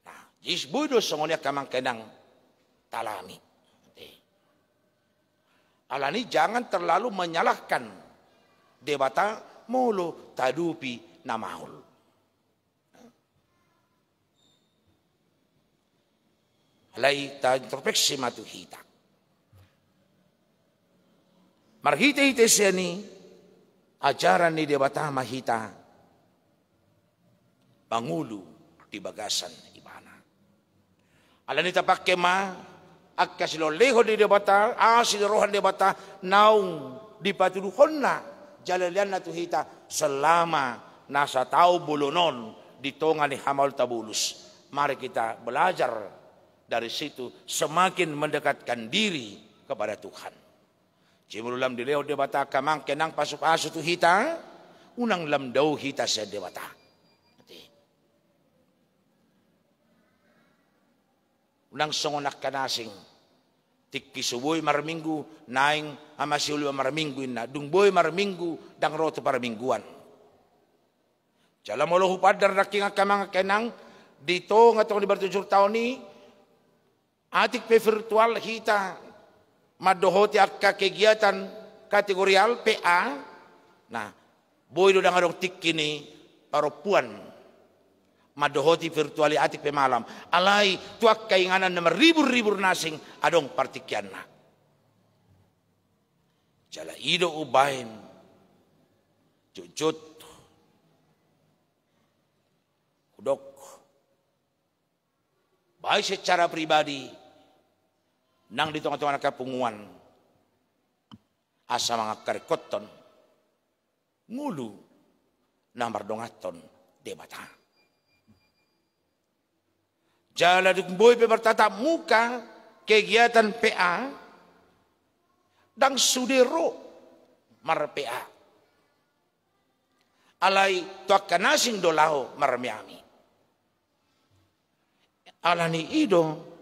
Nah, jis budo songonya kamang kenang talami. Alani jangan terlalu menyalahkan debata mulu tadupi namahul. Alay ta introspeksi hita. Marhita ite seni ajaran ni debata mahita pangulu di bagasan ibana. Alani tapak kema akas lo leho di debata asil rohan debata naung di patulu honna jalalian natu hita selama nasa tau bulonon di tonga ni hamal tabulus. Mari kita belajar dari situ semakin mendekatkan diri kepada Tuhan. Jibril lam dileo debata kamang kenang pasup asu tu hita unang lam dau hita se dewata. Unang songonak kanasing tikki suboy marminggu naing amasiulu marminggu inna mar marminggu dang roto parmingguan. molo olohu padar raking kamang kenang dito ngatong di bertujuh tahun ni atik pe virtual hita madohoti akka kegiatan kategorial PA. Nah, boy do dangadong tik kini puan, madohoti virtuali atik pemalam. Alai tuak kainganan nomor ribur-ribur nasing adong partikianna. Jala ido ubahin, jujut kudok baik secara pribadi nang di tengah-tengah kapunguan asa mga karikoton ngulu na mardongaton de mata jala boy pe bertatap muka kegiatan PA dang sudiro mar PA alai tuak kanasing dolaho mar miami alani ido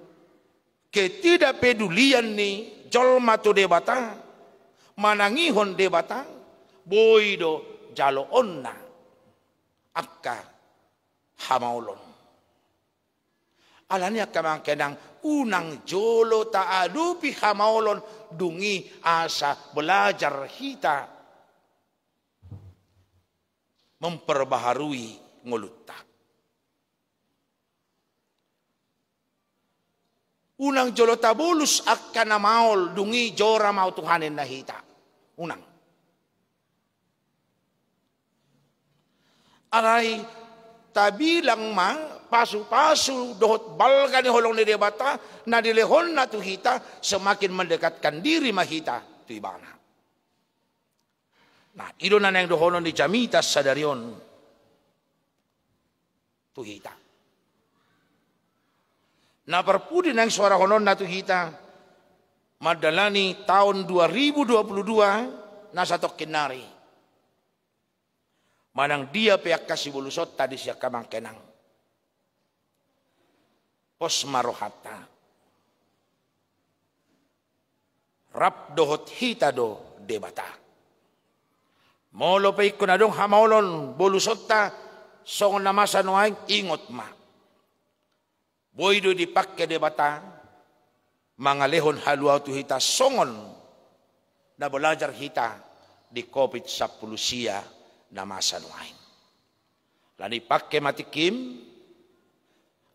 ketidakpedulian ni jolma tu de batang manangihon de batang do jalo onna akka hamaulon alani akamang kenang unang jolo ta'alupi hamaulon dungi asa belajar kita memperbaharui ngulutak Unang jolo tabulus akan maol dungi jora mau Tuhanin nahita. Unang. Aray tabilang ma pasu-pasu dohot balgani holong ni debata na dilehon na tuhita semakin mendekatkan diri mahita tuibana. Nah, ido na nang dohonon ni jamita sadarion tuhita. Na perpudi nang suara honon natu kita. Madalani tahun 2022 satu kinari. Manang dia pihak kasih bulusot tadi siak kamang kenang. Pos marohata. rap dohot do debata. Molo pa ikunadong hamolon hamaolon bulusot ta. Song namasa noaing ingot mak. Boido dipakai de bata mangalehon tu hita songon na belajar hita di COVID sapulusia na Lain wain. Lani pakai kim.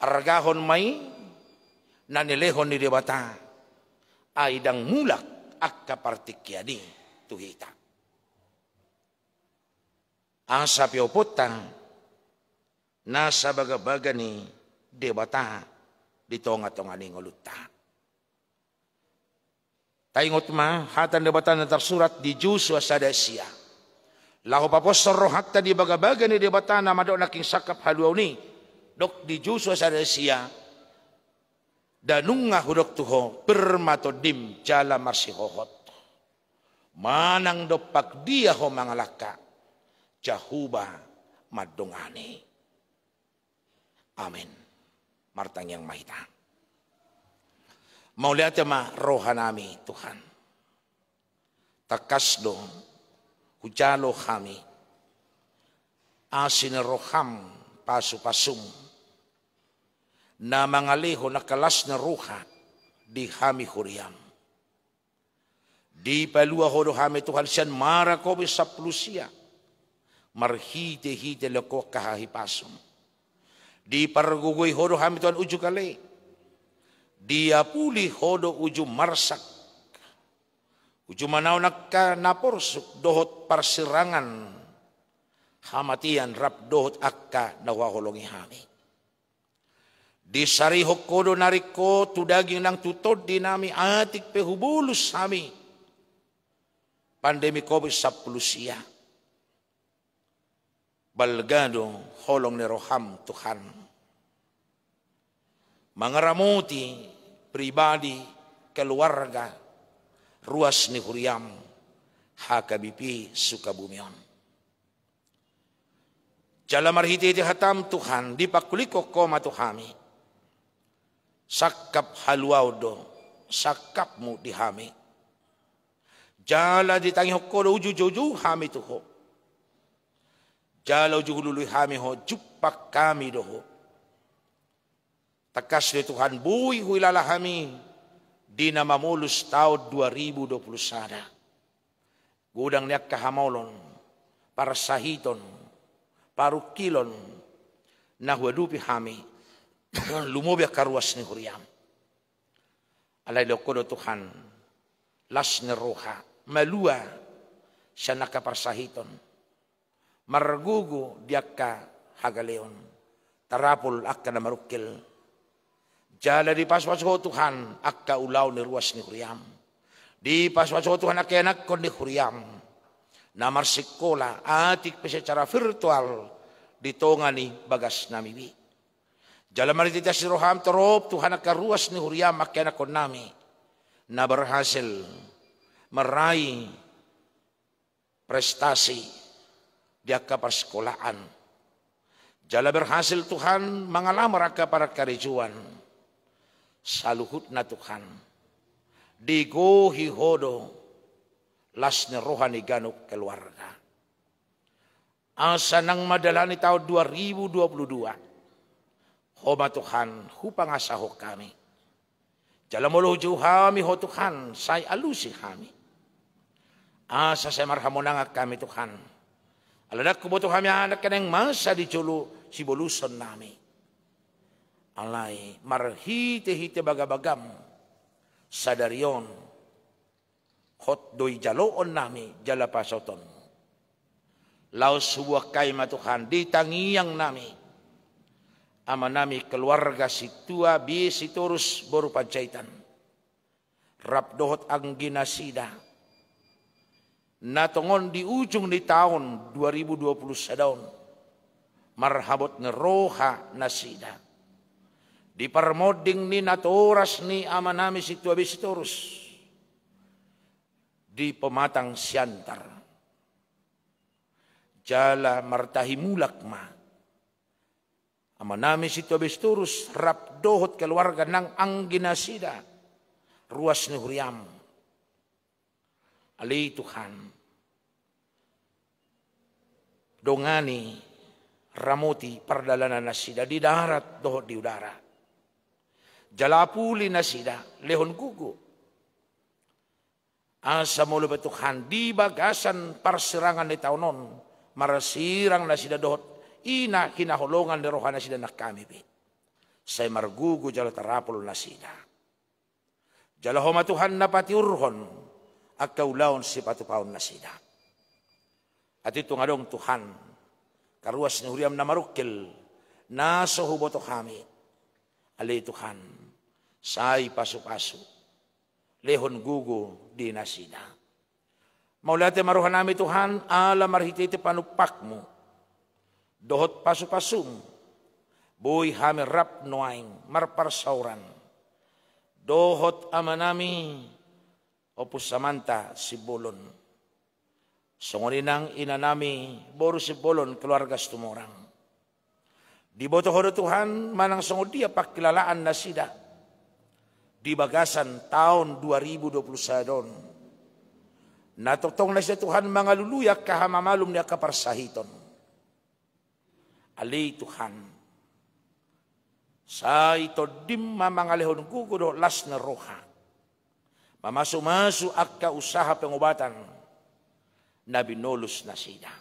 argahon mai nilehon di debata aidang mulak akka tu tuhita. Asa piopotang nasa baga-baga ni debata di tonga-tonga ningolutan. Taingot ma, hatan debatan na tersurat di Jusua Sadesia. Lahu soroh rohakta di baga-baga ni debatan na madok naking sakap haluau ni. Dok di Jusua Danung Danunga hudok tuho permatodim jala marsihohot. Manang dopak dia ho mangalaka. Jahuba madungani. Amin yang mahita. mau lihat ya ma rohanami Tuhan. do hujalo kami. Asin roham pasu-pasum. Na mangaliho na kalas na ruha di kami huriam. Di palua hodo kami Tuhan sian mara kobe sa plusia. Marhite-hite leko kahahipasum di pargugui hodo tuan uju kali Dia puli hodo uju marsak. Uju manau nakka napor dohot parsirangan. Hamatian rap dohot akka nawa holongi hami. sari hokodo nariko tu daging nang tutod dinami atik pehubulus hami. Pandemi COVID-19 siya. Balgado holong ni Roham Tuhan mengeramuti pribadi, keluarga, ruas nihuriam, HKBP Sukabumion. Jalan marhiti di hatam Tuhan, dipakuliko koma Tuhami. Sakap haluaudo, sakapmu dihami. Jala ditangi hokolo uju juju hami tuho. Jala uju hami ho, jupak kami doho Tekas di Tuhan bui huilala kami di nama mulus tahun sana. Gudang niak kahamolon, para sahiton, nah nahwadupi kami lumobya karuas ni huriam. Alai lokodo Tuhan, las neroha, malua, sanaka sahiton margugu diak hagaleon, tarapul akka marukil, Jala di ho Tuhan akka ulau ni ruas ni huriam. Di ho Tuhan akka enak kon ni huriam. Namar sekolah atik secara virtual ditongani bagas nami bi. Jala mari tita roham terop Tuhan akka ruas ni huriam akka enak kon nami. Na berhasil meraih prestasi di akka persekolahan. Jala berhasil Tuhan mengalami raka para karijuan saluhut na Tuhan. Digo hihodo lasne rohani ganuk keluarga. Asa nang madalani tahun 2022. Homa Tuhan, asahok kami. Jalamolojo hami ho Tuhan, say alusi kami. Asa saya marhamonangak kami Tuhan. Aladak kubutuh kami anak keneng masa diculu siboluson nami alai marhite hite bagabagam sadarion hot doi on nami jalapasoton lau sebuah ditangi yang nami ama nami keluarga situa bi turus boru pancaitan rap dohot anggina sida natongon di ujung di tahun 2020 sadaun marhabot ngeroha nasida di permoding ni naturas ni amanami tua bisiturus. Di pematang siantar. Jala martahi mulak ma. Amanami tua bisiturus rap dohot keluarga nang sida Ruas ni huriam. Ali Tuhan. Dongani ramoti perdalanan nasida di darat dohot di udara Jalapuli nasida lehon kuku. Asa mulu betuk di bagasan perserangan di taunon. Marasirang nasida dohot. Ina kina holongan di rohana nasida nak kami bi. Saya margugu jala tarapul nasida. Jala homa Tuhan napati urhon. Akau laun sipatu paun nasida. Ati tungadong Tuhan. Karuas ni huriam namarukil. Nasuhu botok kami. Alay Tuhan sai pasu-pasu. Lehon gugu di nasina. Maulate maruhan nami Tuhan, ala marhititi panupakmu. Dohot pasu-pasum. Boy hame rap noaing, sauran Dohot amanami, opus samanta sibolon. songoninang ina nami, boru sibolon keluarga stumorang. Dibotoh Tuhan, manang sungod dia pakilalaan nasida di bagasan tahun 2021. Na totong na siya Tuhan mga luluya kahamamalum niya kaparsahiton. Ali Tuhan. Sa ito dimma mga lehon las na roha. Mamasu-masu akka usaha pengobatan na binulus na sida.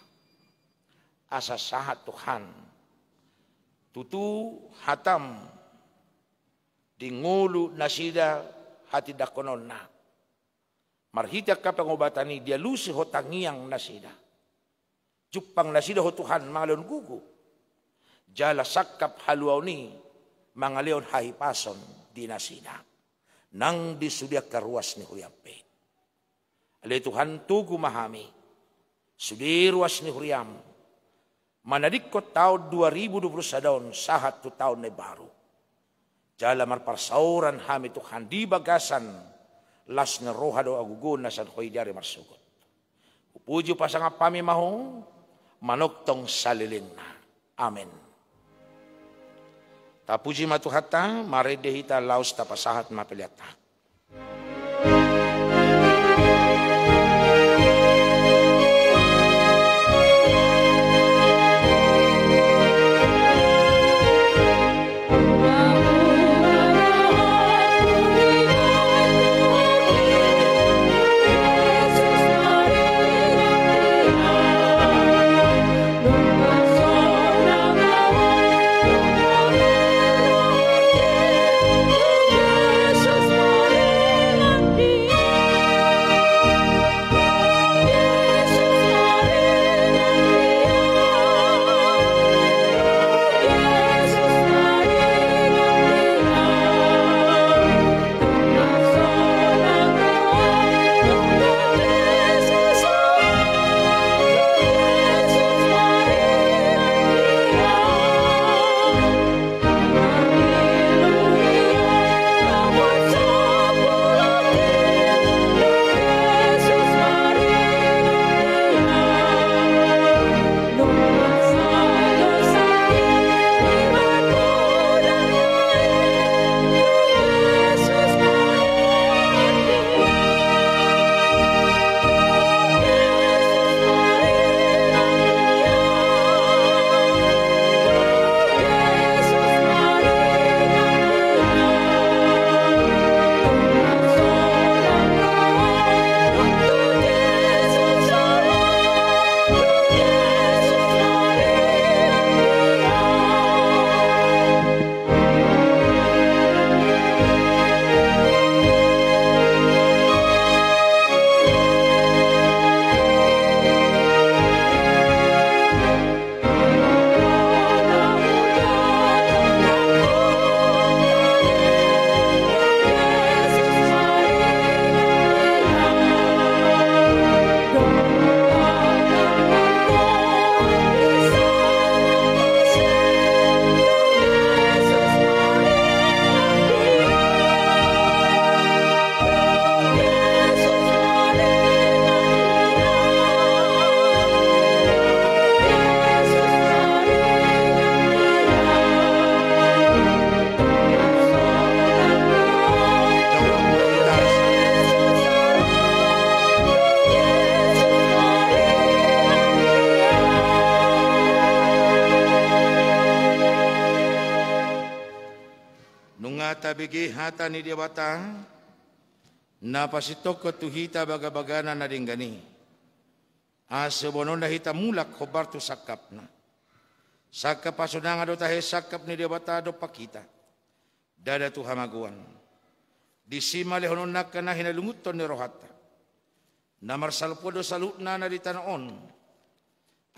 Asa sahat Tuhan. Tutu hatam di ngulu nasida hati na. marhita ka obatani dia lusi yang nasida jupang nasida ho Tuhan mangalon gugu jala sakap haluau ni mangaleon pason di nasida nang disudia karuas ni huyampe ale Tuhan tugu mahami sudi ruas ni Manadik ko tahun 2020 sadaun sahat tu tahun ne baru Jala mar parsauran hami tu handi bagasan las nerohado do agugun nasan khoidari marsugot. Puju pasanga pami manok tong salilin na. Amin. Tapuji matuhata maredehi laus tapasahat mapiliatak. bigi hatani dia batang na pasito ko tuhita bagabagana na rin gani asebono na hita mulak hobar tu sakap na sakap pasunang ado tahe sakap ni dia bata do pakita dada tu hamaguan disima lehonon nakana hinalunguton ni rohata namar salpodo salutna na di tanaon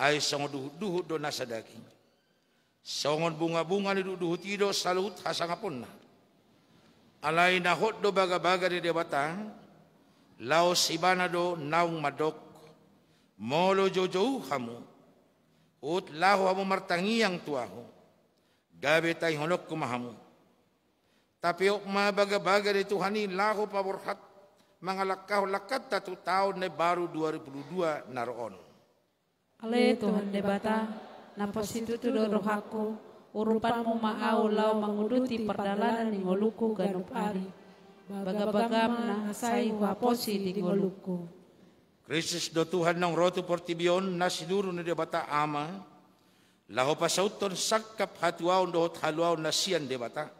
ay sango duhut do nasadaki sangon bunga-bunga ni duhut-duhut salut hasangapunna alai na do baga-baga di debata sibana ibanado naung madok molo jojo hamu ut lahu hamu martangi yang tuahu gabe tai mahamu, kumahamu tapi ma baga-baga di Tuhan ini hat, paburhat mangalakau lakat tu tahun ne baru 2002 naroon. Ale Tuhan debata, nampos itu tuh rohaku, urupan mau lau mangunduti perdalanan ni ngoluku ganup ari. Bagabagam na asay waposi di ngoluku. Krisis do Tuhan ng roto portibion na sinuro na debata ama. Laho pasauton sakap hatuaw do haluaw na siyan debata.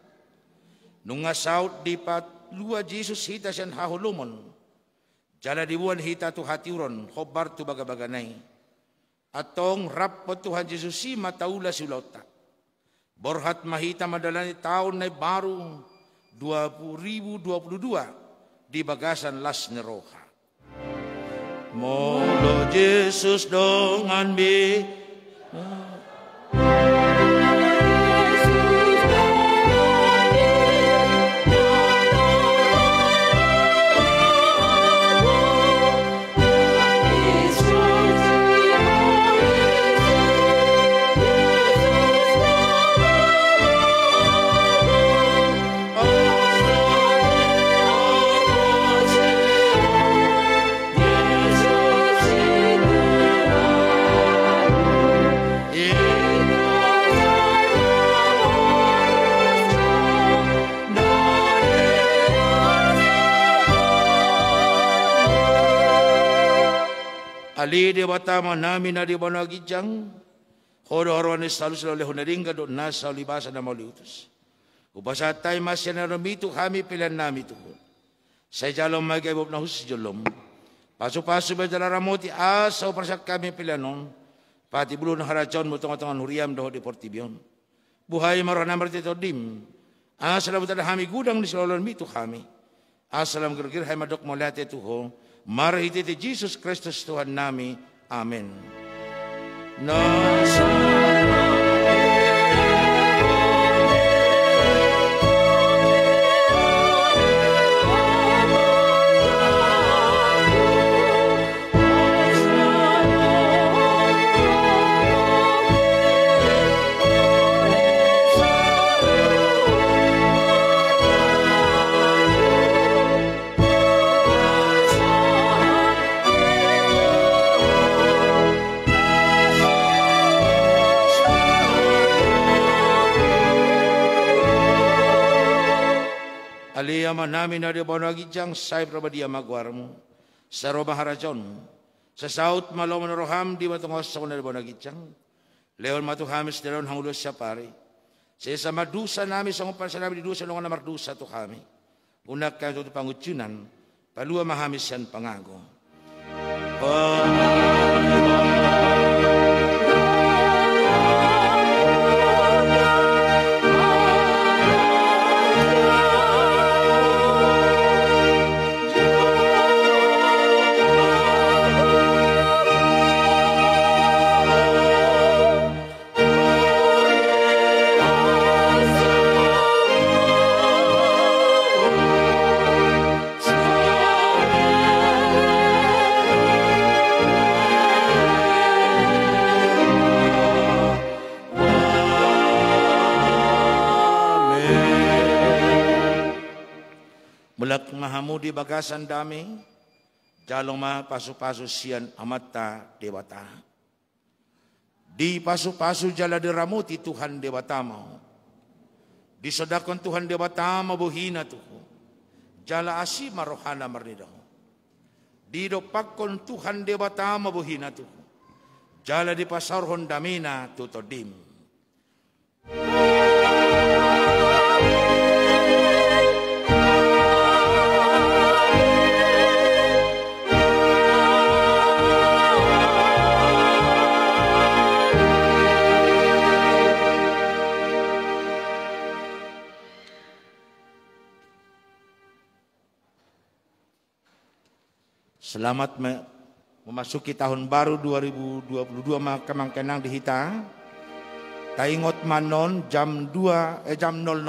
Nung asaut di pat lua Jesus hita siyan hahulumon. Jala dibuan hita tu hatiuron, hobar tu bagabaganay. Atong rap Tuhan Jesus si mataula si Borhat Mahita Madalani tahun baru 2022 di bagasan Las Neroha. Molo Yesus dongan bi. ale de batama na di bana gijang hodo salu salus le honaringa do nasa libasa na mauliutus ubasa tai masena romitu kami pilihan nami tu saya jalom magai bob nahus jolom pasu pasu bejala ramoti asa persak kami non pati bulun harajon mutong-tongan huriam doho di portibion buhai marana merti dim asalam tada kami gudang di mitu kami asalam gerger hai madok molate ho Marahiti Jesus Christus Tuhan nami. Amen. Nasa nama namina de Bona jang sai probadia magwarmu saro Harajon, Sesaut malom roham di matungos sa de bonagi leon matuhamis delon hangulos sa pare dusa nami sa ngupan nami di dusa nung namar dusa to kami unak kayo to palua mahamis yan pangago Oh, Mulak mahamudi bagasan dami, jalong ma pasu-pasu sian amata dewata. Di pasu-pasu jala deramuti Tuhan dewata mau. Disodakon Tuhan dewata mau buhina tuhu. Jala asi marohana marnidahu. Didopakon Tuhan dewata mau buhina tuhu. Jala di pasar hondamina tutodim. Selamat memasuki tahun baru 2022 maka mangkenang dihitang. Taingot manon jam 2 eh, jam 00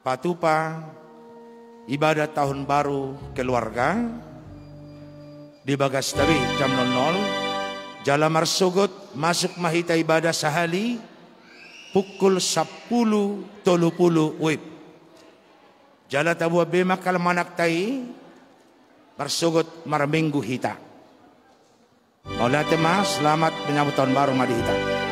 patupa ibadah tahun baru keluarga di Bagas Tabi jam 00 Jalan Marsugut masuk mahita ibadah sahali pukul 10.30 WIB. Jalan tabua bema kalmanak tai bersugut marminggu hita. Oleh teman selamat menyambut tahun baru Hita.